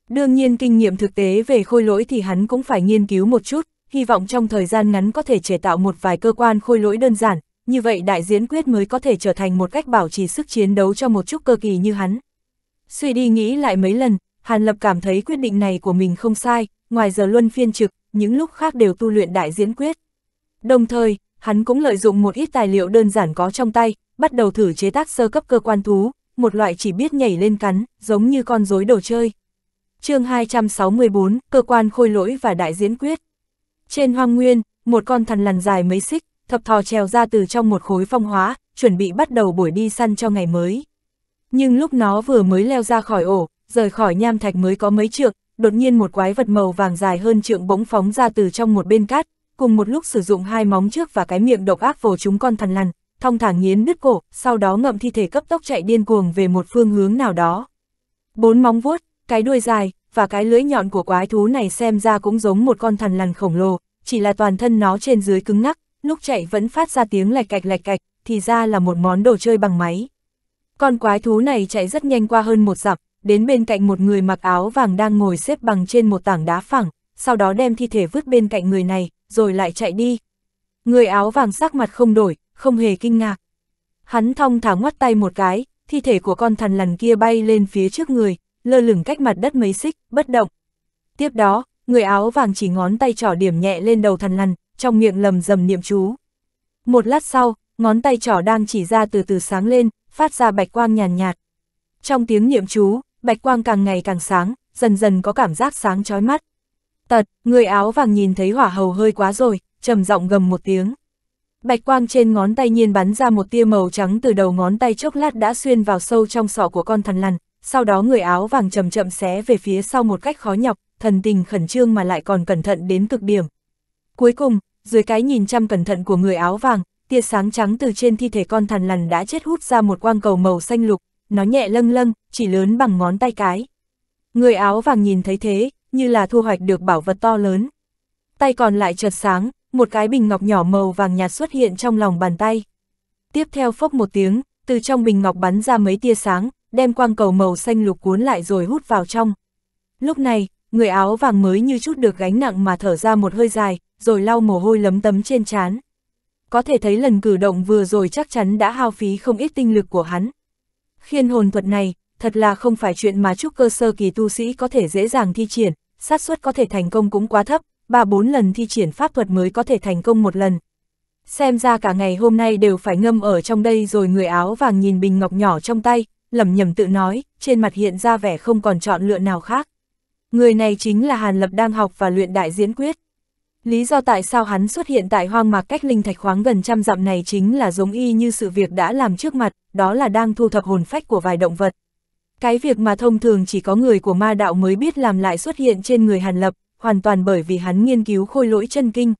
Đương nhiên kinh nghiệm thực tế về khôi lỗi thì hắn cũng phải nghiên cứu một chút, hy vọng trong thời gian ngắn có thể chế tạo một vài cơ quan khôi lỗi đơn giản, như vậy đại diễn quyết mới có thể trở thành một cách bảo trì sức chiến đấu cho một chút cơ kỳ như hắn. Suy đi nghĩ lại mấy lần, Hàn Lập cảm thấy quyết định này của mình không sai, ngoài giờ luân phiên trực, những lúc khác đều tu luyện đại diễn quyết. Đồng thời, hắn cũng lợi dụng một ít tài liệu đơn giản có trong tay, bắt đầu thử chế tác sơ cấp cơ quan thú, một loại chỉ biết nhảy lên cắn, giống như con rối đồ chơi. chương 264, cơ quan khôi lỗi và đại diễn quyết. Trên hoang nguyên, một con thằn lằn dài mấy xích, thập thò trèo ra từ trong một khối phong hóa, chuẩn bị bắt đầu buổi đi săn cho ngày mới. Nhưng lúc nó vừa mới leo ra khỏi ổ, rời khỏi nham thạch mới có mấy trượng, đột nhiên một quái vật màu vàng dài hơn trượng bỗng phóng ra từ trong một bên cát, cùng một lúc sử dụng hai móng trước và cái miệng độc ác vồ chúng con thằn lằn, thong thả nghiến đứt cổ, sau đó ngậm thi thể cấp tốc chạy điên cuồng về một phương hướng nào đó. Bốn móng vuốt, cái đuôi dài, và cái lưỡi nhọn của quái thú này xem ra cũng giống một con thằn lằn khổng lồ, chỉ là toàn thân nó trên dưới cứng ngắc, lúc chạy vẫn phát ra tiếng lạch cạch lạch cạch, thì ra là một món đồ chơi bằng máy. Con quái thú này chạy rất nhanh qua hơn một dặm, đến bên cạnh một người mặc áo vàng đang ngồi xếp bằng trên một tảng đá phẳng, sau đó đem thi thể vứt bên cạnh người này, rồi lại chạy đi. Người áo vàng sắc mặt không đổi, không hề kinh ngạc. Hắn thong thả ngoắt tay một cái, thi thể của con thần lằn kia bay lên phía trước người, lơ lửng cách mặt đất mấy xích, bất động. Tiếp đó, người áo vàng chỉ ngón tay trỏ điểm nhẹ lên đầu thần lằn, trong miệng lầm rầm niệm chú. Một lát sau, ngón tay trỏ đang chỉ ra từ từ sáng lên, phát ra bạch quang nhàn nhạt, nhạt. Trong tiếng niệm chú, bạch quang càng ngày càng sáng, dần dần có cảm giác sáng chói mắt. Tật, người áo vàng nhìn thấy hỏa hầu hơi quá rồi, trầm giọng gầm một tiếng. Bạch quang trên ngón tay nhiên bắn ra một tia màu trắng từ đầu ngón tay chốc lát đã xuyên vào sâu trong sọ của con thần lằn, sau đó người áo vàng chậm chậm xé về phía sau một cách khó nhọc, thần tình khẩn trương mà lại còn cẩn thận đến cực điểm. Cuối cùng, dưới cái nhìn chăm cẩn thận của người áo vàng, tia sáng trắng từ trên thi thể con thần lằn đã chết hút ra một quang cầu màu xanh lục, nó nhẹ lâng lâng, chỉ lớn bằng ngón tay cái. Người áo vàng nhìn thấy thế, như là thu hoạch được bảo vật to lớn. Tay còn lại chợt sáng, một cái bình ngọc nhỏ màu vàng nhạt xuất hiện trong lòng bàn tay. Tiếp theo phốc một tiếng, từ trong bình ngọc bắn ra mấy tia sáng, đem quang cầu màu xanh lục cuốn lại rồi hút vào trong. Lúc này, người áo vàng mới như chút được gánh nặng mà thở ra một hơi dài, rồi lau mồ hôi lấm tấm trên trán. Có thể thấy lần cử động vừa rồi chắc chắn đã hao phí không ít tinh lực của hắn. Khiên hồn thuật này, thật là không phải chuyện mà trúc cơ sơ kỳ tu sĩ có thể dễ dàng thi triển, xác suất có thể thành công cũng quá thấp, ba bốn lần thi triển pháp thuật mới có thể thành công một lần. Xem ra cả ngày hôm nay đều phải ngâm ở trong đây rồi người áo vàng nhìn bình ngọc nhỏ trong tay, lẩm nhẩm tự nói, trên mặt hiện ra vẻ không còn chọn lựa nào khác. Người này chính là Hàn Lập đang học và luyện đại diễn quyết. Lý do tại sao hắn xuất hiện tại hoang mạc cách linh thạch khoáng gần trăm dặm này chính là giống y như sự việc đã làm trước mặt, đó là đang thu thập hồn phách của vài động vật. Cái việc mà thông thường chỉ có người của ma đạo mới biết làm lại xuất hiện trên người Hàn Lập, hoàn toàn bởi vì hắn nghiên cứu khôi lỗi chân kinh.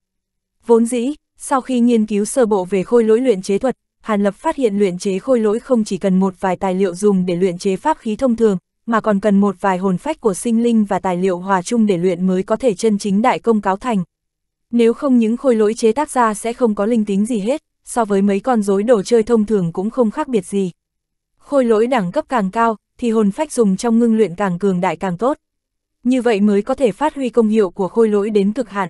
Vốn dĩ, sau khi nghiên cứu sơ bộ về khôi lỗi luyện chế thuật, Hàn Lập phát hiện luyện chế khôi lỗi không chỉ cần một vài tài liệu dùng để luyện chế pháp khí thông thường, mà còn cần một vài hồn phách của sinh linh và tài liệu hòa chung để luyện mới có thể chân chính đại công cáo thành. Nếu không những khôi lỗi chế tác ra sẽ không có linh tính gì hết, so với mấy con rối đồ chơi thông thường cũng không khác biệt gì. Khôi lỗi đẳng cấp càng cao, thì hồn phách dùng trong ngưng luyện càng cường đại càng tốt như vậy mới có thể phát huy công hiệu của khôi lỗi đến cực hạn.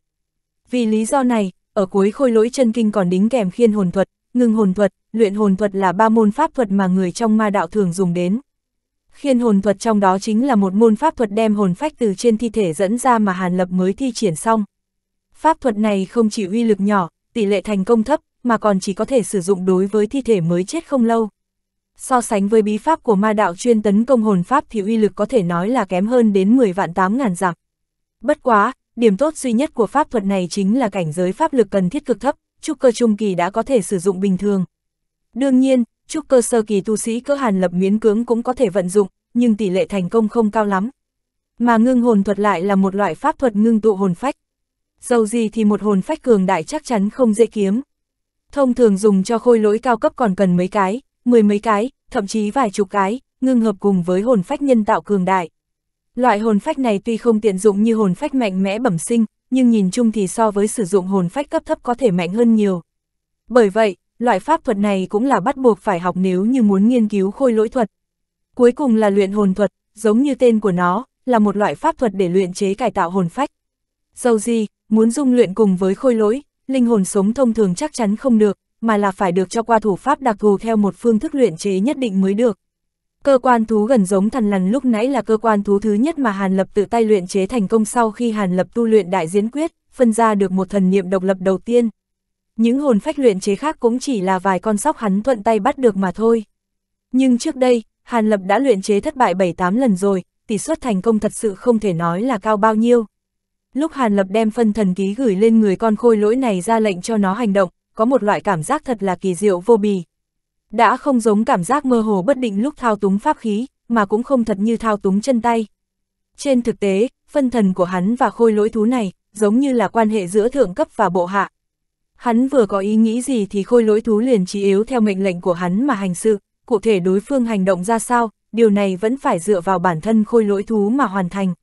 Vì lý do này, ở cuối khôi lỗi chân kinh còn đính kèm khiên hồn thuật, ngưng hồn thuật, luyện hồn thuật là ba môn pháp thuật mà người trong ma đạo thường dùng đến. Khiên hồn thuật trong đó chính là một môn pháp thuật đem hồn phách từ trên thi thể dẫn ra mà Hàn Lập mới thi triển xong. Pháp thuật này không chỉ uy lực nhỏ, tỷ lệ thành công thấp, mà còn chỉ có thể sử dụng đối với thi thể mới chết không lâu so sánh với bí pháp của ma đạo chuyên tấn công hồn pháp thì uy lực có thể nói là kém hơn đến 10 vạn 8 ngàn dặm. Bất quá, điểm tốt duy nhất của pháp thuật này chính là cảnh giới pháp lực cần thiết cực thấp, trúc cơ trung kỳ đã có thể sử dụng bình thường. Đương nhiên, trúc cơ sơ kỳ tu sĩ cỡ hàn lập miễn cưỡng cũng có thể vận dụng, nhưng tỷ lệ thành công không cao lắm. Mà ngưng hồn thuật lại là một loại pháp thuật ngưng tụ hồn phách. Dầu gì thì một hồn phách cường đại chắc chắn không dễ kiếm. Thông thường dùng cho khôi lỗi cao cấp còn cần mấy cái, mười mấy cái, thậm chí vài chục cái, ngưng hợp cùng với hồn phách nhân tạo cường đại. Loại hồn phách này tuy không tiện dụng như hồn phách mạnh mẽ bẩm sinh, nhưng nhìn chung thì so với sử dụng hồn phách cấp thấp có thể mạnh hơn nhiều. Bởi vậy, loại pháp thuật này cũng là bắt buộc phải học nếu như muốn nghiên cứu khôi lỗi thuật. Cuối cùng là luyện hồn thuật, giống như tên của nó, là một loại pháp thuật để luyện chế cải tạo hồn phách. Dầu gì, muốn dung luyện cùng với khôi lỗi, linh hồn sống thông thường chắc chắn không được, mà là phải được cho qua thủ pháp đặc thù theo một phương thức luyện chế nhất định mới được. Cơ quan thú gần giống thần lằn lúc nãy là cơ quan thú thứ nhất mà Hàn Lập tự tay luyện chế thành công sau khi Hàn Lập tu luyện đại diễn quyết, phân ra được một thần niệm độc lập đầu tiên. Những hồn phách luyện chế khác cũng chỉ là vài con sóc hắn thuận tay bắt được mà thôi. Nhưng trước đây, Hàn Lập đã luyện chế thất bại 7-8 lần rồi, tỷ suất thành công thật sự không thể nói là cao bao nhiêu. Lúc Hàn Lập đem phân thần ký gửi lên người con khôi lỗi này ra lệnh cho nó hành động, có một loại cảm giác thật là kỳ diệu vô bì. Đã không giống cảm giác mơ hồ bất định lúc thao túng pháp khí, mà cũng không thật như thao túng chân tay. Trên thực tế, phân thần của hắn và khôi lỗi thú này, giống như là quan hệ giữa thượng cấp và bộ hạ. Hắn vừa có ý nghĩ gì thì khôi lỗi thú liền trí yếu theo mệnh lệnh của hắn mà hành sự, cụ thể đối phương hành động ra sao, điều này vẫn phải dựa vào bản thân khôi lỗi thú mà hoàn thành.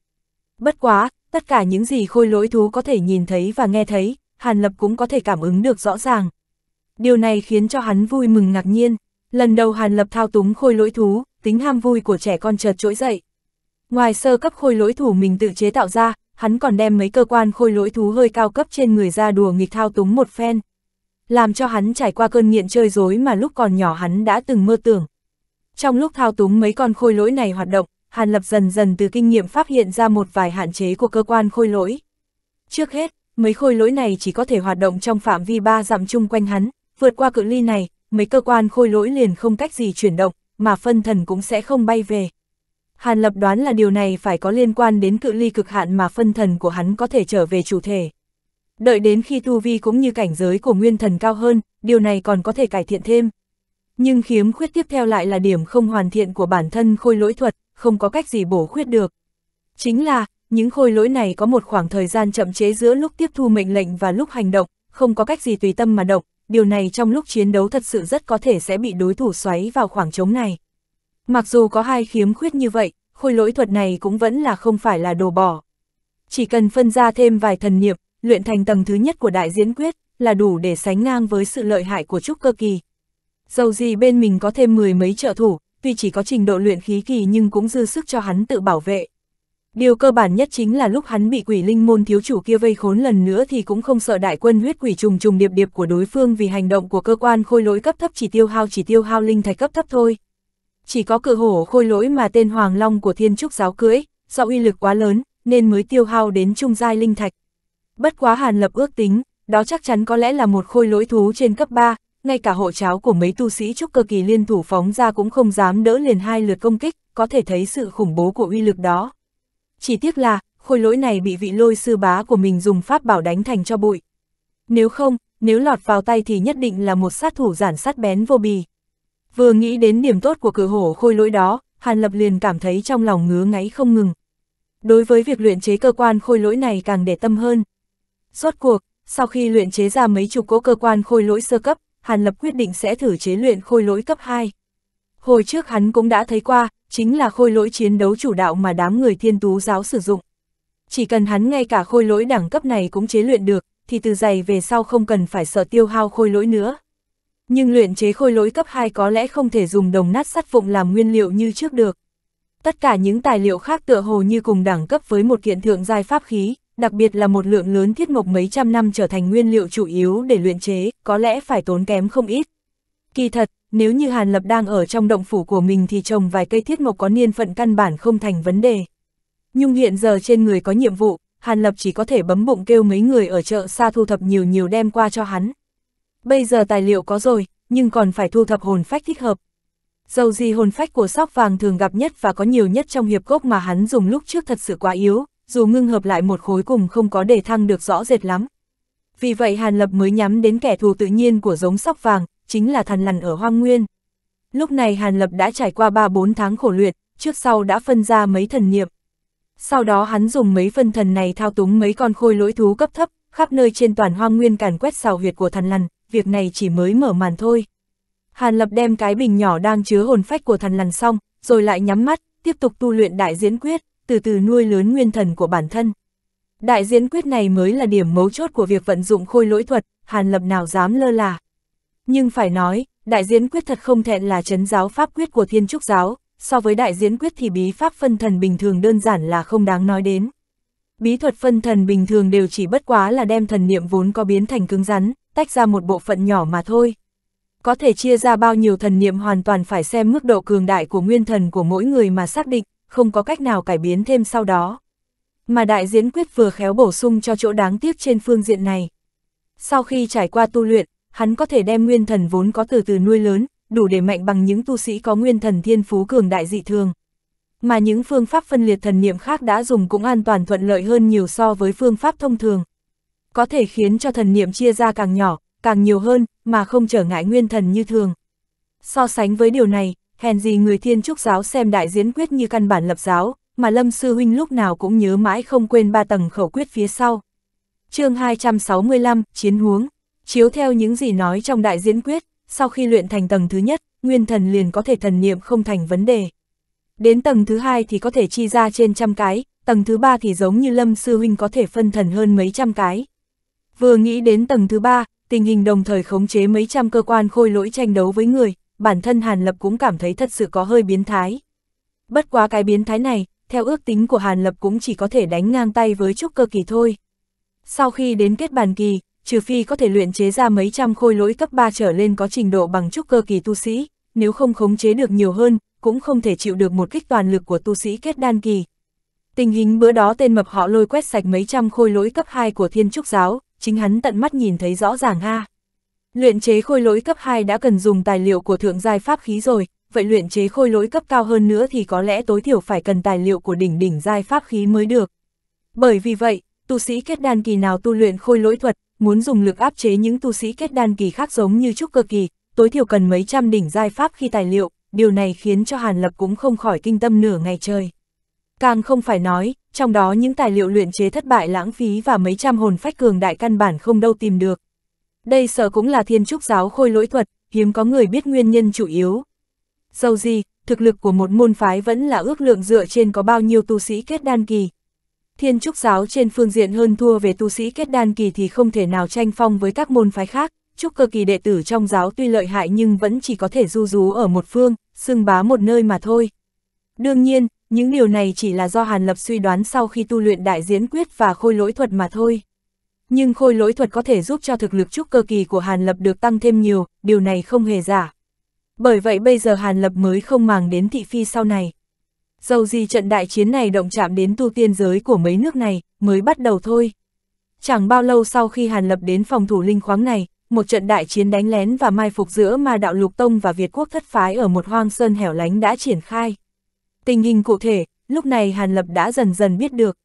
Bất quá, tất cả những gì khôi lỗi thú có thể nhìn thấy và nghe thấy, Hàn Lập cũng có thể cảm ứng được rõ ràng. Điều này khiến cho hắn vui mừng ngạc nhiên. Lần đầu Hàn Lập thao túng khôi lỗi thú, tính ham vui của trẻ con chợt trỗi dậy. Ngoài sơ cấp khôi lỗi thủ mình tự chế tạo ra, hắn còn đem mấy cơ quan khôi lỗi thú hơi cao cấp trên người ra đùa nghịch thao túng một phen. Làm cho hắn trải qua cơn nghiện chơi dối mà lúc còn nhỏ hắn đã từng mơ tưởng. Trong lúc thao túng mấy con khôi lỗi này hoạt động, Hàn Lập dần dần từ kinh nghiệm phát hiện ra một vài hạn chế của cơ quan khôi lỗi. Trước hết, mấy khôi lỗi này chỉ có thể hoạt động trong phạm vi ba dặm chung quanh hắn, vượt qua cự ly này, mấy cơ quan khôi lỗi liền không cách gì chuyển động, mà phân thần cũng sẽ không bay về. Hàn Lập đoán là điều này phải có liên quan đến cự ly cực hạn mà phân thần của hắn có thể trở về chủ thể. Đợi đến khi tu vi cũng như cảnh giới của nguyên thần cao hơn, điều này còn có thể cải thiện thêm. Nhưng khiếm khuyết tiếp theo lại là điểm không hoàn thiện của bản thân khôi lỗi thuật, không có cách gì bổ khuyết được. Chính là, những khôi lỗi này có một khoảng thời gian chậm chế giữa lúc tiếp thu mệnh lệnh và lúc hành động, không có cách gì tùy tâm mà động, điều này trong lúc chiến đấu thật sự rất có thể sẽ bị đối thủ xoáy vào khoảng trống này. Mặc dù có hai khiếm khuyết như vậy, khôi lỗi thuật này cũng vẫn là không phải là đồ bỏ. Chỉ cần phân ra thêm vài thần niệm, luyện thành tầng thứ nhất của đại diễn quyết là đủ để sánh ngang với sự lợi hại của trúc cơ kỳ. Dầu gì bên mình có thêm mười mấy trợ thủ, tuy chỉ có trình độ luyện khí kỳ nhưng cũng dư sức cho hắn tự bảo vệ. Điều cơ bản nhất chính là lúc hắn bị quỷ linh môn thiếu chủ kia vây khốn lần nữa thì cũng không sợ đại quân huyết quỷ trùng trùng điệp điệp của đối phương vì hành động của cơ quan khôi lỗi cấp thấp chỉ tiêu hao chỉ tiêu hao linh thạch cấp thấp thôi. Chỉ có cự hổ khôi lỗi mà tên Hoàng Long của thiên trúc giáo cưỡi, do uy lực quá lớn, nên mới tiêu hao đến trung giai linh thạch. Bất quá Hàn Lập ước tính, đó chắc chắn có lẽ là một khôi lỗi thú trên cấp 3, ngay cả hộ cháo của mấy tu sĩ trúc cơ kỳ liên thủ phóng ra cũng không dám đỡ liền hai lượt công kích, có thể thấy sự khủng bố của uy lực đó. Chỉ tiếc là, khôi lỗi này bị vị lôi sư bá của mình dùng pháp bảo đánh thành cho bụi. Nếu không, nếu lọt vào tay thì nhất định là một sát thủ giản sát bén vô bì. Vừa nghĩ đến điểm tốt của cửa hổ khôi lỗi đó, Hàn Lập liền cảm thấy trong lòng ngứa ngáy không ngừng. Đối với việc luyện chế cơ quan khôi lỗi này càng để tâm hơn. suốt cuộc, sau khi luyện chế ra mấy chục cỗ cơ quan khôi lỗi sơ cấp, Hàn Lập quyết định sẽ thử chế luyện khôi lỗi cấp 2. Hồi trước hắn cũng đã thấy qua, chính là khôi lỗi chiến đấu chủ đạo mà đám người thiên tú giáo sử dụng. Chỉ cần hắn ngay cả khôi lỗi đẳng cấp này cũng chế luyện được, thì từ giày về sau không cần phải sợ tiêu hao khôi lỗi nữa. Nhưng luyện chế khôi lỗi cấp 2 có lẽ không thể dùng đồng nát sắt vụng làm nguyên liệu như trước được. Tất cả những tài liệu khác tựa hồ như cùng đẳng cấp với một kiện thượng giai pháp khí, đặc biệt là một lượng lớn thiết mộc mấy trăm năm trở thành nguyên liệu chủ yếu để luyện chế, có lẽ phải tốn kém không ít. Kỳ thật, nếu như Hàn Lập đang ở trong động phủ của mình thì trồng vài cây thiết mộc có niên phận căn bản không thành vấn đề. Nhưng hiện giờ trên người có nhiệm vụ, Hàn Lập chỉ có thể bấm bụng kêu mấy người ở chợ xa thu thập nhiều nhiều đem qua cho hắn. Bây giờ tài liệu có rồi, nhưng còn phải thu thập hồn phách thích hợp. Dầu gì hồn phách của sóc vàng thường gặp nhất và có nhiều nhất trong hiệp cốc mà hắn dùng lúc trước thật sự quá yếu, dù ngưng hợp lại một khối cùng không có đề thăng được rõ rệt lắm. Vì vậy Hàn Lập mới nhắm đến kẻ thù tự nhiên của giống sóc vàng, chính là thằn lằn ở hoang nguyên. Lúc này Hàn Lập đã trải qua 3-4 tháng khổ luyện, trước sau đã phân ra mấy thần niệm. Sau đó hắn dùng mấy phân thần này thao túng mấy con khôi lỗi thú cấp thấp, khắp nơi trên toàn hoang nguyên càn quét xào huyệt của thằn lằn, việc này chỉ mới mở màn thôi. Hàn Lập đem cái bình nhỏ đang chứa hồn phách của thằn lằn xong, rồi lại nhắm mắt, tiếp tục tu luyện đại diễn quyết, từ từ nuôi lớn nguyên thần của bản thân. Đại diễn quyết này mới là điểm mấu chốt của việc vận dụng khôi lỗi thuật, Hàn Lập nào dám lơ là. Nhưng phải nói, đại diễn quyết thật không thẹn là chấn giáo pháp quyết của thiên trúc giáo, so với đại diễn quyết thì bí pháp phân thần bình thường đơn giản là không đáng nói đến. Bí thuật phân thần bình thường đều chỉ bất quá là đem thần niệm vốn có biến thành cứng rắn, tách ra một bộ phận nhỏ mà thôi. Có thể chia ra bao nhiêu thần niệm hoàn toàn phải xem mức độ cường đại của nguyên thần của mỗi người mà xác định, không có cách nào cải biến thêm sau đó. Mà đại diễn quyết vừa khéo bổ sung cho chỗ đáng tiếc trên phương diện này. Sau khi trải qua tu luyện, hắn có thể đem nguyên thần vốn có từ từ nuôi lớn, đủ để mạnh bằng những tu sĩ có nguyên thần thiên phú cường đại dị thường. Mà những phương pháp phân liệt thần niệm khác đã dùng cũng an toàn thuận lợi hơn nhiều so với phương pháp thông thường. Có thể khiến cho thần niệm chia ra càng nhỏ, càng nhiều hơn, mà không trở ngại nguyên thần như thường. So sánh với điều này, hèn gì người thiên trúc giáo xem đại diễn quyết như căn bản lập giáo, mà Lâm Sư Huynh lúc nào cũng nhớ mãi không quên ba tầng khẩu quyết phía sau. chương 265, Chiến huống Chiếu theo những gì nói trong đại diễn quyết, sau khi luyện thành tầng thứ nhất, nguyên thần liền có thể thần niệm không thành vấn đề. Đến tầng thứ hai thì có thể chi ra trên trăm cái, tầng thứ ba thì giống như Lâm Sư Huynh có thể phân thần hơn mấy trăm cái. Vừa nghĩ đến tầng thứ ba, tình hình đồng thời khống chế mấy trăm cơ quan khôi lỗi tranh đấu với người, bản thân Hàn Lập cũng cảm thấy thật sự có hơi biến thái. Bất quá cái biến thái này, theo ước tính của Hàn Lập cũng chỉ có thể đánh ngang tay với trúc cơ kỳ thôi. Sau khi đến kết bàn kỳ, trừ phi có thể luyện chế ra mấy trăm khôi lỗi cấp 3 trở lên có trình độ bằng trúc cơ kỳ tu sĩ, nếu không khống chế được nhiều hơn, cũng không thể chịu được một kích toàn lực của tu sĩ kết đan kỳ. Tình hình bữa đó tên mập họ lôi quét sạch mấy trăm khôi lỗi cấp 2 của thiên trúc giáo, chính hắn tận mắt nhìn thấy rõ ràng ha. Luyện chế khôi lỗi cấp 2 đã cần dùng tài liệu của thượng giai pháp khí rồi, vậy luyện chế khôi lỗi cấp cao hơn nữa thì có lẽ tối thiểu phải cần tài liệu của đỉnh đỉnh giai pháp khí mới được. Bởi vì vậy, tu sĩ kết đan kỳ nào tu luyện khôi lỗi thuật muốn dùng lực áp chế những tu sĩ kết đan kỳ khác giống như trúc cơ kỳ, tối thiểu cần mấy trăm đỉnh giai pháp khi tài liệu, điều này khiến cho Hàn Lập cũng không khỏi kinh tâm nửa ngày trời. Càng không phải nói, trong đó những tài liệu luyện chế thất bại lãng phí và mấy trăm hồn phách cường đại căn bản không đâu tìm được. Đây sợ cũng là thiên trúc giáo khôi lỗi thuật, hiếm có người biết nguyên nhân chủ yếu. Dầu gì, thực lực của một môn phái vẫn là ước lượng dựa trên có bao nhiêu tu sĩ kết đan kỳ, Thiên Trúc giáo trên phương diện hơn thua về tu sĩ kết đan kỳ thì không thể nào tranh phong với các môn phái khác, Trúc cơ kỳ đệ tử trong giáo tuy lợi hại nhưng vẫn chỉ có thể du rú ở một phương, xưng bá một nơi mà thôi. Đương nhiên, những điều này chỉ là do Hàn Lập suy đoán sau khi tu luyện đại diễn quyết và khôi lỗi thuật mà thôi. Nhưng khôi lỗi thuật có thể giúp cho thực lực trúc cơ kỳ của Hàn Lập được tăng thêm nhiều, điều này không hề giả. Bởi vậy bây giờ Hàn Lập mới không màng đến thị phi sau này. Dầu gì trận đại chiến này động chạm đến tu tiên giới của mấy nước này, mới bắt đầu thôi. Chẳng bao lâu sau khi Hàn Lập đến phòng thủ linh khoáng này, một trận đại chiến đánh lén và mai phục giữa ma đạo lục tông và Việt quốc thất phái ở một hoang sơn hẻo lánh đã triển khai. Tình hình cụ thể, lúc này Hàn Lập đã dần dần biết được.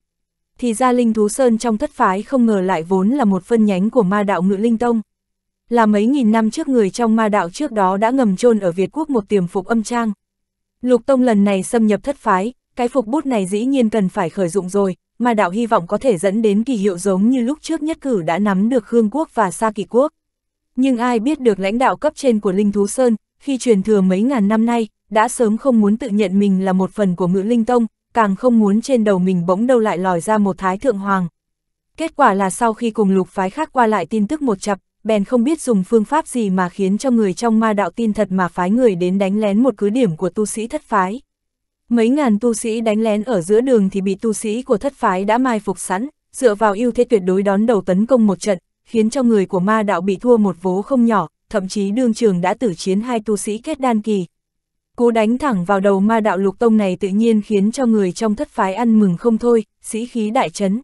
Thì ra linh thú sơn trong thất phái không ngờ lại vốn là một phân nhánh của ma đạo ngự linh tông. Là mấy nghìn năm trước người trong ma đạo trước đó đã ngầm chôn ở Việt quốc một tiềm phục âm trang, Lục Tông lần này xâm nhập thất phái, cái phục bút này dĩ nhiên cần phải khởi dụng rồi, mà đạo hy vọng có thể dẫn đến kỳ hiệu giống như lúc trước nhất cử đã nắm được Khương quốc và Sa Kỳ quốc. Nhưng ai biết được lãnh đạo cấp trên của Linh Thú Sơn, khi truyền thừa mấy ngàn năm nay, đã sớm không muốn tự nhận mình là một phần của ngự linh tông, càng không muốn trên đầu mình bỗng đâu lại lòi ra một thái thượng hoàng. Kết quả là sau khi cùng lục phái khác qua lại tin tức một chập bèn không biết dùng phương pháp gì mà khiến cho người trong ma đạo tin thật mà phái người đến đánh lén một cứ điểm của tu sĩ thất phái. Mấy ngàn tu sĩ đánh lén ở giữa đường thì bị tu sĩ của thất phái đã mai phục sẵn, dựa vào ưu thế tuyệt đối đón đầu tấn công một trận, khiến cho người của ma đạo bị thua một vố không nhỏ, thậm chí đương trường đã tử chiến hai tu sĩ kết đan kỳ. Cú đánh thẳng vào đầu ma đạo lục tông này tự nhiên khiến cho người trong thất phái ăn mừng không thôi, sĩ khí đại chấn.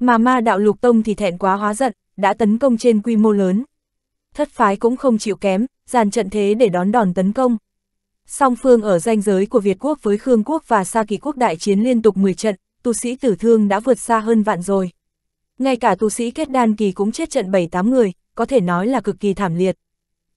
Mà ma đạo lục tông thì thẹn quá hóa giận, đã tấn công trên quy mô lớn. Thất phái cũng không chịu kém, dàn trận thế để đón đòn tấn công. Song phương ở ranh giới của Việt quốc với Khương quốc và Sa Kỳ quốc đại chiến liên tục 10 trận, tu sĩ tử thương đã vượt xa hơn vạn rồi. Ngay cả tu sĩ kết đan kỳ cũng chết trận 7-8 người, có thể nói là cực kỳ thảm liệt.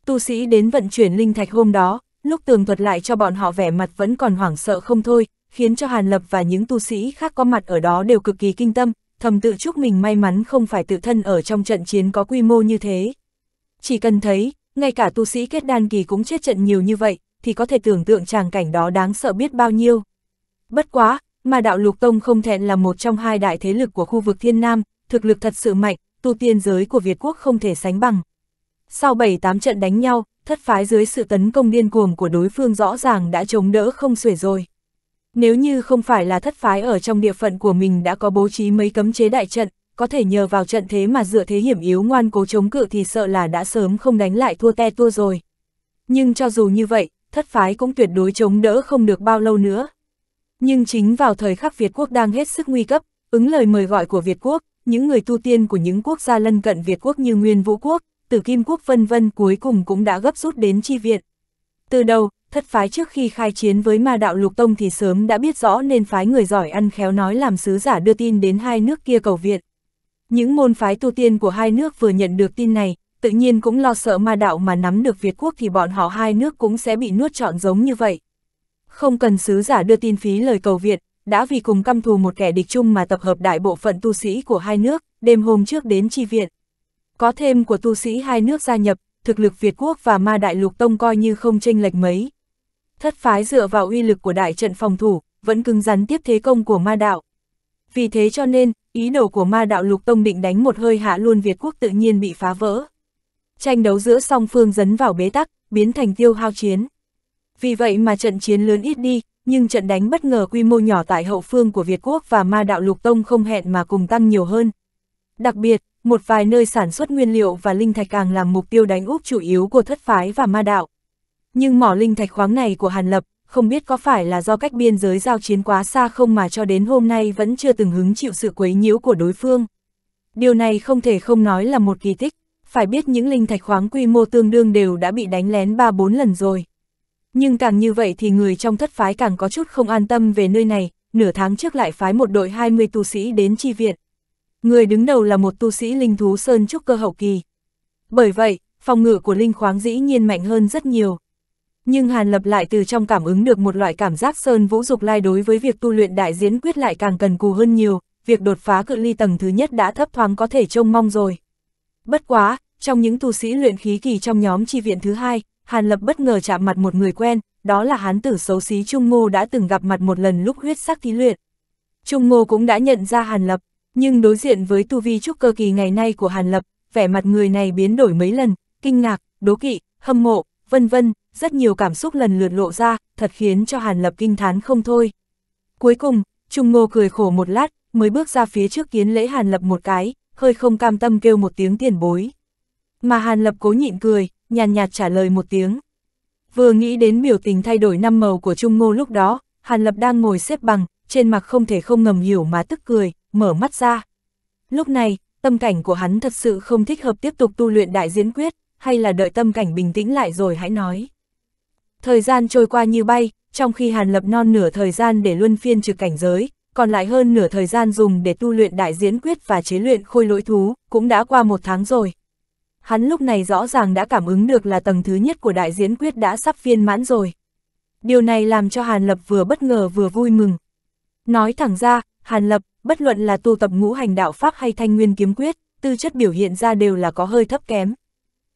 Tu sĩ đến vận chuyển linh thạch hôm đó, lúc tường thuật lại cho bọn họ vẻ mặt vẫn còn hoảng sợ không thôi, khiến cho Hàn Lập và những tu sĩ khác có mặt ở đó đều cực kỳ kinh tâm, thầm tự chúc mình may mắn không phải tự thân ở trong trận chiến có quy mô như thế. Chỉ cần thấy, ngay cả tu sĩ kết đan kỳ cũng chết trận nhiều như vậy, thì có thể tưởng tượng tràng cảnh đó đáng sợ biết bao nhiêu. Bất quá, mà đạo lục tông không thẹn là một trong hai đại thế lực của khu vực thiên nam, thực lực thật sự mạnh, tu tiên giới của Việt quốc không thể sánh bằng. Sau 7-8 trận đánh nhau, thất phái dưới sự tấn công điên cuồng của đối phương rõ ràng đã chống đỡ không xuể rồi. Nếu như không phải là thất phái ở trong địa phận của mình đã có bố trí mấy cấm chế đại trận, có thể nhờ vào trận thế mà dựa thế hiểm yếu ngoan cố chống cự thì sợ là đã sớm không đánh lại thua te tua rồi. Nhưng cho dù như vậy, thất phái cũng tuyệt đối chống đỡ không được bao lâu nữa. Nhưng chính vào thời khắc Việt quốc đang hết sức nguy cấp, ứng lời mời gọi của Việt quốc, những người tu tiên của những quốc gia lân cận Việt quốc như Nguyên Vũ quốc, Tử Kim quốc vân vân cuối cùng cũng đã gấp rút đến chi viện. Từ đầu, thất phái trước khi khai chiến với ma đạo lục tông thì sớm đã biết rõ nên phái người giỏi ăn khéo nói làm sứ giả đưa tin đến hai nước kia cầu viện. Những môn phái tu tiên của hai nước vừa nhận được tin này, tự nhiên cũng lo sợ ma đạo mà nắm được Việt quốc thì bọn họ hai nước cũng sẽ bị nuốt trọn giống như vậy. Không cần sứ giả đưa tin phí lời cầu viện, đã vì cùng căm thù một kẻ địch chung mà tập hợp đại bộ phận tu sĩ của hai nước, đêm hôm trước đến chi viện. Có thêm của tu sĩ hai nước gia nhập, thực lực Việt quốc và ma đại lục tông coi như không chênh lệch mấy, thất phái dựa vào uy lực của đại trận phòng thủ, vẫn cứng rắn tiếp thế công của ma đạo. Vì thế cho nên, ý đồ của ma đạo lục tông định đánh một hơi hạ luôn Việt quốc tự nhiên bị phá vỡ. Tranh đấu giữa song phương dấn vào bế tắc, biến thành tiêu hao chiến. Vì vậy mà trận chiến lớn ít đi, nhưng trận đánh bất ngờ quy mô nhỏ tại hậu phương của Việt quốc và ma đạo lục tông không hẹn mà cùng tăng nhiều hơn. Đặc biệt, một vài nơi sản xuất nguyên liệu và linh thạch càng làm mục tiêu đánh úp chủ yếu của thất phái và ma đạo. Nhưng mỏ linh thạch khoáng này của Hàn Lập, không biết có phải là do cách biên giới giao chiến quá xa không mà cho đến hôm nay vẫn chưa từng hứng chịu sự quấy nhiễu của đối phương. Điều này không thể không nói là một kỳ tích, phải biết những linh thạch khoáng quy mô tương đương đều đã bị đánh lén 3-4 lần rồi. Nhưng càng như vậy thì người trong thất phái càng có chút không an tâm về nơi này, nửa tháng trước lại phái một đội 20 tu sĩ đến chi viện. Người đứng đầu là một tu sĩ linh thú sơn trúc cơ hậu kỳ. Bởi vậy, phòng ngự của linh khoáng dĩ nhiên mạnh hơn rất nhiều, nhưng Hàn Lập lại từ trong cảm ứng được một loại cảm giác Sơn Vũ Dục Lai đối với việc tu luyện đại diễn quyết lại càng cần cù hơn nhiều, việc đột phá cự ly tầng thứ nhất đã thấp thoáng có thể trông mong rồi. Bất quá, trong những tu sĩ luyện khí kỳ trong nhóm chi viện thứ hai, Hàn Lập bất ngờ chạm mặt một người quen, đó là hán tử xấu xí Trung Ngô đã từng gặp mặt một lần lúc huyết sắc thí luyện. Trung Ngô cũng đã nhận ra Hàn Lập, nhưng đối diện với tu vi trúc cơ kỳ ngày nay của Hàn Lập, vẻ mặt người này biến đổi mấy lần, kinh ngạc, đố kỵ, hâm mộ, vân vân, rất nhiều cảm xúc lần lượt lộ ra, thật khiến cho Hàn Lập kinh thán không thôi. Cuối cùng, Trung Ngô cười khổ một lát, mới bước ra phía trước kiến lễ Hàn Lập một cái, hơi không cam tâm kêu một tiếng tiền bối. Mà Hàn Lập cố nhịn cười, nhàn nhạt trả lời một tiếng. Vừa nghĩ đến biểu tình thay đổi năm màu của Trung Ngô lúc đó, Hàn Lập đang ngồi xếp bằng, trên mặt không thể không ngầm hiểu mà tức cười, mở mắt ra. Lúc này, tâm cảnh của hắn thật sự không thích hợp tiếp tục tu luyện đại diễn quyết, hay là đợi tâm cảnh bình tĩnh lại rồi hãy nói. Thời gian trôi qua như bay, trong khi Hàn Lập non nửa thời gian để luân phiên trực cảnh giới, còn lại hơn nửa thời gian dùng để tu luyện đại diễn quyết và chế luyện khôi lỗi thú, cũng đã qua một tháng rồi. Hắn lúc này rõ ràng đã cảm ứng được là tầng thứ nhất của đại diễn quyết đã sắp viên mãn rồi. Điều này làm cho Hàn Lập vừa bất ngờ vừa vui mừng. Nói thẳng ra, Hàn Lập, bất luận là tu tập ngũ hành đạo Pháp hay thanh nguyên kiếm quyết, tư chất biểu hiện ra đều là có hơi thấp kém.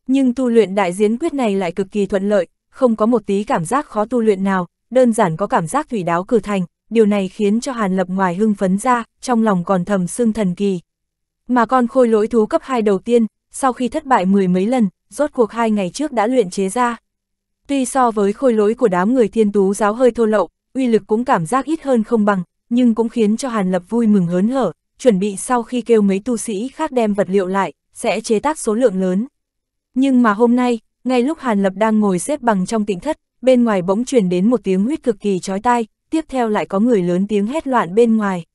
Nhưng tu luyện đại diễn quyết này lại cực kỳ thuận lợi, không có một tí cảm giác khó tu luyện nào, đơn giản có cảm giác thủy đáo cử thành, điều này khiến cho Hàn Lập ngoài hưng phấn ra, trong lòng còn thầm xương thần kỳ. Mà con khôi lỗi thú cấp 2 đầu tiên, sau khi thất bại mười mấy lần, rốt cuộc hai ngày trước đã luyện chế ra. Tuy so với khôi lỗi của đám người thiên tú giáo hơi thô lậu, uy lực cũng cảm giác ít hơn không bằng, nhưng cũng khiến cho Hàn Lập vui mừng hớn hở, chuẩn bị sau khi kêu mấy tu sĩ khác đem vật liệu lại, sẽ chế tác số lượng lớn. Nhưng mà hôm nay, ngay lúc Hàn Lập đang ngồi xếp bằng trong tịnh thất, bên ngoài bỗng truyền đến một tiếng huyết cực kỳ chói tai, tiếp theo lại có người lớn tiếng hét loạn bên ngoài.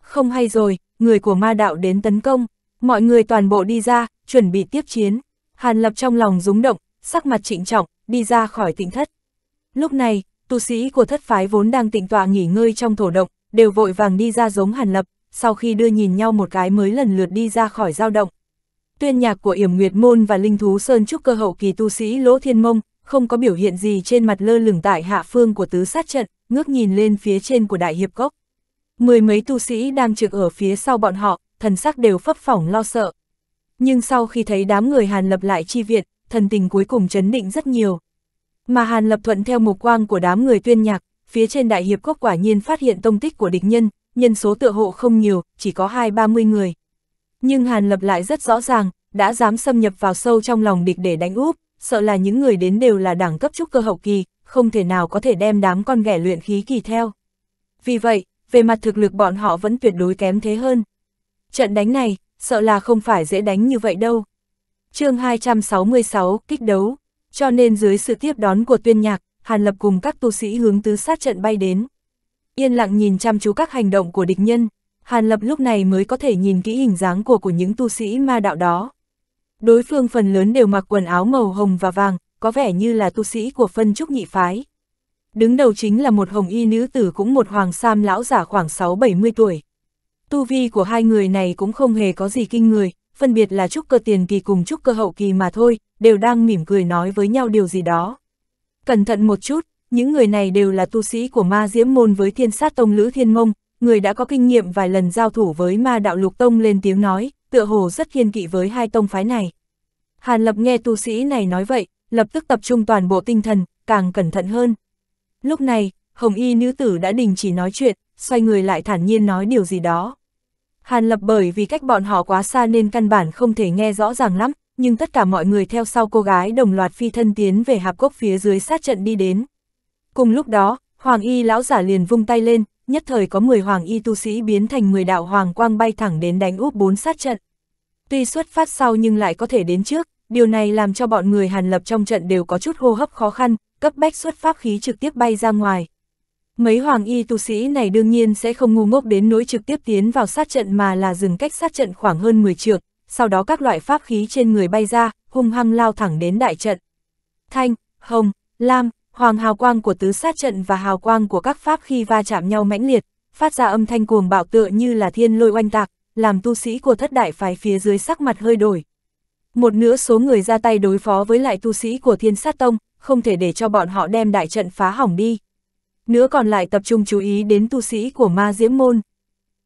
Không hay rồi, người của ma đạo đến tấn công, mọi người toàn bộ đi ra, chuẩn bị tiếp chiến. Hàn Lập trong lòng rúng động, sắc mặt trịnh trọng, đi ra khỏi tịnh thất. Lúc này, tu sĩ của thất phái vốn đang tịnh tọa nghỉ ngơi trong thổ động, đều vội vàng đi ra giống Hàn Lập, sau khi đưa nhìn nhau một cái mới lần lượt đi ra khỏi dao động. Tuyên nhạc của Yểm Nguyệt Môn và Linh Thú Sơn Trúc cơ hậu kỳ tu sĩ Lỗ Thiên Mông, không có biểu hiện gì trên mặt lơ lửng tại hạ phương của tứ sát trận, ngước nhìn lên phía trên của đại hiệp cốc. Mười mấy tu sĩ đang trực ở phía sau bọn họ, thần sắc đều phấp phỏng lo sợ. Nhưng sau khi thấy đám người Hàn Lập lại chi viện, thần tình cuối cùng chấn định rất nhiều. Mà Hàn Lập thuận theo mục quang của đám người tuyên nhạc, phía trên đại hiệp cốc quả nhiên phát hiện tông tích của địch nhân, nhân số tựa hộ không nhiều, chỉ có hai ba mươi người, nhưng Hàn Lập lại rất rõ ràng, đã dám xâm nhập vào sâu trong lòng địch để đánh úp, sợ là những người đến đều là đẳng cấp trúc cơ hậu kỳ, không thể nào có thể đem đám con ghẻ luyện khí kỳ theo. Vì vậy, về mặt thực lực bọn họ vẫn tuyệt đối kém thế hơn. Trận đánh này, sợ là không phải dễ đánh như vậy đâu. chương 266, kích đấu. Cho nên dưới sự tiếp đón của tuyên nhạc, Hàn Lập cùng các tu sĩ hướng tứ sát trận bay đến. Yên lặng nhìn chăm chú các hành động của địch nhân. Hàn Lập lúc này mới có thể nhìn kỹ hình dáng của của những tu sĩ ma đạo đó. Đối phương phần lớn đều mặc quần áo màu hồng và vàng, có vẻ như là tu sĩ của phân trúc nhị phái. Đứng đầu chính là một hồng y nữ tử cũng một hoàng sam lão giả khoảng 6-70 tuổi. Tu vi của hai người này cũng không hề có gì kinh người, phân biệt là trúc cơ tiền kỳ cùng trúc cơ hậu kỳ mà thôi, đều đang mỉm cười nói với nhau điều gì đó. Cẩn thận một chút, những người này đều là tu sĩ của ma diễm môn với thiên sát tông Lữ Thiên Mông, người đã có kinh nghiệm vài lần giao thủ với ma đạo lục tông lên tiếng nói, tựa hồ rất kiên kỵ với hai tông phái này. Hàn Lập nghe tu sĩ này nói vậy, lập tức tập trung toàn bộ tinh thần, càng cẩn thận hơn. Lúc này, hồng y nữ tử đã đình chỉ nói chuyện, xoay người lại thản nhiên nói điều gì đó. Hàn Lập bởi vì cách bọn họ quá xa nên căn bản không thể nghe rõ ràng lắm, nhưng tất cả mọi người theo sau cô gái đồng loạt phi thân tiến về hạp cốc phía dưới sát trận đi đến. Cùng lúc đó, Hoàng y lão giả liền vung tay lên, nhất thời có 10 hoàng y tu sĩ biến thành 10 đạo hoàng quang bay thẳng đến đánh úp bốn sát trận. Tuy xuất phát sau nhưng lại có thể đến trước, điều này làm cho bọn người hàn lập trong trận đều có chút hô hấp khó khăn, cấp bách xuất pháp khí trực tiếp bay ra ngoài. Mấy hoàng y tu sĩ này đương nhiên sẽ không ngu ngốc đến nỗi trực tiếp tiến vào sát trận mà là dừng cách sát trận khoảng hơn 10 trượng, sau đó các loại pháp khí trên người bay ra, hung hăng lao thẳng đến đại trận. Thanh, hồng, lam, Hoàng hào quang của tứ sát trận và hào quang của các pháp khi va chạm nhau mãnh liệt, phát ra âm thanh cuồng bạo tựa như là thiên lôi oanh tạc, làm tu sĩ của thất đại phái phía dưới sắc mặt hơi đổi. Một nửa số người ra tay đối phó với lại tu sĩ của thiên sát tông, không thể để cho bọn họ đem đại trận phá hỏng đi. Nửa còn lại tập trung chú ý đến tu sĩ của ma diễm môn.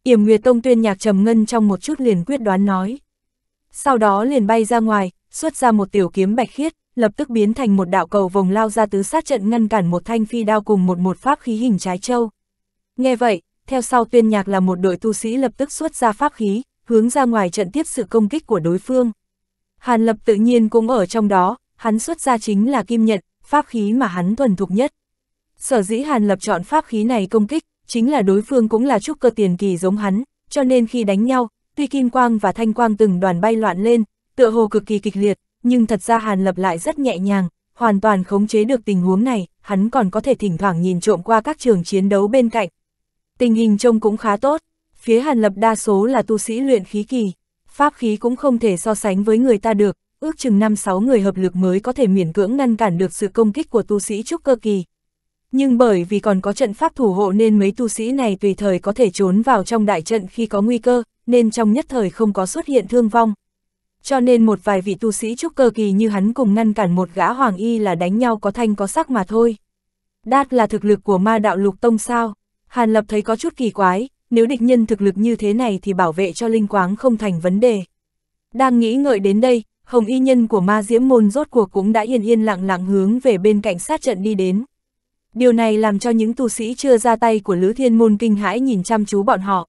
Yểm Nguyệt Tông tuyên nhạc trầm ngân trong một chút liền quyết đoán nói. Sau đó liền bay ra ngoài, xuất ra một tiểu kiếm bạch khiết, lập tức biến thành một đạo cầu vồng lao ra tứ sát trận ngăn cản một thanh phi đao cùng một một pháp khí hình trái châu. Nghe vậy, theo sau tuyên nhạc là một đội tu sĩ lập tức xuất ra pháp khí, hướng ra ngoài trận tiếp sự công kích của đối phương. Hàn lập tự nhiên cũng ở trong đó, hắn xuất ra chính là kim nhật, pháp khí mà hắn thuần thục nhất. Sở dĩ Hàn lập chọn pháp khí này công kích, chính là đối phương cũng là trúc cơ tiền kỳ giống hắn, cho nên khi đánh nhau, tuy kim quang và thanh quang từng đoàn bay loạn lên, tựa hồ cực kỳ kịch liệt, nhưng thật ra Hàn Lập lại rất nhẹ nhàng, hoàn toàn khống chế được tình huống này, hắn còn có thể thỉnh thoảng nhìn trộm qua các trường chiến đấu bên cạnh. Tình hình trông cũng khá tốt, phía Hàn Lập đa số là tu sĩ luyện khí kỳ, pháp khí cũng không thể so sánh với người ta được, ước chừng 5-6 người hợp lực mới có thể miễn cưỡng ngăn cản được sự công kích của tu sĩ trúc cơ kỳ. Nhưng bởi vì còn có trận pháp thủ hộ nên mấy tu sĩ này tùy thời có thể trốn vào trong đại trận khi có nguy cơ, nên trong nhất thời không có xuất hiện thương vong cho nên một vài vị tu sĩ trúc cơ kỳ như hắn cùng ngăn cản một gã hoàng y là đánh nhau có thanh có sắc mà thôi. Đát là thực lực của ma đạo lục tông sao, Hàn Lập thấy có chút kỳ quái, nếu địch nhân thực lực như thế này thì bảo vệ cho linh quáng không thành vấn đề. Đang nghĩ ngợi đến đây, hồng y nhân của ma diễm môn rốt cuộc cũng đã yên yên lặng lặng hướng về bên cạnh sát trận đi đến. Điều này làm cho những tu sĩ chưa ra tay của Lữ Thiên Môn kinh hãi nhìn chăm chú bọn họ.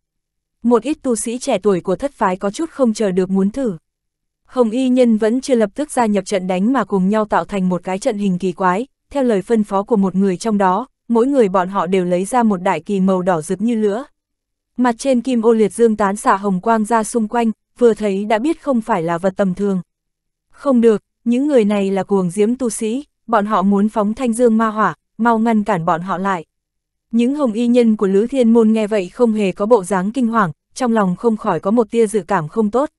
Một ít tu sĩ trẻ tuổi của thất phái có chút không chờ được muốn thử. Hồng Y Nhân vẫn chưa lập tức gia nhập trận đánh mà cùng nhau tạo thành một cái trận hình kỳ quái, theo lời phân phó của một người trong đó, mỗi người bọn họ đều lấy ra một đại kỳ màu đỏ rực như lửa. Mặt trên kim ô liệt dương tán xả hồng quang ra xung quanh, vừa thấy đã biết không phải là vật tầm thường. Không được, những người này là cuồng diễm tu sĩ, bọn họ muốn phóng thanh dương ma hỏa, mau ngăn cản bọn họ lại. Những hồng y nhân của Lữ Thiên Môn nghe vậy không hề có bộ dáng kinh hoàng, trong lòng không khỏi có một tia dự cảm không tốt.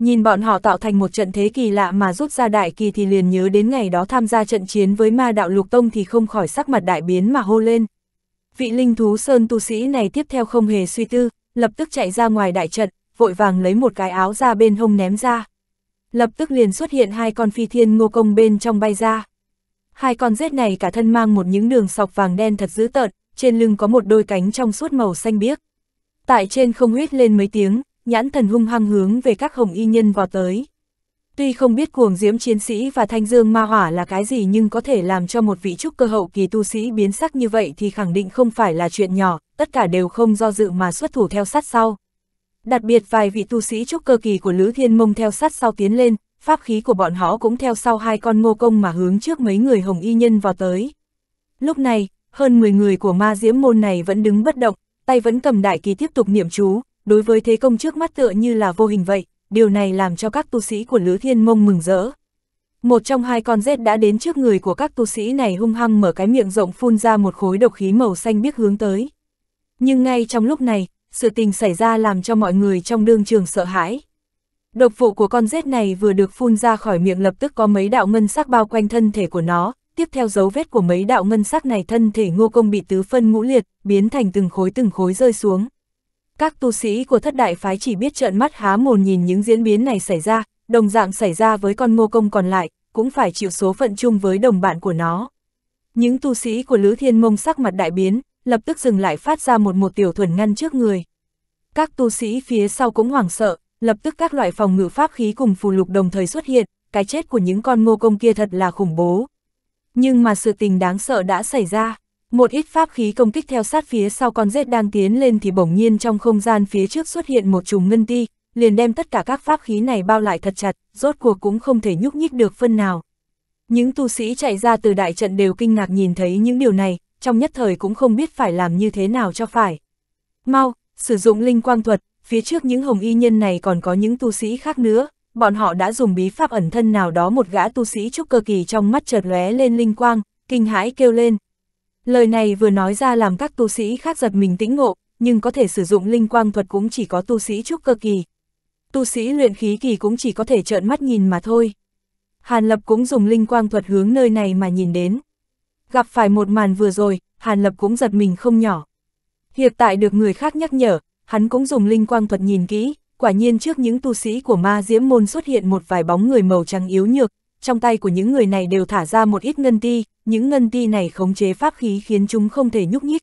Nhìn bọn họ tạo thành một trận thế kỳ lạ mà rút ra đại kỳ thì liền nhớ đến ngày đó tham gia trận chiến với ma đạo lục tông thì không khỏi sắc mặt đại biến mà hô lên. Vị linh thú sơn tu sĩ này tiếp theo không hề suy tư, lập tức chạy ra ngoài đại trận, vội vàng lấy một cái áo ra bên hông ném ra. Lập tức liền xuất hiện hai con phi thiên ngô công bên trong bay ra. Hai con rết này cả thân mang một những đường sọc vàng đen thật dữ tợn, trên lưng có một đôi cánh trong suốt màu xanh biếc. Tại trên không huyết lên mấy tiếng, nhãn thần hung hăng hướng về các hồng y nhân vọt tới. Tuy không biết cuồng diễm chiến sĩ và thanh dương ma hỏa là cái gì nhưng có thể làm cho một vị trúc cơ hậu kỳ tu sĩ biến sắc như vậy thì khẳng định không phải là chuyện nhỏ, tất cả đều không do dự mà xuất thủ theo sát sau. Đặc biệt vài vị tu sĩ trúc cơ kỳ của Lữ Thiên Mông theo sát sau tiến lên, pháp khí của bọn họ cũng theo sau hai con ngô công mà hướng trước mấy người hồng y nhân vào tới. Lúc này, hơn 10 người của ma diễm môn này vẫn đứng bất động, tay vẫn cầm đại kỳ tiếp tục niệm chú, đối với thế công trước mắt tựa như là vô hình vậy, điều này làm cho các tu sĩ của lữ Thiên Mông mừng rỡ. Một trong hai con rết đã đến trước người của các tu sĩ này hung hăng mở cái miệng rộng phun ra một khối độc khí màu xanh biếc hướng tới. Nhưng ngay trong lúc này, sự tình xảy ra làm cho mọi người trong đương trường sợ hãi. Độc vụ của con rết này vừa được phun ra khỏi miệng lập tức có mấy đạo ngân sắc bao quanh thân thể của nó, tiếp theo dấu vết của mấy đạo ngân sắc này thân thể ngô công bị tứ phân ngũ liệt, biến thành từng khối từng khối rơi xuống. Các tu sĩ của thất đại phái chỉ biết trợn mắt há mồm nhìn những diễn biến này xảy ra, đồng dạng xảy ra với con ngô công còn lại, cũng phải chịu số phận chung với đồng bạn của nó. Những tu sĩ của Lữ Thiên Mông sắc mặt đại biến, lập tức dừng lại phát ra một một tiểu thuần ngăn trước người. Các tu sĩ phía sau cũng hoảng sợ, lập tức các loại phòng ngự pháp khí cùng phù lục đồng thời xuất hiện, cái chết của những con ngô công kia thật là khủng bố. Nhưng mà sự tình đáng sợ đã xảy ra. Một ít pháp khí công kích theo sát phía sau con rết đang tiến lên thì bỗng nhiên trong không gian phía trước xuất hiện một chùm ngân ti, liền đem tất cả các pháp khí này bao lại thật chặt, rốt cuộc cũng không thể nhúc nhích được phân nào. Những tu sĩ chạy ra từ đại trận đều kinh ngạc nhìn thấy những điều này, trong nhất thời cũng không biết phải làm như thế nào cho phải. Mau, sử dụng linh quang thuật, phía trước những hồng y nhân này còn có những tu sĩ khác nữa, bọn họ đã dùng bí pháp ẩn thân nào đó một gã tu sĩ trúc cơ kỳ trong mắt chợt lóe lên linh quang, kinh hãi kêu lên, Lời này vừa nói ra làm các tu sĩ khác giật mình tĩnh ngộ, nhưng có thể sử dụng linh quang thuật cũng chỉ có tu sĩ trúc cơ kỳ. Tu sĩ luyện khí kỳ cũng chỉ có thể trợn mắt nhìn mà thôi. Hàn Lập cũng dùng linh quang thuật hướng nơi này mà nhìn đến. Gặp phải một màn vừa rồi, Hàn Lập cũng giật mình không nhỏ. Hiện tại được người khác nhắc nhở, hắn cũng dùng linh quang thuật nhìn kỹ, quả nhiên trước những tu sĩ của ma diễm môn xuất hiện một vài bóng người màu trắng yếu nhược, trong tay của những người này đều thả ra một ít ngân ti, những ngân ti này khống chế pháp khí khiến chúng không thể nhúc nhích.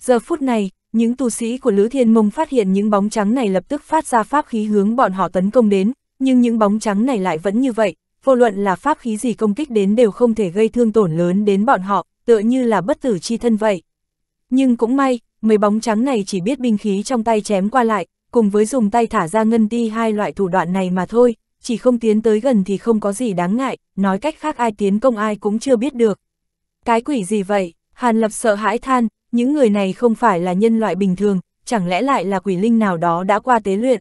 Giờ phút này, những tu sĩ của Lữ Thiên Mông phát hiện những bóng trắng này lập tức phát ra pháp khí hướng bọn họ tấn công đến, nhưng những bóng trắng này lại vẫn như vậy, vô luận là pháp khí gì công kích đến đều không thể gây thương tổn lớn đến bọn họ, tựa như là bất tử chi thân vậy. Nhưng cũng may, mấy bóng trắng này chỉ biết binh khí trong tay chém qua lại, cùng với dùng tay thả ra ngân ti hai loại thủ đoạn này mà thôi, chỉ không tiến tới gần thì không có gì đáng ngại, nói cách khác ai tiến công ai cũng chưa biết được. Cái quỷ gì vậy? Hàn Lập sợ hãi than, những người này không phải là nhân loại bình thường, chẳng lẽ lại là quỷ linh nào đó đã qua tế luyện.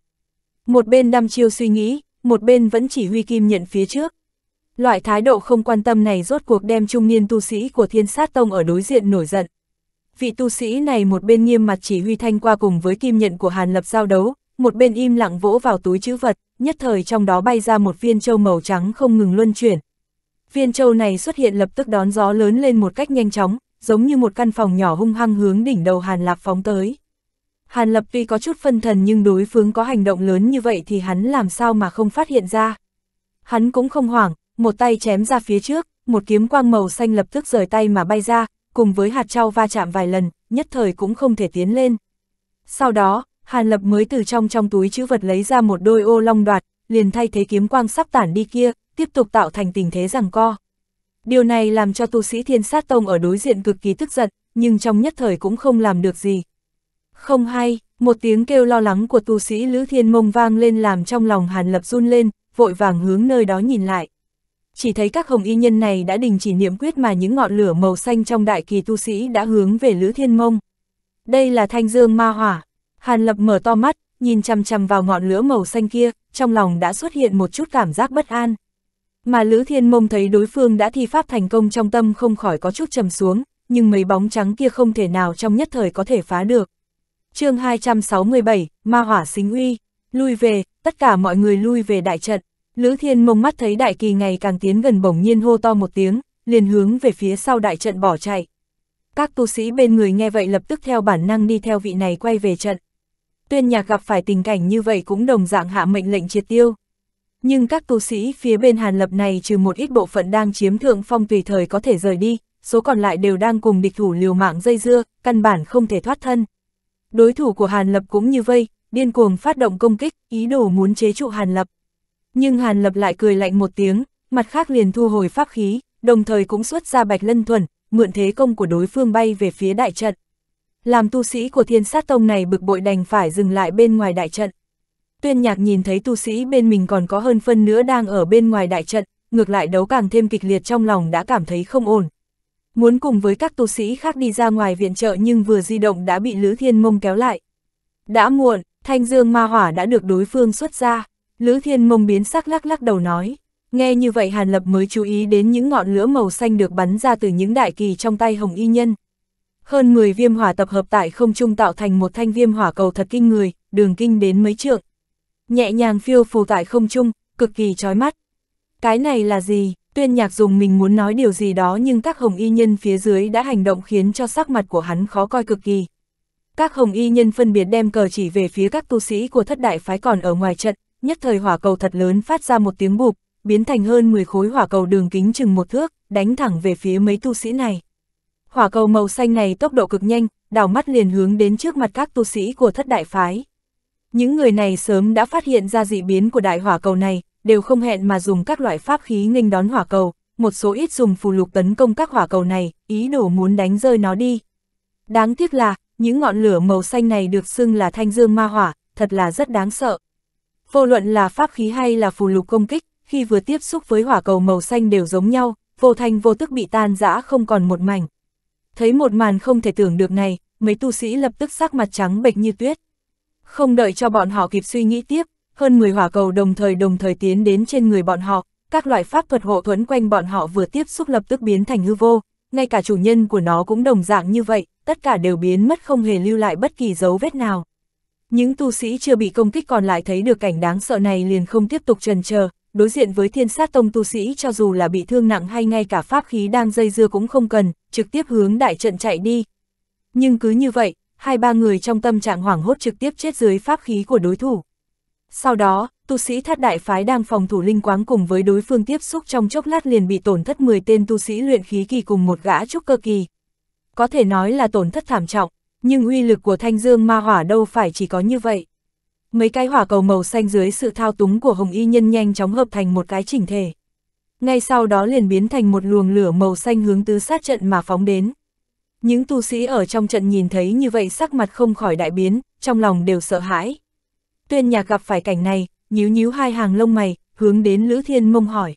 Một bên đăm chiêu suy nghĩ, một bên vẫn chỉ huy kim nhận phía trước. Loại thái độ không quan tâm này rốt cuộc đem trung niên tu sĩ của thiên sát tông ở đối diện nổi giận. Vị tu sĩ này một bên nghiêm mặt chỉ huy thanh qua cùng với kim nhận của Hàn Lập giao đấu, một bên im lặng vỗ vào túi chữ vật, nhất thời trong đó bay ra một viên châu màu trắng không ngừng luân chuyển. Viên châu này xuất hiện lập tức đón gió lớn lên một cách nhanh chóng, giống như một căn phòng nhỏ hung hăng hướng đỉnh đầu Hàn Lạp phóng tới. Hàn Lập tuy có chút phân thần nhưng đối phương có hành động lớn như vậy thì hắn làm sao mà không phát hiện ra. Hắn cũng không hoảng, một tay chém ra phía trước, một kiếm quang màu xanh lập tức rời tay mà bay ra, cùng với hạt trao va chạm vài lần, nhất thời cũng không thể tiến lên. Sau đó, Hàn Lập mới từ trong trong túi chữ vật lấy ra một đôi ô long đoạt, liền thay thế kiếm quang sắp tản đi kia, tiếp tục tạo thành tình thế rằng co. Điều này làm cho tu sĩ thiên sát tông ở đối diện cực kỳ tức giận, nhưng trong nhất thời cũng không làm được gì. Không hay, một tiếng kêu lo lắng của tu sĩ Lữ Thiên Mông vang lên làm trong lòng Hàn Lập run lên, vội vàng hướng nơi đó nhìn lại. Chỉ thấy các hồng y nhân này đã đình chỉ niệm quyết mà những ngọn lửa màu xanh trong đại kỳ tu sĩ đã hướng về Lữ Thiên Mông. Đây là thanh dương ma hỏa, Hàn Lập mở to mắt, nhìn chằm chằm vào ngọn lửa màu xanh kia, trong lòng đã xuất hiện một chút cảm giác bất an. Mà Lữ Thiên Mông thấy đối phương đã thi pháp thành công trong tâm không khỏi có chút trầm xuống, nhưng mấy bóng trắng kia không thể nào trong nhất thời có thể phá được. chương 267, Ma Hỏa Xính Uy, lui về, tất cả mọi người lui về đại trận. Lữ Thiên Mông mắt thấy đại kỳ ngày càng tiến gần bỗng nhiên hô to một tiếng, liền hướng về phía sau đại trận bỏ chạy. Các tu sĩ bên người nghe vậy lập tức theo bản năng đi theo vị này quay về trận tuyên nhạc gặp phải tình cảnh như vậy cũng đồng dạng hạ mệnh lệnh triệt tiêu. Nhưng các tu sĩ phía bên Hàn Lập này trừ một ít bộ phận đang chiếm thượng phong tùy thời có thể rời đi, số còn lại đều đang cùng địch thủ liều mạng dây dưa, căn bản không thể thoát thân. Đối thủ của Hàn Lập cũng như vây, điên cuồng phát động công kích, ý đồ muốn chế trụ Hàn Lập. Nhưng Hàn Lập lại cười lạnh một tiếng, mặt khác liền thu hồi pháp khí, đồng thời cũng xuất ra bạch lân thuần, mượn thế công của đối phương bay về phía đại trận làm tu sĩ của thiên sát tông này bực bội đành phải dừng lại bên ngoài đại trận. Tuyên nhạc nhìn thấy tu sĩ bên mình còn có hơn phân nữa đang ở bên ngoài đại trận, ngược lại đấu càng thêm kịch liệt trong lòng đã cảm thấy không ổn. Muốn cùng với các tu sĩ khác đi ra ngoài viện trợ nhưng vừa di động đã bị Lữ Thiên Mông kéo lại. Đã muộn, thanh dương ma hỏa đã được đối phương xuất ra, Lữ Thiên Mông biến sắc lắc lắc đầu nói. Nghe như vậy Hàn Lập mới chú ý đến những ngọn lửa màu xanh được bắn ra từ những đại kỳ trong tay Hồng Y Nhân. Hơn 10 viêm hỏa tập hợp tại không trung tạo thành một thanh viêm hỏa cầu thật kinh người, đường kinh đến mấy trượng. Nhẹ nhàng phiêu phù tại không trung, cực kỳ chói mắt. Cái này là gì? Tuyên nhạc dùng mình muốn nói điều gì đó nhưng các hồng y nhân phía dưới đã hành động khiến cho sắc mặt của hắn khó coi cực kỳ. Các hồng y nhân phân biệt đem cờ chỉ về phía các tu sĩ của thất đại phái còn ở ngoài trận, nhất thời hỏa cầu thật lớn phát ra một tiếng bụp, biến thành hơn 10 khối hỏa cầu đường kính chừng một thước, đánh thẳng về phía mấy tu sĩ này. Hỏa cầu màu xanh này tốc độ cực nhanh, đảo mắt liền hướng đến trước mặt các tu sĩ của thất đại phái. Những người này sớm đã phát hiện ra dị biến của đại hỏa cầu này, đều không hẹn mà dùng các loại pháp khí nghênh đón hỏa cầu, một số ít dùng phù lục tấn công các hỏa cầu này, ý đồ muốn đánh rơi nó đi. Đáng tiếc là, những ngọn lửa màu xanh này được xưng là thanh dương ma hỏa, thật là rất đáng sợ. Vô luận là pháp khí hay là phù lục công kích, khi vừa tiếp xúc với hỏa cầu màu xanh đều giống nhau, vô thanh vô tức bị tan rã không còn một mảnh thấy một màn không thể tưởng được này, mấy tu sĩ lập tức sắc mặt trắng bệch như tuyết. Không đợi cho bọn họ kịp suy nghĩ tiếp, hơn 10 hỏa cầu đồng thời đồng thời tiến đến trên người bọn họ, các loại pháp thuật hộ thuẫn quanh bọn họ vừa tiếp xúc lập tức biến thành hư vô, ngay cả chủ nhân của nó cũng đồng dạng như vậy, tất cả đều biến mất không hề lưu lại bất kỳ dấu vết nào. Những tu sĩ chưa bị công kích còn lại thấy được cảnh đáng sợ này liền không tiếp tục trần chờ đối diện với thiên sát tông tu sĩ cho dù là bị thương nặng hay ngay cả pháp khí đang dây dưa cũng không cần, trực tiếp hướng đại trận chạy đi. Nhưng cứ như vậy, hai ba người trong tâm trạng hoảng hốt trực tiếp chết dưới pháp khí của đối thủ. Sau đó, tu sĩ thất đại phái đang phòng thủ linh quáng cùng với đối phương tiếp xúc trong chốc lát liền bị tổn thất 10 tên tu sĩ luyện khí kỳ cùng một gã trúc cơ kỳ. Có thể nói là tổn thất thảm trọng, nhưng uy lực của thanh dương ma hỏa đâu phải chỉ có như vậy. Mấy cái hỏa cầu màu xanh dưới sự thao túng của hồng y nhân nhanh chóng hợp thành một cái chỉnh thể. Ngay sau đó liền biến thành một luồng lửa màu xanh hướng tứ sát trận mà phóng đến. Những tu sĩ ở trong trận nhìn thấy như vậy sắc mặt không khỏi đại biến, trong lòng đều sợ hãi. Tuyên nhạc gặp phải cảnh này, nhíu nhíu hai hàng lông mày, hướng đến Lữ Thiên Mông hỏi.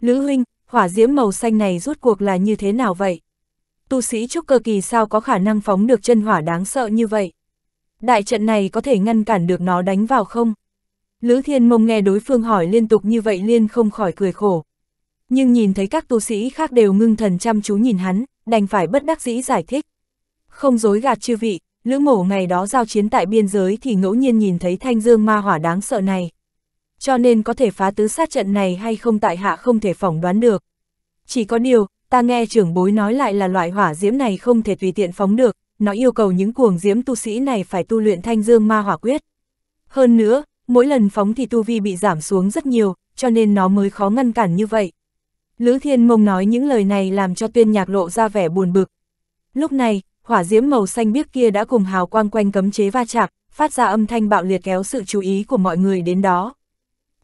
Lữ huynh, hỏa diễm màu xanh này rốt cuộc là như thế nào vậy? tu sĩ trúc cơ kỳ sao có khả năng phóng được chân hỏa đáng sợ như vậy. Đại trận này có thể ngăn cản được nó đánh vào không? Lữ Thiên Mông nghe đối phương hỏi liên tục như vậy liên không khỏi cười khổ. Nhưng nhìn thấy các tu sĩ khác đều ngưng thần chăm chú nhìn hắn, đành phải bất đắc dĩ giải thích. Không dối gạt chư vị, Lữ Mổ ngày đó giao chiến tại biên giới thì ngẫu nhiên nhìn thấy thanh dương ma hỏa đáng sợ này. Cho nên có thể phá tứ sát trận này hay không tại hạ không thể phỏng đoán được. Chỉ có điều, ta nghe trưởng bối nói lại là loại hỏa diễm này không thể tùy tiện phóng được, nó yêu cầu những cuồng diễm tu sĩ này phải tu luyện thanh dương ma hỏa quyết. Hơn nữa, mỗi lần phóng thì tu vi bị giảm xuống rất nhiều, cho nên nó mới khó ngăn cản như vậy. Lữ Thiên Mông nói những lời này làm cho tuyên nhạc lộ ra vẻ buồn bực. Lúc này, hỏa diễm màu xanh biếc kia đã cùng hào quang quanh cấm chế va chạm, phát ra âm thanh bạo liệt kéo sự chú ý của mọi người đến đó.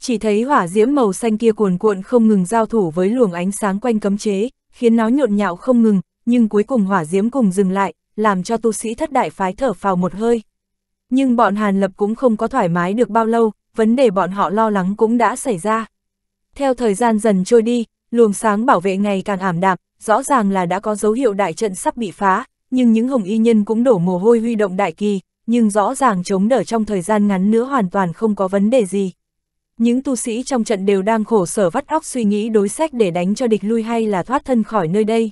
Chỉ thấy hỏa diễm màu xanh kia cuồn cuộn không ngừng giao thủ với luồng ánh sáng quanh cấm chế, khiến nó nhộn nhạo không ngừng, nhưng cuối cùng hỏa diễm cùng dừng lại, làm cho tu sĩ thất đại phái thở phào một hơi. Nhưng bọn Hàn Lập cũng không có thoải mái được bao lâu, vấn đề bọn họ lo lắng cũng đã xảy ra. Theo thời gian dần trôi đi, luồng sáng bảo vệ ngày càng ảm đạm, rõ ràng là đã có dấu hiệu đại trận sắp bị phá, nhưng những hồng y nhân cũng đổ mồ hôi huy động đại kỳ, nhưng rõ ràng chống đỡ trong thời gian ngắn nữa hoàn toàn không có vấn đề gì những tu sĩ trong trận đều đang khổ sở vắt óc suy nghĩ đối sách để đánh cho địch lui hay là thoát thân khỏi nơi đây.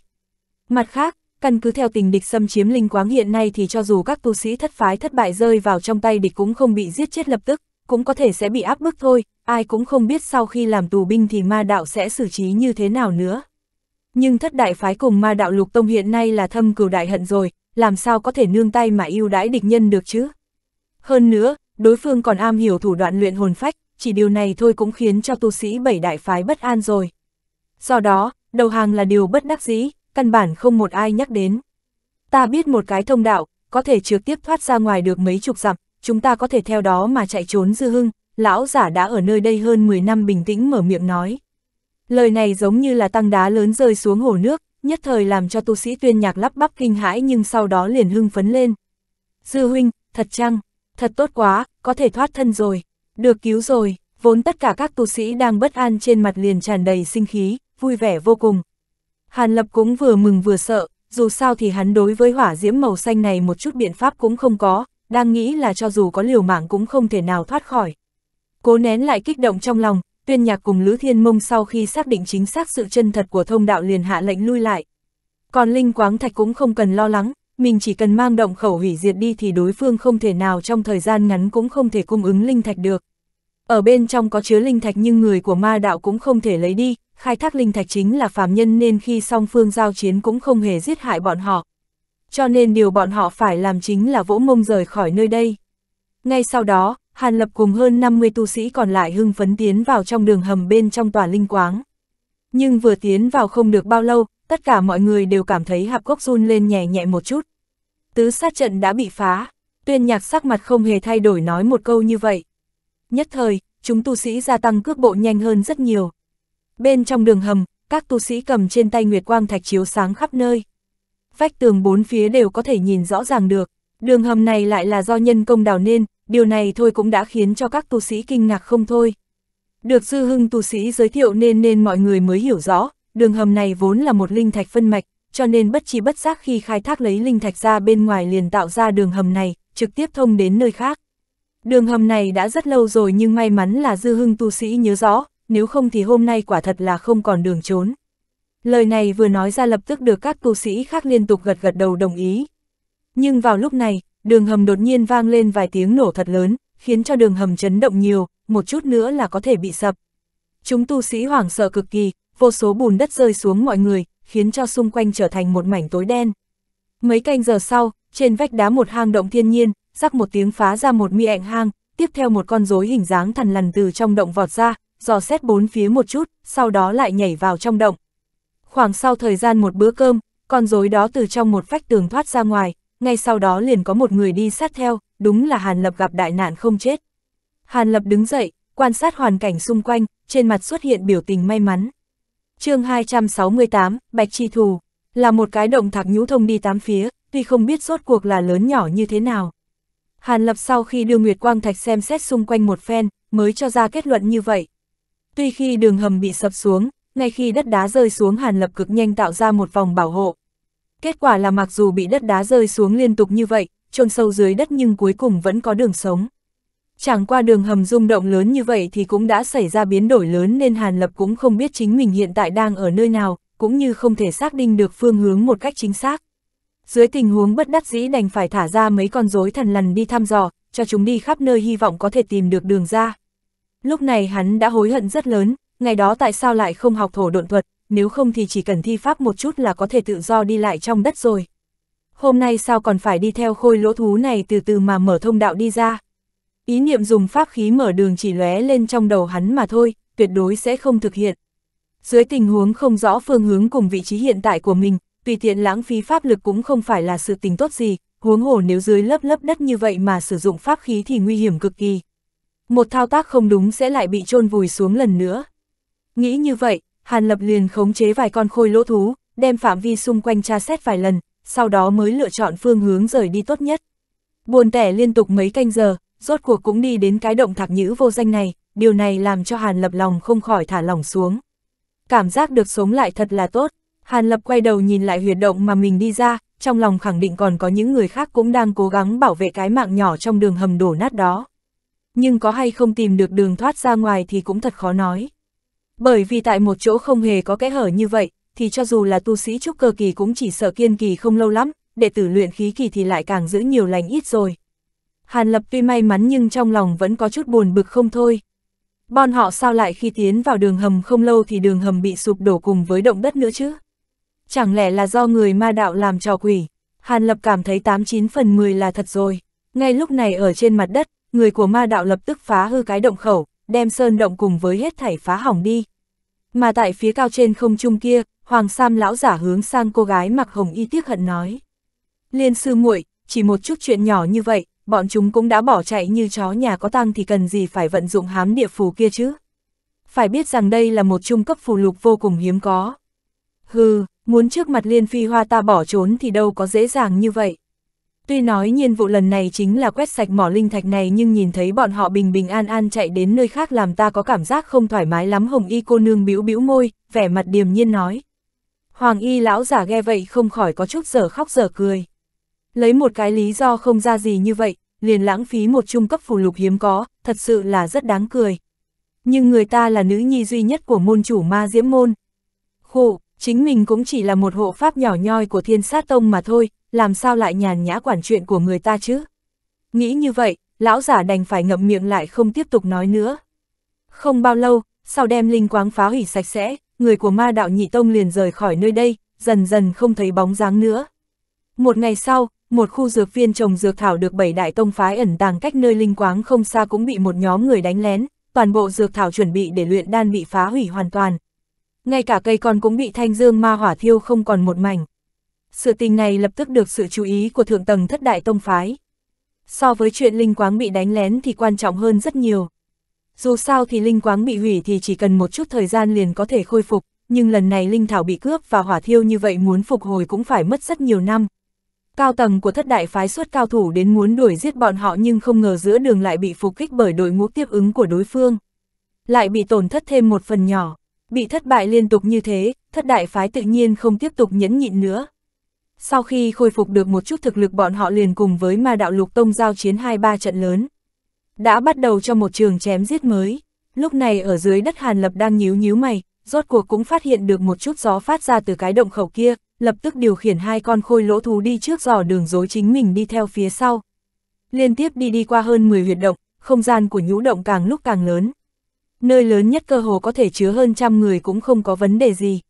Mặt khác, căn cứ theo tình địch xâm chiếm linh quáng hiện nay thì cho dù các tu sĩ thất phái thất bại rơi vào trong tay địch cũng không bị giết chết lập tức, cũng có thể sẽ bị áp bức thôi, ai cũng không biết sau khi làm tù binh thì ma đạo sẽ xử trí như thế nào nữa. Nhưng thất đại phái cùng ma đạo lục tông hiện nay là thâm cửu đại hận rồi, làm sao có thể nương tay mà yêu đãi địch nhân được chứ? Hơn nữa, đối phương còn am hiểu thủ đoạn luyện hồn phách, chỉ điều này thôi cũng khiến cho tu sĩ bảy đại phái bất an rồi. Do đó, đầu hàng là điều bất đắc dĩ, căn bản không một ai nhắc đến. Ta biết một cái thông đạo, có thể trực tiếp thoát ra ngoài được mấy chục dặm, chúng ta có thể theo đó mà chạy trốn dư hưng, lão giả đã ở nơi đây hơn 10 năm bình tĩnh mở miệng nói. Lời này giống như là tăng đá lớn rơi xuống hồ nước, nhất thời làm cho tu sĩ tuyên nhạc lắp bắp kinh hãi nhưng sau đó liền hưng phấn lên. Dư huynh, thật chăng, thật tốt quá, có thể thoát thân rồi. Được cứu rồi, vốn tất cả các tu sĩ đang bất an trên mặt liền tràn đầy sinh khí, vui vẻ vô cùng. Hàn Lập cũng vừa mừng vừa sợ, dù sao thì hắn đối với hỏa diễm màu xanh này một chút biện pháp cũng không có, đang nghĩ là cho dù có liều mạng cũng không thể nào thoát khỏi. Cố nén lại kích động trong lòng, tuyên nhạc cùng Lữ Thiên Mông sau khi xác định chính xác sự chân thật của thông đạo liền hạ lệnh lui lại. Còn Linh Quáng Thạch cũng không cần lo lắng, mình chỉ cần mang động khẩu hủy diệt đi thì đối phương không thể nào trong thời gian ngắn cũng không thể cung ứng linh thạch được. Ở bên trong có chứa linh thạch nhưng người của ma đạo cũng không thể lấy đi, khai thác linh thạch chính là phàm nhân nên khi song phương giao chiến cũng không hề giết hại bọn họ. Cho nên điều bọn họ phải làm chính là vỗ mông rời khỏi nơi đây. Ngay sau đó, Hàn Lập cùng hơn 50 tu sĩ còn lại hưng phấn tiến vào trong đường hầm bên trong tòa linh quáng. Nhưng vừa tiến vào không được bao lâu, tất cả mọi người đều cảm thấy hạp cốc run lên nhẹ nhẹ một chút. Tứ sát trận đã bị phá, tuyên nhạc sắc mặt không hề thay đổi nói một câu như vậy. Nhất thời, chúng tu sĩ gia tăng cước bộ nhanh hơn rất nhiều. Bên trong đường hầm, các tu sĩ cầm trên tay Nguyệt Quang Thạch chiếu sáng khắp nơi. Vách tường bốn phía đều có thể nhìn rõ ràng được, đường hầm này lại là do nhân công đào nên, điều này thôi cũng đã khiến cho các tu sĩ kinh ngạc không thôi. Được sư hưng tu sĩ giới thiệu nên nên mọi người mới hiểu rõ, đường hầm này vốn là một linh thạch phân mạch, cho nên bất chi bất giác khi khai thác lấy linh thạch ra bên ngoài liền tạo ra đường hầm này, trực tiếp thông đến nơi khác. Đường hầm này đã rất lâu rồi nhưng may mắn là dư hưng tu sĩ nhớ rõ, nếu không thì hôm nay quả thật là không còn đường trốn. Lời này vừa nói ra lập tức được các tu sĩ khác liên tục gật gật đầu đồng ý. Nhưng vào lúc này, đường hầm đột nhiên vang lên vài tiếng nổ thật lớn, khiến cho đường hầm chấn động nhiều, một chút nữa là có thể bị sập. Chúng tu sĩ hoảng sợ cực kỳ, vô số bùn đất rơi xuống mọi người, khiến cho xung quanh trở thành một mảnh tối đen. Mấy canh giờ sau, trên vách đá một hang động thiên nhiên, rắc một tiếng phá ra một miệng hang, tiếp theo một con rối hình dáng thằn lằn từ trong động vọt ra, dò xét bốn phía một chút, sau đó lại nhảy vào trong động. Khoảng sau thời gian một bữa cơm, con rối đó từ trong một vách tường thoát ra ngoài, ngay sau đó liền có một người đi sát theo, đúng là Hàn Lập gặp đại nạn không chết. Hàn Lập đứng dậy, quan sát hoàn cảnh xung quanh, trên mặt xuất hiện biểu tình may mắn chương 268, Bạch Chi Thù, là một cái động thạc nhũ thông đi tám phía, tuy không biết rốt cuộc là lớn nhỏ như thế nào. Hàn Lập sau khi đưa Nguyệt Quang Thạch xem xét xung quanh một phen, mới cho ra kết luận như vậy. Tuy khi đường hầm bị sập xuống, ngay khi đất đá rơi xuống Hàn Lập cực nhanh tạo ra một vòng bảo hộ. Kết quả là mặc dù bị đất đá rơi xuống liên tục như vậy, trôn sâu dưới đất nhưng cuối cùng vẫn có đường sống. Chẳng qua đường hầm rung động lớn như vậy thì cũng đã xảy ra biến đổi lớn nên Hàn Lập cũng không biết chính mình hiện tại đang ở nơi nào, cũng như không thể xác định được phương hướng một cách chính xác. Dưới tình huống bất đắc dĩ đành phải thả ra mấy con rối thần lằn đi thăm dò, cho chúng đi khắp nơi hy vọng có thể tìm được đường ra. Lúc này hắn đã hối hận rất lớn, ngày đó tại sao lại không học thổ độn thuật, nếu không thì chỉ cần thi pháp một chút là có thể tự do đi lại trong đất rồi. Hôm nay sao còn phải đi theo khôi lỗ thú này từ từ mà mở thông đạo đi ra. Ý niệm dùng pháp khí mở đường chỉ lóe lên trong đầu hắn mà thôi, tuyệt đối sẽ không thực hiện. Dưới tình huống không rõ phương hướng cùng vị trí hiện tại của mình, tùy tiện lãng phí pháp lực cũng không phải là sự tình tốt gì, huống hồ nếu dưới lớp lớp đất như vậy mà sử dụng pháp khí thì nguy hiểm cực kỳ. Một thao tác không đúng sẽ lại bị chôn vùi xuống lần nữa. Nghĩ như vậy, Hàn Lập liền khống chế vài con khôi lỗ thú, đem phạm vi xung quanh tra xét vài lần, sau đó mới lựa chọn phương hướng rời đi tốt nhất. Buồn tẻ liên tục mấy canh giờ, rốt cuộc cũng đi đến cái động thạc nhữ vô danh này, điều này làm cho Hàn Lập lòng không khỏi thả lỏng xuống. Cảm giác được sống lại thật là tốt, Hàn Lập quay đầu nhìn lại huyệt động mà mình đi ra, trong lòng khẳng định còn có những người khác cũng đang cố gắng bảo vệ cái mạng nhỏ trong đường hầm đổ nát đó. Nhưng có hay không tìm được đường thoát ra ngoài thì cũng thật khó nói. Bởi vì tại một chỗ không hề có kẽ hở như vậy, thì cho dù là tu sĩ trúc cơ kỳ cũng chỉ sợ kiên kỳ không lâu lắm, đệ tử luyện khí kỳ thì lại càng giữ nhiều lành ít rồi. Hàn Lập tuy may mắn nhưng trong lòng vẫn có chút buồn bực không thôi. Bọn họ sao lại khi tiến vào đường hầm không lâu thì đường hầm bị sụp đổ cùng với động đất nữa chứ? Chẳng lẽ là do người ma đạo làm trò quỷ? Hàn Lập cảm thấy 89 phần 10 là thật rồi. Ngay lúc này ở trên mặt đất, người của ma đạo lập tức phá hư cái động khẩu, đem sơn động cùng với hết thảy phá hỏng đi. Mà tại phía cao trên không trung kia, Hoàng Sam lão giả hướng sang cô gái mặc hồng y tiếc hận nói. Liên sư muội chỉ một chút chuyện nhỏ như vậy, bọn chúng cũng đã bỏ chạy như chó nhà có tăng thì cần gì phải vận dụng hám địa phù kia chứ. Phải biết rằng đây là một trung cấp phù lục vô cùng hiếm có. Hừ, muốn trước mặt liên phi hoa ta bỏ trốn thì đâu có dễ dàng như vậy. Tuy nói nhiên vụ lần này chính là quét sạch mỏ linh thạch này nhưng nhìn thấy bọn họ bình bình an an chạy đến nơi khác làm ta có cảm giác không thoải mái lắm hồng y cô nương bĩu bĩu môi, vẻ mặt điềm nhiên nói. Hoàng y lão giả ghe vậy không khỏi có chút giờ khóc giờ cười. Lấy một cái lý do không ra gì như vậy, liền lãng phí một trung cấp phù lục hiếm có, thật sự là rất đáng cười. Nhưng người ta là nữ nhi duy nhất của môn chủ ma diễm môn. Khổ, chính mình cũng chỉ là một hộ pháp nhỏ nhoi của thiên sát tông mà thôi, làm sao lại nhàn nhã quản chuyện của người ta chứ? Nghĩ như vậy, lão giả đành phải ngậm miệng lại không tiếp tục nói nữa. Không bao lâu, sau đem linh quáng phá hủy sạch sẽ, người của ma đạo nhị tông liền rời khỏi nơi đây, dần dần không thấy bóng dáng nữa. Một ngày sau, một khu dược viên trồng dược thảo được bảy đại tông phái ẩn tàng cách nơi linh quáng không xa cũng bị một nhóm người đánh lén, toàn bộ dược thảo chuẩn bị để luyện đan bị phá hủy hoàn toàn. Ngay cả cây con cũng bị thanh dương ma hỏa thiêu không còn một mảnh. Sự tình này lập tức được sự chú ý của thượng tầng thất đại tông phái. So với chuyện linh quáng bị đánh lén thì quan trọng hơn rất nhiều. Dù sao thì linh quáng bị hủy thì chỉ cần một chút thời gian liền có thể khôi phục, nhưng lần này linh thảo bị cướp và hỏa thiêu như vậy muốn phục hồi cũng phải mất rất nhiều năm, Cao tầng của thất đại phái xuất cao thủ đến muốn đuổi giết bọn họ nhưng không ngờ giữa đường lại bị phục kích bởi đội ngũ tiếp ứng của đối phương. Lại bị tổn thất thêm một phần nhỏ. Bị thất bại liên tục như thế, thất đại phái tự nhiên không tiếp tục nhẫn nhịn nữa. Sau khi khôi phục được một chút thực lực bọn họ liền cùng với ma đạo lục tông giao chiến 2-3 trận lớn. Đã bắt đầu cho một trường chém giết mới. Lúc này ở dưới đất Hàn Lập đang nhíu nhíu mày, rốt cuộc cũng phát hiện được một chút gió phát ra từ cái động khẩu kia, lập tức điều khiển hai con khôi lỗ thú đi trước dò đường dối chính mình đi theo phía sau. Liên tiếp đi đi qua hơn 10 huyệt động, không gian của nhũ động càng lúc càng lớn. Nơi lớn nhất cơ hồ có thể chứa hơn trăm người cũng không có vấn đề gì.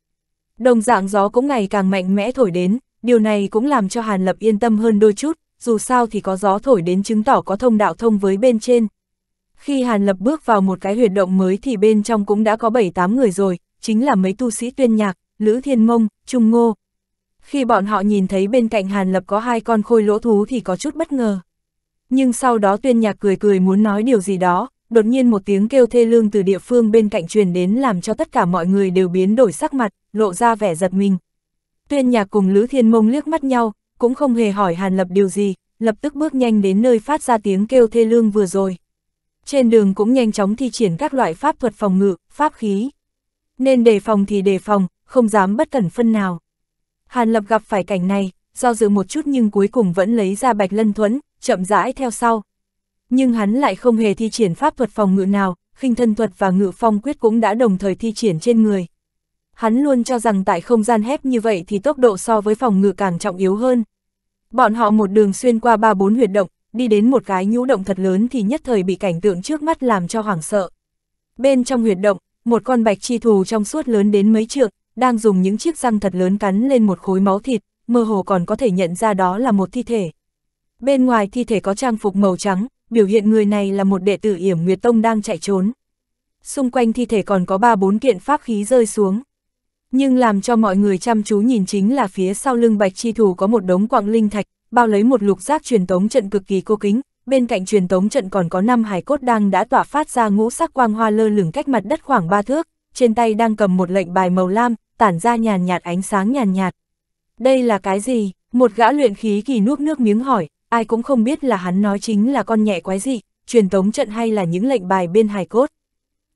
Đồng dạng gió cũng ngày càng mạnh mẽ thổi đến, điều này cũng làm cho Hàn Lập yên tâm hơn đôi chút, dù sao thì có gió thổi đến chứng tỏ có thông đạo thông với bên trên. Khi Hàn Lập bước vào một cái huyệt động mới thì bên trong cũng đã có 7-8 người rồi, chính là mấy tu sĩ tuyên nhạc, Lữ Thiên Mông, Trung Ngô, khi bọn họ nhìn thấy bên cạnh Hàn Lập có hai con khôi lỗ thú thì có chút bất ngờ. Nhưng sau đó tuyên nhạc cười cười muốn nói điều gì đó, đột nhiên một tiếng kêu thê lương từ địa phương bên cạnh truyền đến làm cho tất cả mọi người đều biến đổi sắc mặt, lộ ra vẻ giật mình. Tuyên nhạc cùng Lữ Thiên Mông liếc mắt nhau, cũng không hề hỏi Hàn Lập điều gì, lập tức bước nhanh đến nơi phát ra tiếng kêu thê lương vừa rồi. Trên đường cũng nhanh chóng thi triển các loại pháp thuật phòng ngự, pháp khí. Nên đề phòng thì đề phòng, không dám bất cẩn phân nào. Hàn Lập gặp phải cảnh này, do dự một chút nhưng cuối cùng vẫn lấy ra Bạch Lân Thuẫn, chậm rãi theo sau. Nhưng hắn lại không hề thi triển pháp thuật phòng ngự nào, khinh thân thuật và ngự phong quyết cũng đã đồng thời thi triển trên người. Hắn luôn cho rằng tại không gian hẹp như vậy thì tốc độ so với phòng ngự càng trọng yếu hơn. Bọn họ một đường xuyên qua ba bốn huyệt động, đi đến một cái nhũ động thật lớn thì nhất thời bị cảnh tượng trước mắt làm cho hoảng sợ. Bên trong huyệt động, một con bạch chi thù trong suốt lớn đến mấy trượng, đang dùng những chiếc răng thật lớn cắn lên một khối máu thịt, mơ hồ còn có thể nhận ra đó là một thi thể. Bên ngoài thi thể có trang phục màu trắng, biểu hiện người này là một đệ tử Yểm Nguyệt Tông đang chạy trốn. Xung quanh thi thể còn có ba bốn kiện pháp khí rơi xuống. Nhưng làm cho mọi người chăm chú nhìn chính là phía sau lưng Bạch Chi Thủ có một đống quặng linh thạch, bao lấy một lục giác truyền tống trận cực kỳ cô kính, bên cạnh truyền tống trận còn có năm hải cốt đang đã tỏa phát ra ngũ sắc quang hoa lơ lửng cách mặt đất khoảng ba thước trên tay đang cầm một lệnh bài màu lam, tản ra nhàn nhạt ánh sáng nhàn nhạt. Đây là cái gì? Một gã luyện khí kỳ nuốt nước miếng hỏi, ai cũng không biết là hắn nói chính là con nhẹ quái gì, truyền tống trận hay là những lệnh bài bên hài cốt.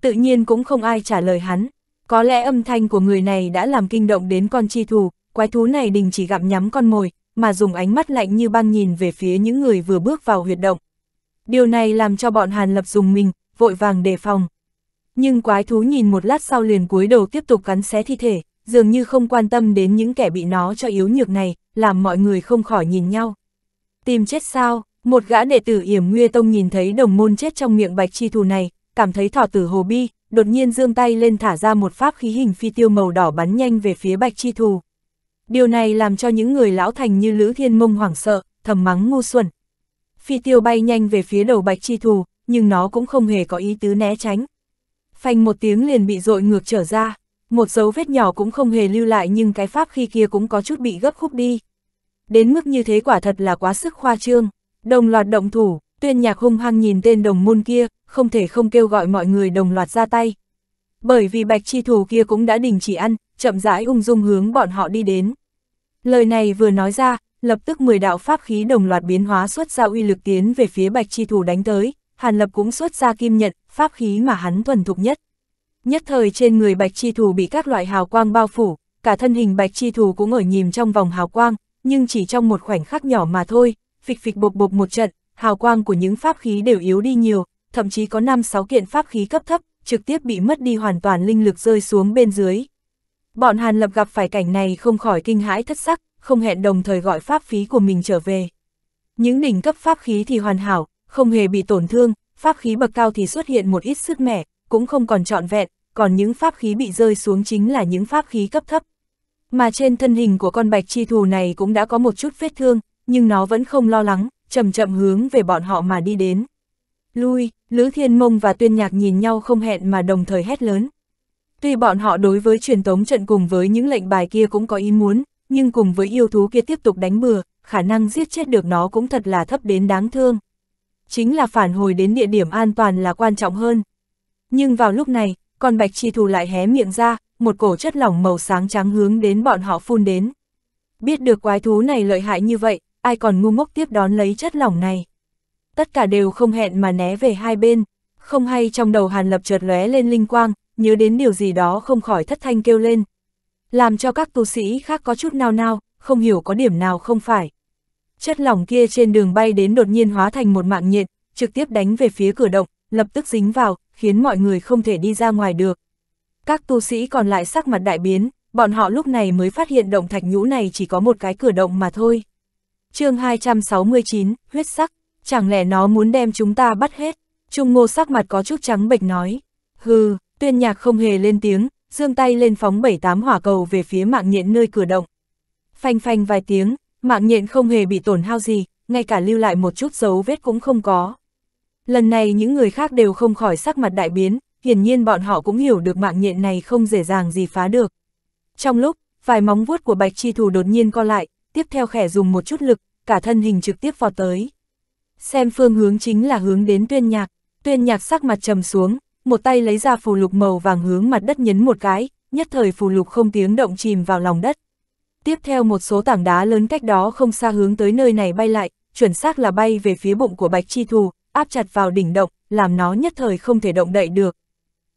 Tự nhiên cũng không ai trả lời hắn, có lẽ âm thanh của người này đã làm kinh động đến con chi thù, quái thú này đình chỉ gặm nhắm con mồi, mà dùng ánh mắt lạnh như băng nhìn về phía những người vừa bước vào huyệt động. Điều này làm cho bọn Hàn Lập dùng mình, vội vàng đề phòng. Nhưng quái thú nhìn một lát sau liền cúi đầu tiếp tục cắn xé thi thể, dường như không quan tâm đến những kẻ bị nó cho yếu nhược này, làm mọi người không khỏi nhìn nhau. Tìm chết sao, một gã đệ tử yểm Nguy Tông nhìn thấy đồng môn chết trong miệng bạch chi thù này, cảm thấy thỏ tử hồ bi, đột nhiên giương tay lên thả ra một pháp khí hình phi tiêu màu đỏ bắn nhanh về phía bạch chi thù. Điều này làm cho những người lão thành như Lữ Thiên Mông hoảng sợ, thầm mắng ngu xuẩn. Phi tiêu bay nhanh về phía đầu bạch chi thù, nhưng nó cũng không hề có ý tứ né tránh, phanh một tiếng liền bị dội ngược trở ra, một dấu vết nhỏ cũng không hề lưu lại nhưng cái pháp khi kia cũng có chút bị gấp khúc đi. Đến mức như thế quả thật là quá sức khoa trương, đồng loạt động thủ, tuyên nhạc hung hăng nhìn tên đồng môn kia, không thể không kêu gọi mọi người đồng loạt ra tay. Bởi vì bạch chi thủ kia cũng đã đình chỉ ăn, chậm rãi ung dung hướng bọn họ đi đến. Lời này vừa nói ra, lập tức 10 đạo pháp khí đồng loạt biến hóa xuất ra uy lực tiến về phía bạch chi thủ đánh tới, Hàn Lập cũng xuất ra kim nhận, pháp khí mà hắn thuần thục nhất. Nhất thời trên người Bạch Chi Thù bị các loại hào quang bao phủ, cả thân hình Bạch Chi Thù cũng ở nhìm trong vòng hào quang, nhưng chỉ trong một khoảnh khắc nhỏ mà thôi, phịch phịch bộp bộp một trận, hào quang của những pháp khí đều yếu đi nhiều, thậm chí có 5-6 kiện pháp khí cấp thấp, trực tiếp bị mất đi hoàn toàn linh lực rơi xuống bên dưới. Bọn Hàn Lập gặp phải cảnh này không khỏi kinh hãi thất sắc, không hẹn đồng thời gọi pháp phí của mình trở về. Những đỉnh cấp pháp khí thì hoàn hảo, không hề bị tổn thương, pháp khí bậc cao thì xuất hiện một ít sức mẻ, cũng không còn trọn vẹn, còn những pháp khí bị rơi xuống chính là những pháp khí cấp thấp. Mà trên thân hình của con bạch chi thù này cũng đã có một chút vết thương, nhưng nó vẫn không lo lắng, chậm chậm hướng về bọn họ mà đi đến. Lui, Lữ Thiên Mông và Tuyên Nhạc nhìn nhau không hẹn mà đồng thời hét lớn. Tuy bọn họ đối với truyền tống trận cùng với những lệnh bài kia cũng có ý muốn, nhưng cùng với yêu thú kia tiếp tục đánh bừa, khả năng giết chết được nó cũng thật là thấp đến đáng thương chính là phản hồi đến địa điểm an toàn là quan trọng hơn. Nhưng vào lúc này, con bạch chi thù lại hé miệng ra, một cổ chất lỏng màu sáng trắng hướng đến bọn họ phun đến. Biết được quái thú này lợi hại như vậy, ai còn ngu ngốc tiếp đón lấy chất lỏng này. Tất cả đều không hẹn mà né về hai bên, không hay trong đầu Hàn Lập chợt lóe lên linh quang, nhớ đến điều gì đó không khỏi thất thanh kêu lên. Làm cho các tu sĩ khác có chút nao nao, không hiểu có điểm nào không phải chất lỏng kia trên đường bay đến đột nhiên hóa thành một mạng nhện, trực tiếp đánh về phía cửa động, lập tức dính vào, khiến mọi người không thể đi ra ngoài được. Các tu sĩ còn lại sắc mặt đại biến, bọn họ lúc này mới phát hiện động thạch nhũ này chỉ có một cái cửa động mà thôi. chương 269, huyết sắc, chẳng lẽ nó muốn đem chúng ta bắt hết? Trung ngô sắc mặt có chút trắng bệch nói. Hừ, tuyên nhạc không hề lên tiếng, dương tay lên phóng bảy tám hỏa cầu về phía mạng nhện nơi cửa động. Phanh phanh vài tiếng, Mạng nhện không hề bị tổn hao gì, ngay cả lưu lại một chút dấu vết cũng không có. Lần này những người khác đều không khỏi sắc mặt đại biến, hiển nhiên bọn họ cũng hiểu được mạng nhện này không dễ dàng gì phá được. Trong lúc, vài móng vuốt của bạch chi thủ đột nhiên co lại, tiếp theo khẻ dùng một chút lực, cả thân hình trực tiếp vọt tới. Xem phương hướng chính là hướng đến tuyên nhạc, tuyên nhạc sắc mặt trầm xuống, một tay lấy ra phù lục màu vàng hướng mặt đất nhấn một cái, nhất thời phù lục không tiếng động chìm vào lòng đất. Tiếp theo một số tảng đá lớn cách đó không xa hướng tới nơi này bay lại, chuẩn xác là bay về phía bụng của Bạch Chi Thù, áp chặt vào đỉnh động, làm nó nhất thời không thể động đậy được.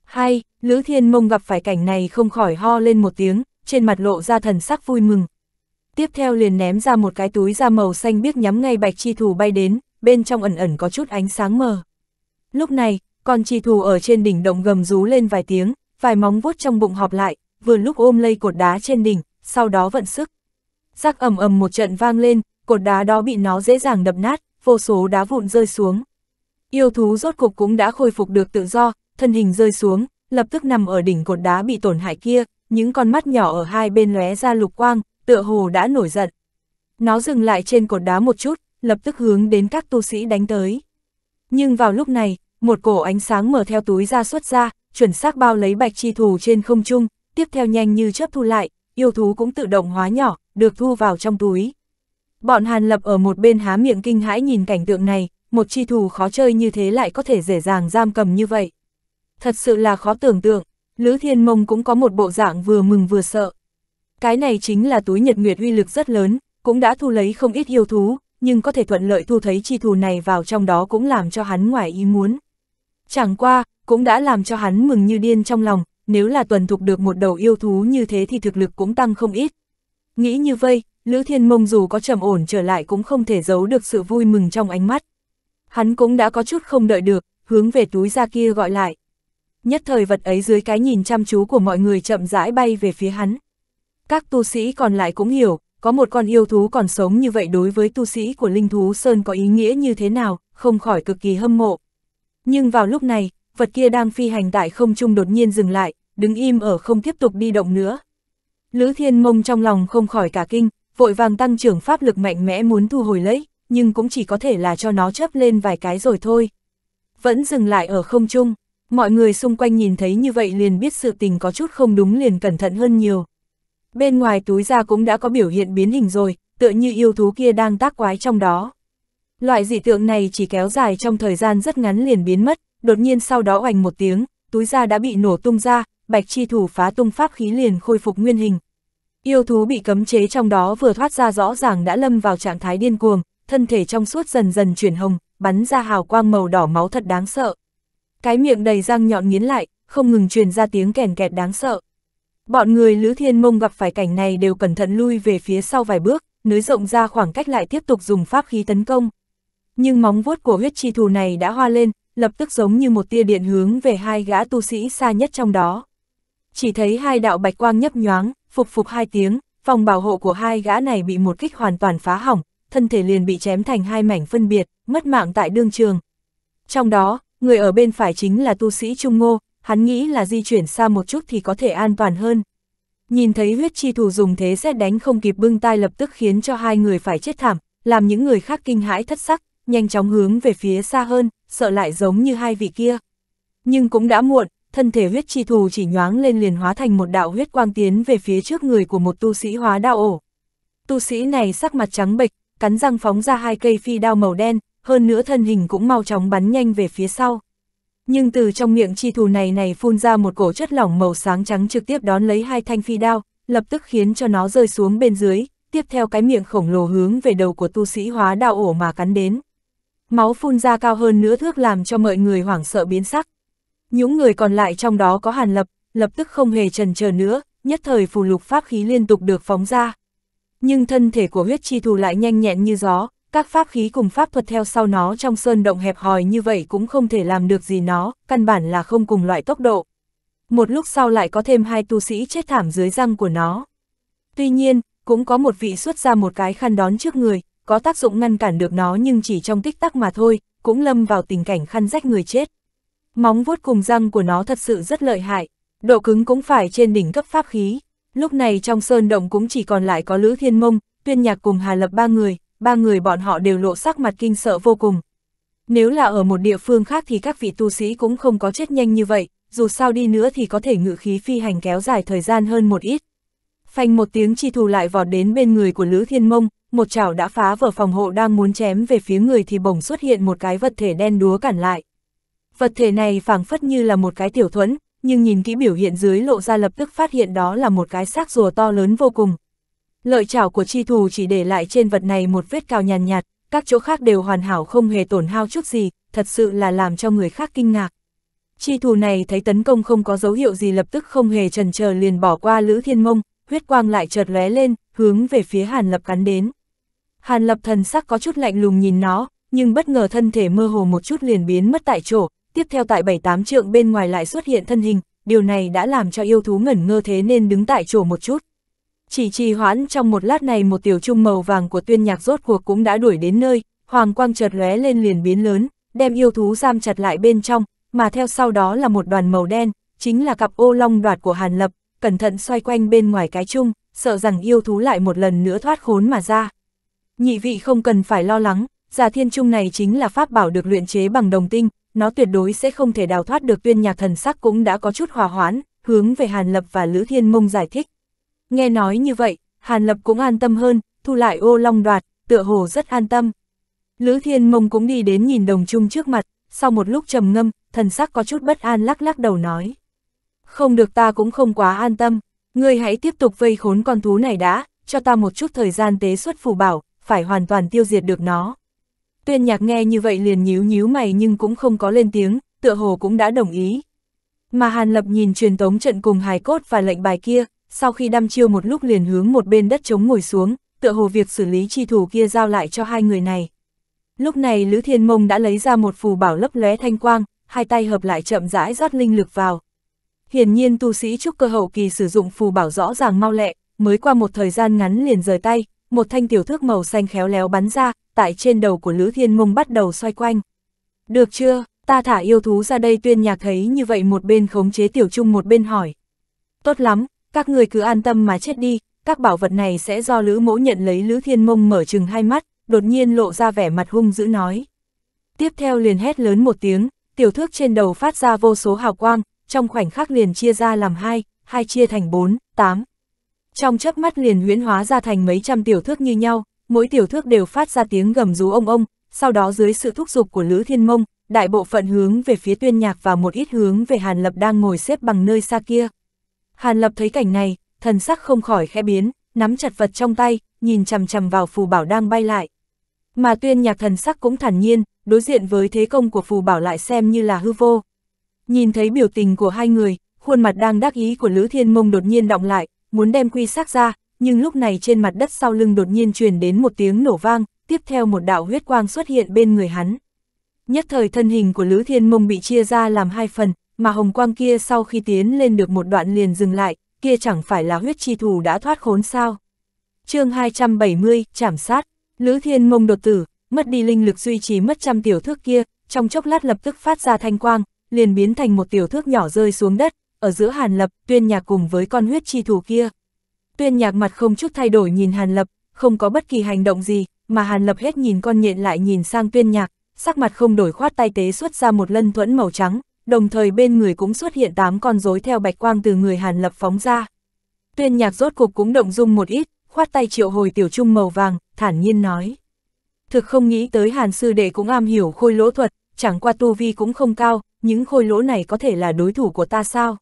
Hai, Lữ Thiên Mông gặp phải cảnh này không khỏi ho lên một tiếng, trên mặt lộ ra thần sắc vui mừng. Tiếp theo liền ném ra một cái túi da màu xanh biếc nhắm ngay Bạch Chi Thù bay đến, bên trong ẩn ẩn có chút ánh sáng mờ. Lúc này, con chi thù ở trên đỉnh động gầm rú lên vài tiếng, vài móng vuốt trong bụng họp lại, vừa lúc ôm lây cột đá trên đỉnh, sau đó vận sức. Rắc ầm ầm một trận vang lên, cột đá đó bị nó dễ dàng đập nát, vô số đá vụn rơi xuống. Yêu thú rốt cục cũng đã khôi phục được tự do, thân hình rơi xuống, lập tức nằm ở đỉnh cột đá bị tổn hại kia, những con mắt nhỏ ở hai bên lóe ra lục quang, tựa hồ đã nổi giận. Nó dừng lại trên cột đá một chút, lập tức hướng đến các tu sĩ đánh tới. Nhưng vào lúc này, một cổ ánh sáng mở theo túi ra xuất ra, chuẩn xác bao lấy bạch chi thù trên không trung, tiếp theo nhanh như chớp thu lại, yêu thú cũng tự động hóa nhỏ, được thu vào trong túi. Bọn Hàn Lập ở một bên há miệng kinh hãi nhìn cảnh tượng này, một chi thù khó chơi như thế lại có thể dễ dàng giam cầm như vậy. Thật sự là khó tưởng tượng, Lữ Thiên Mông cũng có một bộ dạng vừa mừng vừa sợ. Cái này chính là túi nhật nguyệt uy lực rất lớn, cũng đã thu lấy không ít yêu thú, nhưng có thể thuận lợi thu thấy chi thù này vào trong đó cũng làm cho hắn ngoài ý muốn. Chẳng qua, cũng đã làm cho hắn mừng như điên trong lòng, nếu là tuần thục được một đầu yêu thú như thế thì thực lực cũng tăng không ít. Nghĩ như vây, Lữ Thiên Mông dù có trầm ổn trở lại cũng không thể giấu được sự vui mừng trong ánh mắt. Hắn cũng đã có chút không đợi được, hướng về túi ra kia gọi lại. Nhất thời vật ấy dưới cái nhìn chăm chú của mọi người chậm rãi bay về phía hắn. Các tu sĩ còn lại cũng hiểu, có một con yêu thú còn sống như vậy đối với tu sĩ của linh thú Sơn có ý nghĩa như thế nào, không khỏi cực kỳ hâm mộ. Nhưng vào lúc này, vật kia đang phi hành tại không trung đột nhiên dừng lại, đứng im ở không tiếp tục đi động nữa. Lữ Thiên Mông trong lòng không khỏi cả kinh, vội vàng tăng trưởng pháp lực mạnh mẽ muốn thu hồi lấy, nhưng cũng chỉ có thể là cho nó chấp lên vài cái rồi thôi. Vẫn dừng lại ở không trung, mọi người xung quanh nhìn thấy như vậy liền biết sự tình có chút không đúng liền cẩn thận hơn nhiều. Bên ngoài túi ra cũng đã có biểu hiện biến hình rồi, tựa như yêu thú kia đang tác quái trong đó. Loại dị tượng này chỉ kéo dài trong thời gian rất ngắn liền biến mất, đột nhiên sau đó oành một tiếng, túi da đã bị nổ tung ra, bạch chi thủ phá tung pháp khí liền khôi phục nguyên hình. Yêu thú bị cấm chế trong đó vừa thoát ra rõ ràng đã lâm vào trạng thái điên cuồng, thân thể trong suốt dần dần chuyển hồng, bắn ra hào quang màu đỏ máu thật đáng sợ. Cái miệng đầy răng nhọn nghiến lại, không ngừng truyền ra tiếng kèn kẹt đáng sợ. Bọn người Lữ Thiên Mông gặp phải cảnh này đều cẩn thận lui về phía sau vài bước, nới rộng ra khoảng cách lại tiếp tục dùng pháp khí tấn công. Nhưng móng vuốt của huyết chi thù này đã hoa lên, lập tức giống như một tia điện hướng về hai gã tu sĩ xa nhất trong đó. Chỉ thấy hai đạo bạch quang nhấp nhoáng, phục phục hai tiếng, phòng bảo hộ của hai gã này bị một kích hoàn toàn phá hỏng, thân thể liền bị chém thành hai mảnh phân biệt, mất mạng tại đương trường. Trong đó, người ở bên phải chính là tu sĩ Trung Ngô, hắn nghĩ là di chuyển xa một chút thì có thể an toàn hơn. Nhìn thấy huyết chi thủ dùng thế xét đánh không kịp bưng tai lập tức khiến cho hai người phải chết thảm, làm những người khác kinh hãi thất sắc, nhanh chóng hướng về phía xa hơn, sợ lại giống như hai vị kia. Nhưng cũng đã muộn, thân thể huyết chi thù chỉ nhoáng lên liền hóa thành một đạo huyết quang tiến về phía trước người của một tu sĩ hóa đạo ổ. Tu sĩ này sắc mặt trắng bệch, cắn răng phóng ra hai cây phi đao màu đen, hơn nữa thân hình cũng mau chóng bắn nhanh về phía sau. Nhưng từ trong miệng chi thù này này phun ra một cổ chất lỏng màu sáng trắng trực tiếp đón lấy hai thanh phi đao, lập tức khiến cho nó rơi xuống bên dưới, tiếp theo cái miệng khổng lồ hướng về đầu của tu sĩ hóa đạo ổ mà cắn đến. Máu phun ra cao hơn nửa thước làm cho mọi người hoảng sợ biến sắc. Những người còn lại trong đó có Hàn Lập, lập tức không hề trần chờ nữa, nhất thời phù lục pháp khí liên tục được phóng ra. Nhưng thân thể của huyết chi thù lại nhanh nhẹn như gió, các pháp khí cùng pháp thuật theo sau nó trong sơn động hẹp hòi như vậy cũng không thể làm được gì nó, căn bản là không cùng loại tốc độ. Một lúc sau lại có thêm hai tu sĩ chết thảm dưới răng của nó. Tuy nhiên, cũng có một vị xuất ra một cái khăn đón trước người, có tác dụng ngăn cản được nó nhưng chỉ trong tích tắc mà thôi, cũng lâm vào tình cảnh khăn rách người chết. Móng vuốt cùng răng của nó thật sự rất lợi hại, độ cứng cũng phải trên đỉnh cấp pháp khí. Lúc này trong sơn động cũng chỉ còn lại có Lữ Thiên Mông, Tuyên Nhạc cùng Hà Lập ba người, ba người bọn họ đều lộ sắc mặt kinh sợ vô cùng. Nếu là ở một địa phương khác thì các vị tu sĩ cũng không có chết nhanh như vậy, dù sao đi nữa thì có thể ngự khí phi hành kéo dài thời gian hơn một ít. Phanh một tiếng chi thù lại vọt đến bên người của Lữ Thiên Mông, một chảo đã phá vỡ phòng hộ đang muốn chém về phía người thì bỗng xuất hiện một cái vật thể đen đúa cản lại. Vật thể này phảng phất như là một cái tiểu thuẫn, nhưng nhìn kỹ biểu hiện dưới lộ ra lập tức phát hiện đó là một cái xác rùa to lớn vô cùng. Lợi chảo của chi thù chỉ để lại trên vật này một vết cào nhàn nhạt, nhạt, các chỗ khác đều hoàn hảo không hề tổn hao chút gì, thật sự là làm cho người khác kinh ngạc. Chi thù này thấy tấn công không có dấu hiệu gì lập tức không hề trần chờ liền bỏ qua Lữ Thiên Mông, huyết quang lại chợt lóe lên, hướng về phía Hàn Lập cắn đến. Hàn Lập thần sắc có chút lạnh lùng nhìn nó, nhưng bất ngờ thân thể mơ hồ một chút liền biến mất tại chỗ, tiếp theo tại bảy tám trượng bên ngoài lại xuất hiện thân hình, điều này đã làm cho yêu thú ngẩn ngơ thế nên đứng tại chỗ một chút. Chỉ trì hoãn trong một lát này một tiểu trung màu vàng của tuyên nhạc rốt cuộc cũng đã đuổi đến nơi, hoàng quang chợt lóe lên liền biến lớn, đem yêu thú giam chặt lại bên trong, mà theo sau đó là một đoàn màu đen, chính là cặp ô long đoạt của Hàn Lập, cẩn thận xoay quanh bên ngoài cái chung, sợ rằng yêu thú lại một lần nữa thoát khốn mà ra. Nhị vị không cần phải lo lắng, giả thiên trung này chính là pháp bảo được luyện chế bằng đồng tinh, nó tuyệt đối sẽ không thể đào thoát được tuyên nhạc thần sắc cũng đã có chút hòa hoãn, hướng về Hàn Lập và Lữ Thiên Mông giải thích. Nghe nói như vậy, Hàn Lập cũng an tâm hơn, thu lại ô long đoạt, tựa hồ rất an tâm. Lữ Thiên Mông cũng đi đến nhìn đồng trung trước mặt, sau một lúc trầm ngâm, thần sắc có chút bất an lắc lắc đầu nói. Không được ta cũng không quá an tâm, ngươi hãy tiếp tục vây khốn con thú này đã, cho ta một chút thời gian tế xuất phù bảo, phải hoàn toàn tiêu diệt được nó. Tuyên nhạc nghe như vậy liền nhíu nhíu mày nhưng cũng không có lên tiếng, tựa hồ cũng đã đồng ý. Mà Hàn Lập nhìn truyền tống trận cùng hài cốt và lệnh bài kia, sau khi đăm chiêu một lúc liền hướng một bên đất trống ngồi xuống, tựa hồ việc xử lý chi thủ kia giao lại cho hai người này. Lúc này Lữ Thiên Mông đã lấy ra một phù bảo lấp lóe thanh quang, hai tay hợp lại chậm rãi rót linh lực vào. Hiển nhiên tu sĩ trúc cơ hậu kỳ sử dụng phù bảo rõ ràng mau lẹ, mới qua một thời gian ngắn liền rời tay, một thanh tiểu thước màu xanh khéo léo bắn ra, tại trên đầu của Lữ Thiên Mông bắt đầu xoay quanh. Được chưa, ta thả yêu thú ra đây tuyên nhạc thấy như vậy một bên khống chế tiểu trung một bên hỏi. Tốt lắm, các người cứ an tâm mà chết đi, các bảo vật này sẽ do Lữ mỗ nhận lấy Lữ Thiên Mông mở chừng hai mắt, đột nhiên lộ ra vẻ mặt hung dữ nói. Tiếp theo liền hét lớn một tiếng, tiểu thước trên đầu phát ra vô số hào quang, trong khoảnh khắc liền chia ra làm hai, hai chia thành bốn, tám, trong chớp mắt liền huyễn hóa ra thành mấy trăm tiểu thước như nhau, mỗi tiểu thước đều phát ra tiếng gầm rú ông ông, sau đó dưới sự thúc giục của Lữ Thiên Mông, đại bộ phận hướng về phía tuyên nhạc và một ít hướng về Hàn Lập đang ngồi xếp bằng nơi xa kia. Hàn Lập thấy cảnh này, thần sắc không khỏi khẽ biến, nắm chặt vật trong tay, nhìn chằm chằm vào phù bảo đang bay lại. Mà tuyên nhạc thần sắc cũng thản nhiên, đối diện với thế công của phù bảo lại xem như là hư vô. Nhìn thấy biểu tình của hai người, khuôn mặt đang đắc ý của Lữ Thiên Mông đột nhiên động lại, muốn đem quy xác ra, nhưng lúc này trên mặt đất sau lưng đột nhiên truyền đến một tiếng nổ vang, tiếp theo một đạo huyết quang xuất hiện bên người hắn. Nhất thời thân hình của Lữ Thiên Mông bị chia ra làm hai phần, mà hồng quang kia sau khi tiến lên được một đoạn liền dừng lại, kia chẳng phải là huyết chi thù đã thoát khốn sao. chương 270, chảm sát, Lữ Thiên Mông đột tử, mất đi linh lực duy trì mất trăm tiểu thước kia, trong chốc lát lập tức phát ra thanh quang, liền biến thành một tiểu thước nhỏ rơi xuống đất, ở giữa Hàn Lập, Tuyên Nhạc cùng với con huyết chi thủ kia. Tuyên Nhạc mặt không chút thay đổi nhìn Hàn Lập, không có bất kỳ hành động gì, mà Hàn Lập hết nhìn con nhện lại nhìn sang Tuyên Nhạc, sắc mặt không đổi khoát tay tế xuất ra một lân thuẫn màu trắng, đồng thời bên người cũng xuất hiện tám con rối theo bạch quang từ người Hàn Lập phóng ra. Tuyên Nhạc rốt cục cũng động dung một ít, khoát tay triệu hồi tiểu trung màu vàng, thản nhiên nói. Thực không nghĩ tới Hàn Sư Đệ cũng am hiểu khôi lỗ thuật, chẳng qua tu vi cũng không cao, những khôi lỗ này có thể là đối thủ của ta sao?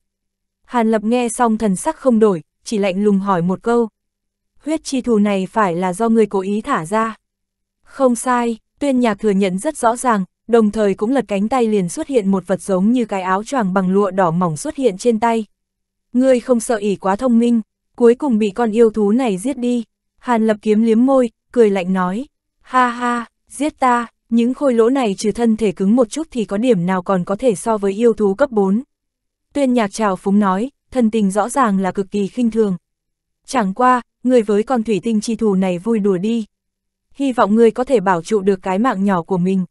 Hàn Lập nghe xong thần sắc không đổi, chỉ lạnh lùng hỏi một câu. Huyết chi thù này phải là do người cố ý thả ra. Không sai, tuyên nhạc thừa nhận rất rõ ràng, đồng thời cũng lật cánh tay liền xuất hiện một vật giống như cái áo choàng bằng lụa đỏ mỏng xuất hiện trên tay. Ngươi không sợ ỉ quá thông minh, cuối cùng bị con yêu thú này giết đi. Hàn lập kiếm liếm môi, cười lạnh nói, ha ha, giết ta, những khôi lỗ này trừ thân thể cứng một chút thì có điểm nào còn có thể so với yêu thú cấp 4. Tuyên nhạc trào phúng nói, thần tình rõ ràng là cực kỳ khinh thường. Chẳng qua, người với con thủy tinh chi thù này vui đùa đi. Hy vọng người có thể bảo trụ được cái mạng nhỏ của mình.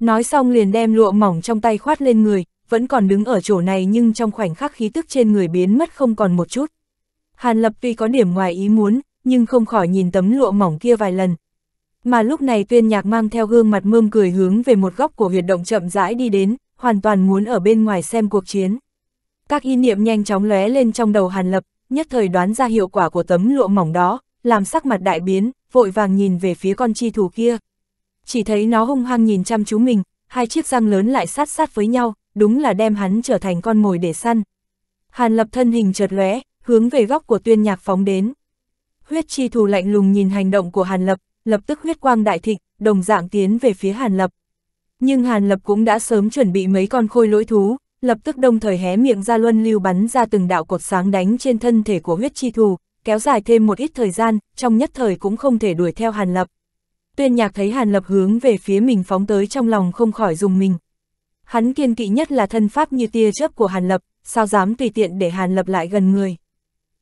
Nói xong liền đem lụa mỏng trong tay khoát lên người, vẫn còn đứng ở chỗ này nhưng trong khoảnh khắc khí tức trên người biến mất không còn một chút. Hàn Lập tuy có điểm ngoài ý muốn, nhưng không khỏi nhìn tấm lụa mỏng kia vài lần. Mà lúc này tuyên nhạc mang theo gương mặt mơm cười hướng về một góc của huyệt động chậm rãi đi đến, hoàn toàn muốn ở bên ngoài xem cuộc chiến. Các ý niệm nhanh chóng lóe lên trong đầu Hàn Lập, nhất thời đoán ra hiệu quả của tấm lụa mỏng đó, làm sắc mặt đại biến, vội vàng nhìn về phía con chi thù kia. Chỉ thấy nó hung hăng nhìn chăm chú mình, hai chiếc răng lớn lại sát sát với nhau, đúng là đem hắn trở thành con mồi để săn. Hàn Lập thân hình chợt lóe, hướng về góc của Tuyên Nhạc phóng đến. Huyết chi thù lạnh lùng nhìn hành động của Hàn Lập, lập tức huyết quang đại thịnh, đồng dạng tiến về phía Hàn Lập. Nhưng Hàn Lập cũng đã sớm chuẩn bị mấy con khôi lỗi thú, lập tức đồng thời hé miệng ra luân lưu bắn ra từng đạo cột sáng đánh trên thân thể của huyết chi thù, kéo dài thêm một ít thời gian, trong nhất thời cũng không thể đuổi theo Hàn Lập. Tuyên nhạc thấy Hàn Lập hướng về phía mình phóng tới trong lòng không khỏi dùng mình. Hắn kiên kỵ nhất là thân pháp như tia chớp của Hàn Lập, sao dám tùy tiện để Hàn Lập lại gần người.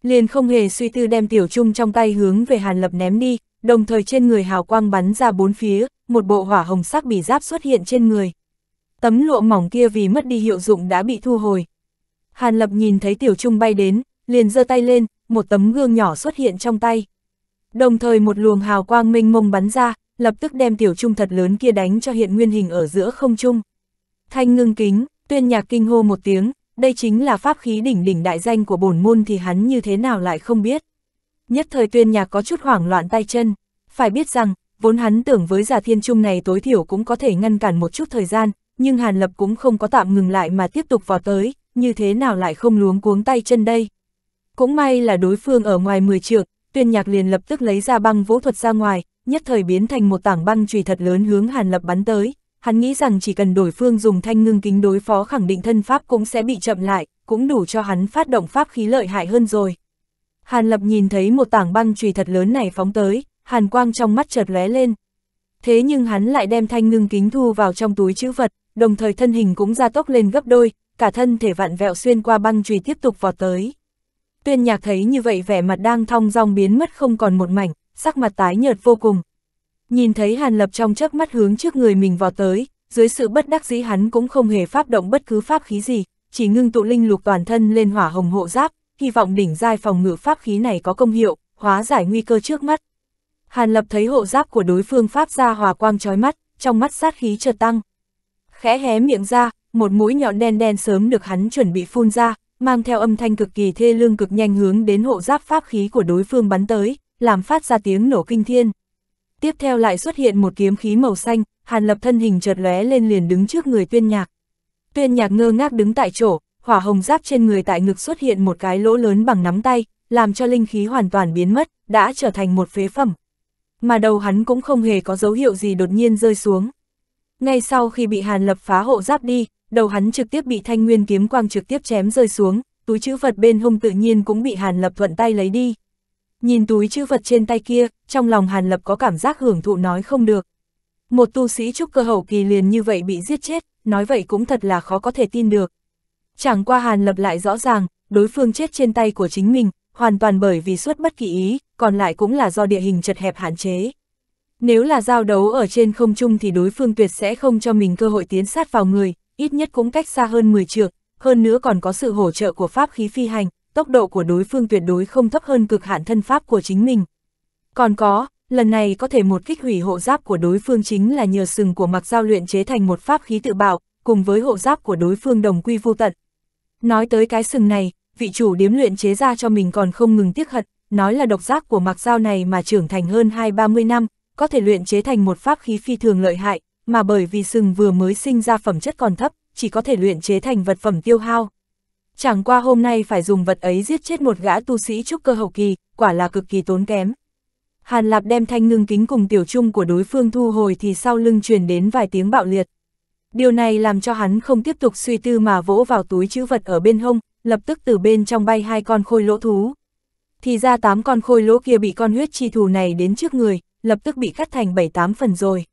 Liền không hề suy tư đem tiểu trung trong tay hướng về Hàn Lập ném đi, đồng thời trên người hào quang bắn ra bốn phía, một bộ hỏa hồng sắc bỉ giáp xuất hiện trên người tấm lụa mỏng kia vì mất đi hiệu dụng đã bị thu hồi. Hàn Lập nhìn thấy Tiểu Trung bay đến, liền giơ tay lên, một tấm gương nhỏ xuất hiện trong tay. Đồng thời một luồng hào quang minh mông bắn ra, lập tức đem Tiểu Trung thật lớn kia đánh cho hiện nguyên hình ở giữa không trung. Thanh ngưng kính, tuyên nhạc kinh hô một tiếng, đây chính là pháp khí đỉnh đỉnh đại danh của bổn môn thì hắn như thế nào lại không biết. Nhất thời tuyên nhạc có chút hoảng loạn tay chân, phải biết rằng, vốn hắn tưởng với giả thiên trung này tối thiểu cũng có thể ngăn cản một chút thời gian, nhưng Hàn Lập cũng không có tạm ngừng lại mà tiếp tục vào tới, như thế nào lại không luống cuống tay chân đây. Cũng may là đối phương ở ngoài 10 trượng, tuyên nhạc liền lập tức lấy ra băng vũ thuật ra ngoài, nhất thời biến thành một tảng băng trùy thật lớn hướng Hàn Lập bắn tới. Hắn nghĩ rằng chỉ cần đối phương dùng thanh ngưng kính đối phó khẳng định thân pháp cũng sẽ bị chậm lại, cũng đủ cho hắn phát động pháp khí lợi hại hơn rồi. Hàn Lập nhìn thấy một tảng băng trùy thật lớn này phóng tới, hàn quang trong mắt chợt lóe lên. Thế nhưng hắn lại đem thanh ngưng kính thu vào trong túi chữ vật, đồng thời thân hình cũng gia tốc lên gấp đôi, cả thân thể vặn vẹo xuyên qua băng chùy tiếp tục vọt tới. Tuyên nhạc thấy như vậy vẻ mặt đang thong dong biến mất không còn một mảnh, sắc mặt tái nhợt vô cùng. Nhìn thấy Hàn Lập trong chớp mắt hướng trước người mình vọt tới, dưới sự bất đắc dĩ hắn cũng không hề pháp động bất cứ pháp khí gì, chỉ ngưng tụ linh lục toàn thân lên hỏa hồng hộ giáp, hy vọng đỉnh giai phòng ngự pháp khí này có công hiệu, hóa giải nguy cơ trước mắt. Hàn Lập thấy hộ giáp của đối phương pháp ra hòa quang chói mắt, trong mắt sát khí chợt tăng, khẽ hé miệng ra, một mũi nhọn đen đen sớm được hắn chuẩn bị phun ra, mang theo âm thanh cực kỳ thê lương cực nhanh hướng đến hộ giáp pháp khí của đối phương bắn tới, làm phát ra tiếng nổ kinh thiên. Tiếp theo lại xuất hiện một kiếm khí màu xanh, Hàn Lập thân hình chợt lóe lên liền đứng trước người Tuyên Nhạc. Tuyên Nhạc ngơ ngác đứng tại chỗ, hỏa hồng giáp trên người tại ngực xuất hiện một cái lỗ lớn bằng nắm tay, làm cho linh khí hoàn toàn biến mất, đã trở thành một phế phẩm. Mà đầu hắn cũng không hề có dấu hiệu gì đột nhiên rơi xuống. Ngay sau khi bị Hàn Lập phá hộ giáp đi, đầu hắn trực tiếp bị thanh nguyên kiếm quang trực tiếp chém rơi xuống, túi chữ vật bên hông tự nhiên cũng bị Hàn Lập thuận tay lấy đi. Nhìn túi chữ vật trên tay kia, trong lòng Hàn Lập có cảm giác hưởng thụ nói không được. Một tu sĩ trúc cơ hậu kỳ liền như vậy bị giết chết, nói vậy cũng thật là khó có thể tin được. Chẳng qua Hàn Lập lại rõ ràng, đối phương chết trên tay của chính mình, hoàn toàn bởi vì suốt bất kỳ ý, còn lại cũng là do địa hình chật hẹp hạn chế. Nếu là giao đấu ở trên không trung thì đối phương tuyệt sẽ không cho mình cơ hội tiến sát vào người, ít nhất cũng cách xa hơn 10 trượng, hơn nữa còn có sự hỗ trợ của pháp khí phi hành, tốc độ của đối phương tuyệt đối không thấp hơn cực hạn thân pháp của chính mình. Còn có, lần này có thể một kích hủy hộ giáp của đối phương chính là nhờ sừng của mặc giao luyện chế thành một pháp khí tự bạo, cùng với hộ giáp của đối phương đồng quy vô tận. Nói tới cái sừng này, vị chủ điếm luyện chế ra cho mình còn không ngừng tiếc hận, nói là độc giác của mặc dao này mà trưởng thành hơn 2-30 năm, có thể luyện chế thành một pháp khí phi thường lợi hại, mà bởi vì sừng vừa mới sinh ra phẩm chất còn thấp, chỉ có thể luyện chế thành vật phẩm tiêu hao. Chẳng qua hôm nay phải dùng vật ấy giết chết một gã tu sĩ trúc cơ hậu kỳ, quả là cực kỳ tốn kém. Hàn Lạp đem thanh ngưng kính cùng tiểu trung của đối phương thu hồi thì sau lưng truyền đến vài tiếng bạo liệt. Điều này làm cho hắn không tiếp tục suy tư mà vỗ vào túi chữ vật ở bên hông, lập tức từ bên trong bay hai con khôi lỗ thú. Thì ra tám con khôi lỗ kia bị con huyết chi thù này đến trước người, lập tức bị cắt thành 7-8 phần rồi.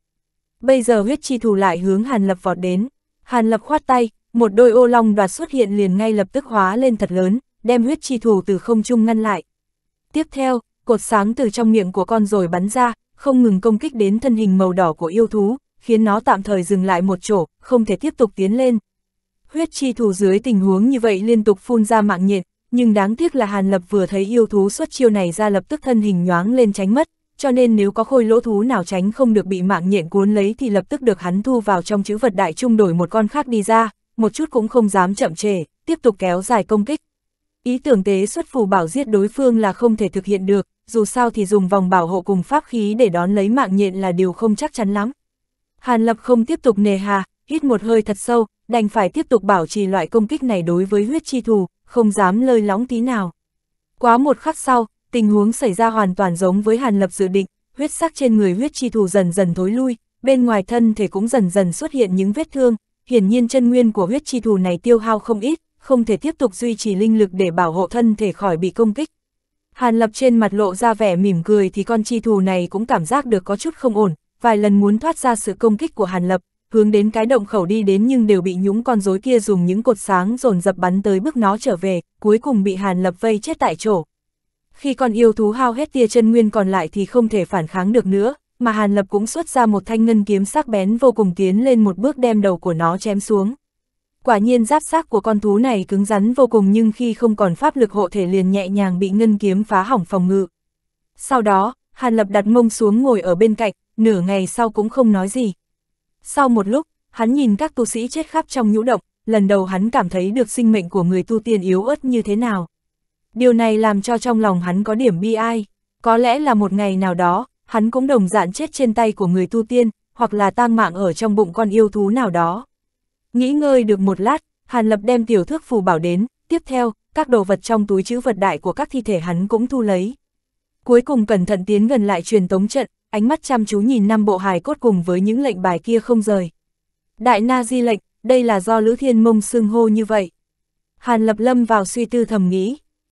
Bây giờ huyết chi thù lại hướng Hàn Lập vọt đến. Hàn Lập khoát tay, một đôi ô long đoạt xuất hiện liền ngay lập tức hóa lên thật lớn, đem huyết chi thù từ không trung ngăn lại. Tiếp theo, cột sáng từ trong miệng của con rồi bắn ra, không ngừng công kích đến thân hình màu đỏ của yêu thú, khiến nó tạm thời dừng lại một chỗ, không thể tiếp tục tiến lên. Huyết chi thù dưới tình huống như vậy liên tục phun ra mạng nhện, nhưng đáng tiếc là Hàn Lập vừa thấy yêu thú xuất chiêu này ra lập tức thân hình nhoáng lên tránh mất cho nên nếu có khôi lỗ thú nào tránh không được bị mạng nhện cuốn lấy thì lập tức được hắn thu vào trong chữ vật đại trung đổi một con khác đi ra, một chút cũng không dám chậm trễ, tiếp tục kéo dài công kích. Ý tưởng tế xuất phù bảo giết đối phương là không thể thực hiện được, dù sao thì dùng vòng bảo hộ cùng pháp khí để đón lấy mạng nhện là điều không chắc chắn lắm. Hàn Lập không tiếp tục nề hà, hít một hơi thật sâu, đành phải tiếp tục bảo trì loại công kích này đối với huyết chi thù, không dám lơi lóng tí nào. Quá một khắc sau, Tình huống xảy ra hoàn toàn giống với Hàn Lập dự định, huyết sắc trên người huyết chi thù dần dần thối lui, bên ngoài thân thể cũng dần dần xuất hiện những vết thương, hiển nhiên chân nguyên của huyết chi thù này tiêu hao không ít, không thể tiếp tục duy trì linh lực để bảo hộ thân thể khỏi bị công kích. Hàn Lập trên mặt lộ ra vẻ mỉm cười thì con chi thù này cũng cảm giác được có chút không ổn, vài lần muốn thoát ra sự công kích của Hàn Lập, hướng đến cái động khẩu đi đến nhưng đều bị nhúng con rối kia dùng những cột sáng dồn dập bắn tới bước nó trở về, cuối cùng bị Hàn Lập vây chết tại chỗ. Khi con yêu thú hao hết tia chân nguyên còn lại thì không thể phản kháng được nữa, mà Hàn Lập cũng xuất ra một thanh ngân kiếm sắc bén vô cùng tiến lên một bước đem đầu của nó chém xuống. Quả nhiên giáp xác của con thú này cứng rắn vô cùng nhưng khi không còn pháp lực hộ thể liền nhẹ nhàng bị ngân kiếm phá hỏng phòng ngự. Sau đó, Hàn Lập đặt mông xuống ngồi ở bên cạnh, nửa ngày sau cũng không nói gì. Sau một lúc, hắn nhìn các tu sĩ chết khắp trong nhũ động, lần đầu hắn cảm thấy được sinh mệnh của người tu tiên yếu ớt như thế nào. Điều này làm cho trong lòng hắn có điểm bi ai. Có lẽ là một ngày nào đó, hắn cũng đồng dạng chết trên tay của người tu tiên, hoặc là tang mạng ở trong bụng con yêu thú nào đó. Nghĩ ngơi được một lát, Hàn Lập đem tiểu thước phù bảo đến, tiếp theo, các đồ vật trong túi chữ vật đại của các thi thể hắn cũng thu lấy. Cuối cùng cẩn thận tiến gần lại truyền tống trận, ánh mắt chăm chú nhìn năm bộ hài cốt cùng với những lệnh bài kia không rời. Đại Na Di lệnh, đây là do Lữ Thiên Mông xưng hô như vậy. Hàn Lập Lâm vào suy tư thầm nghĩ,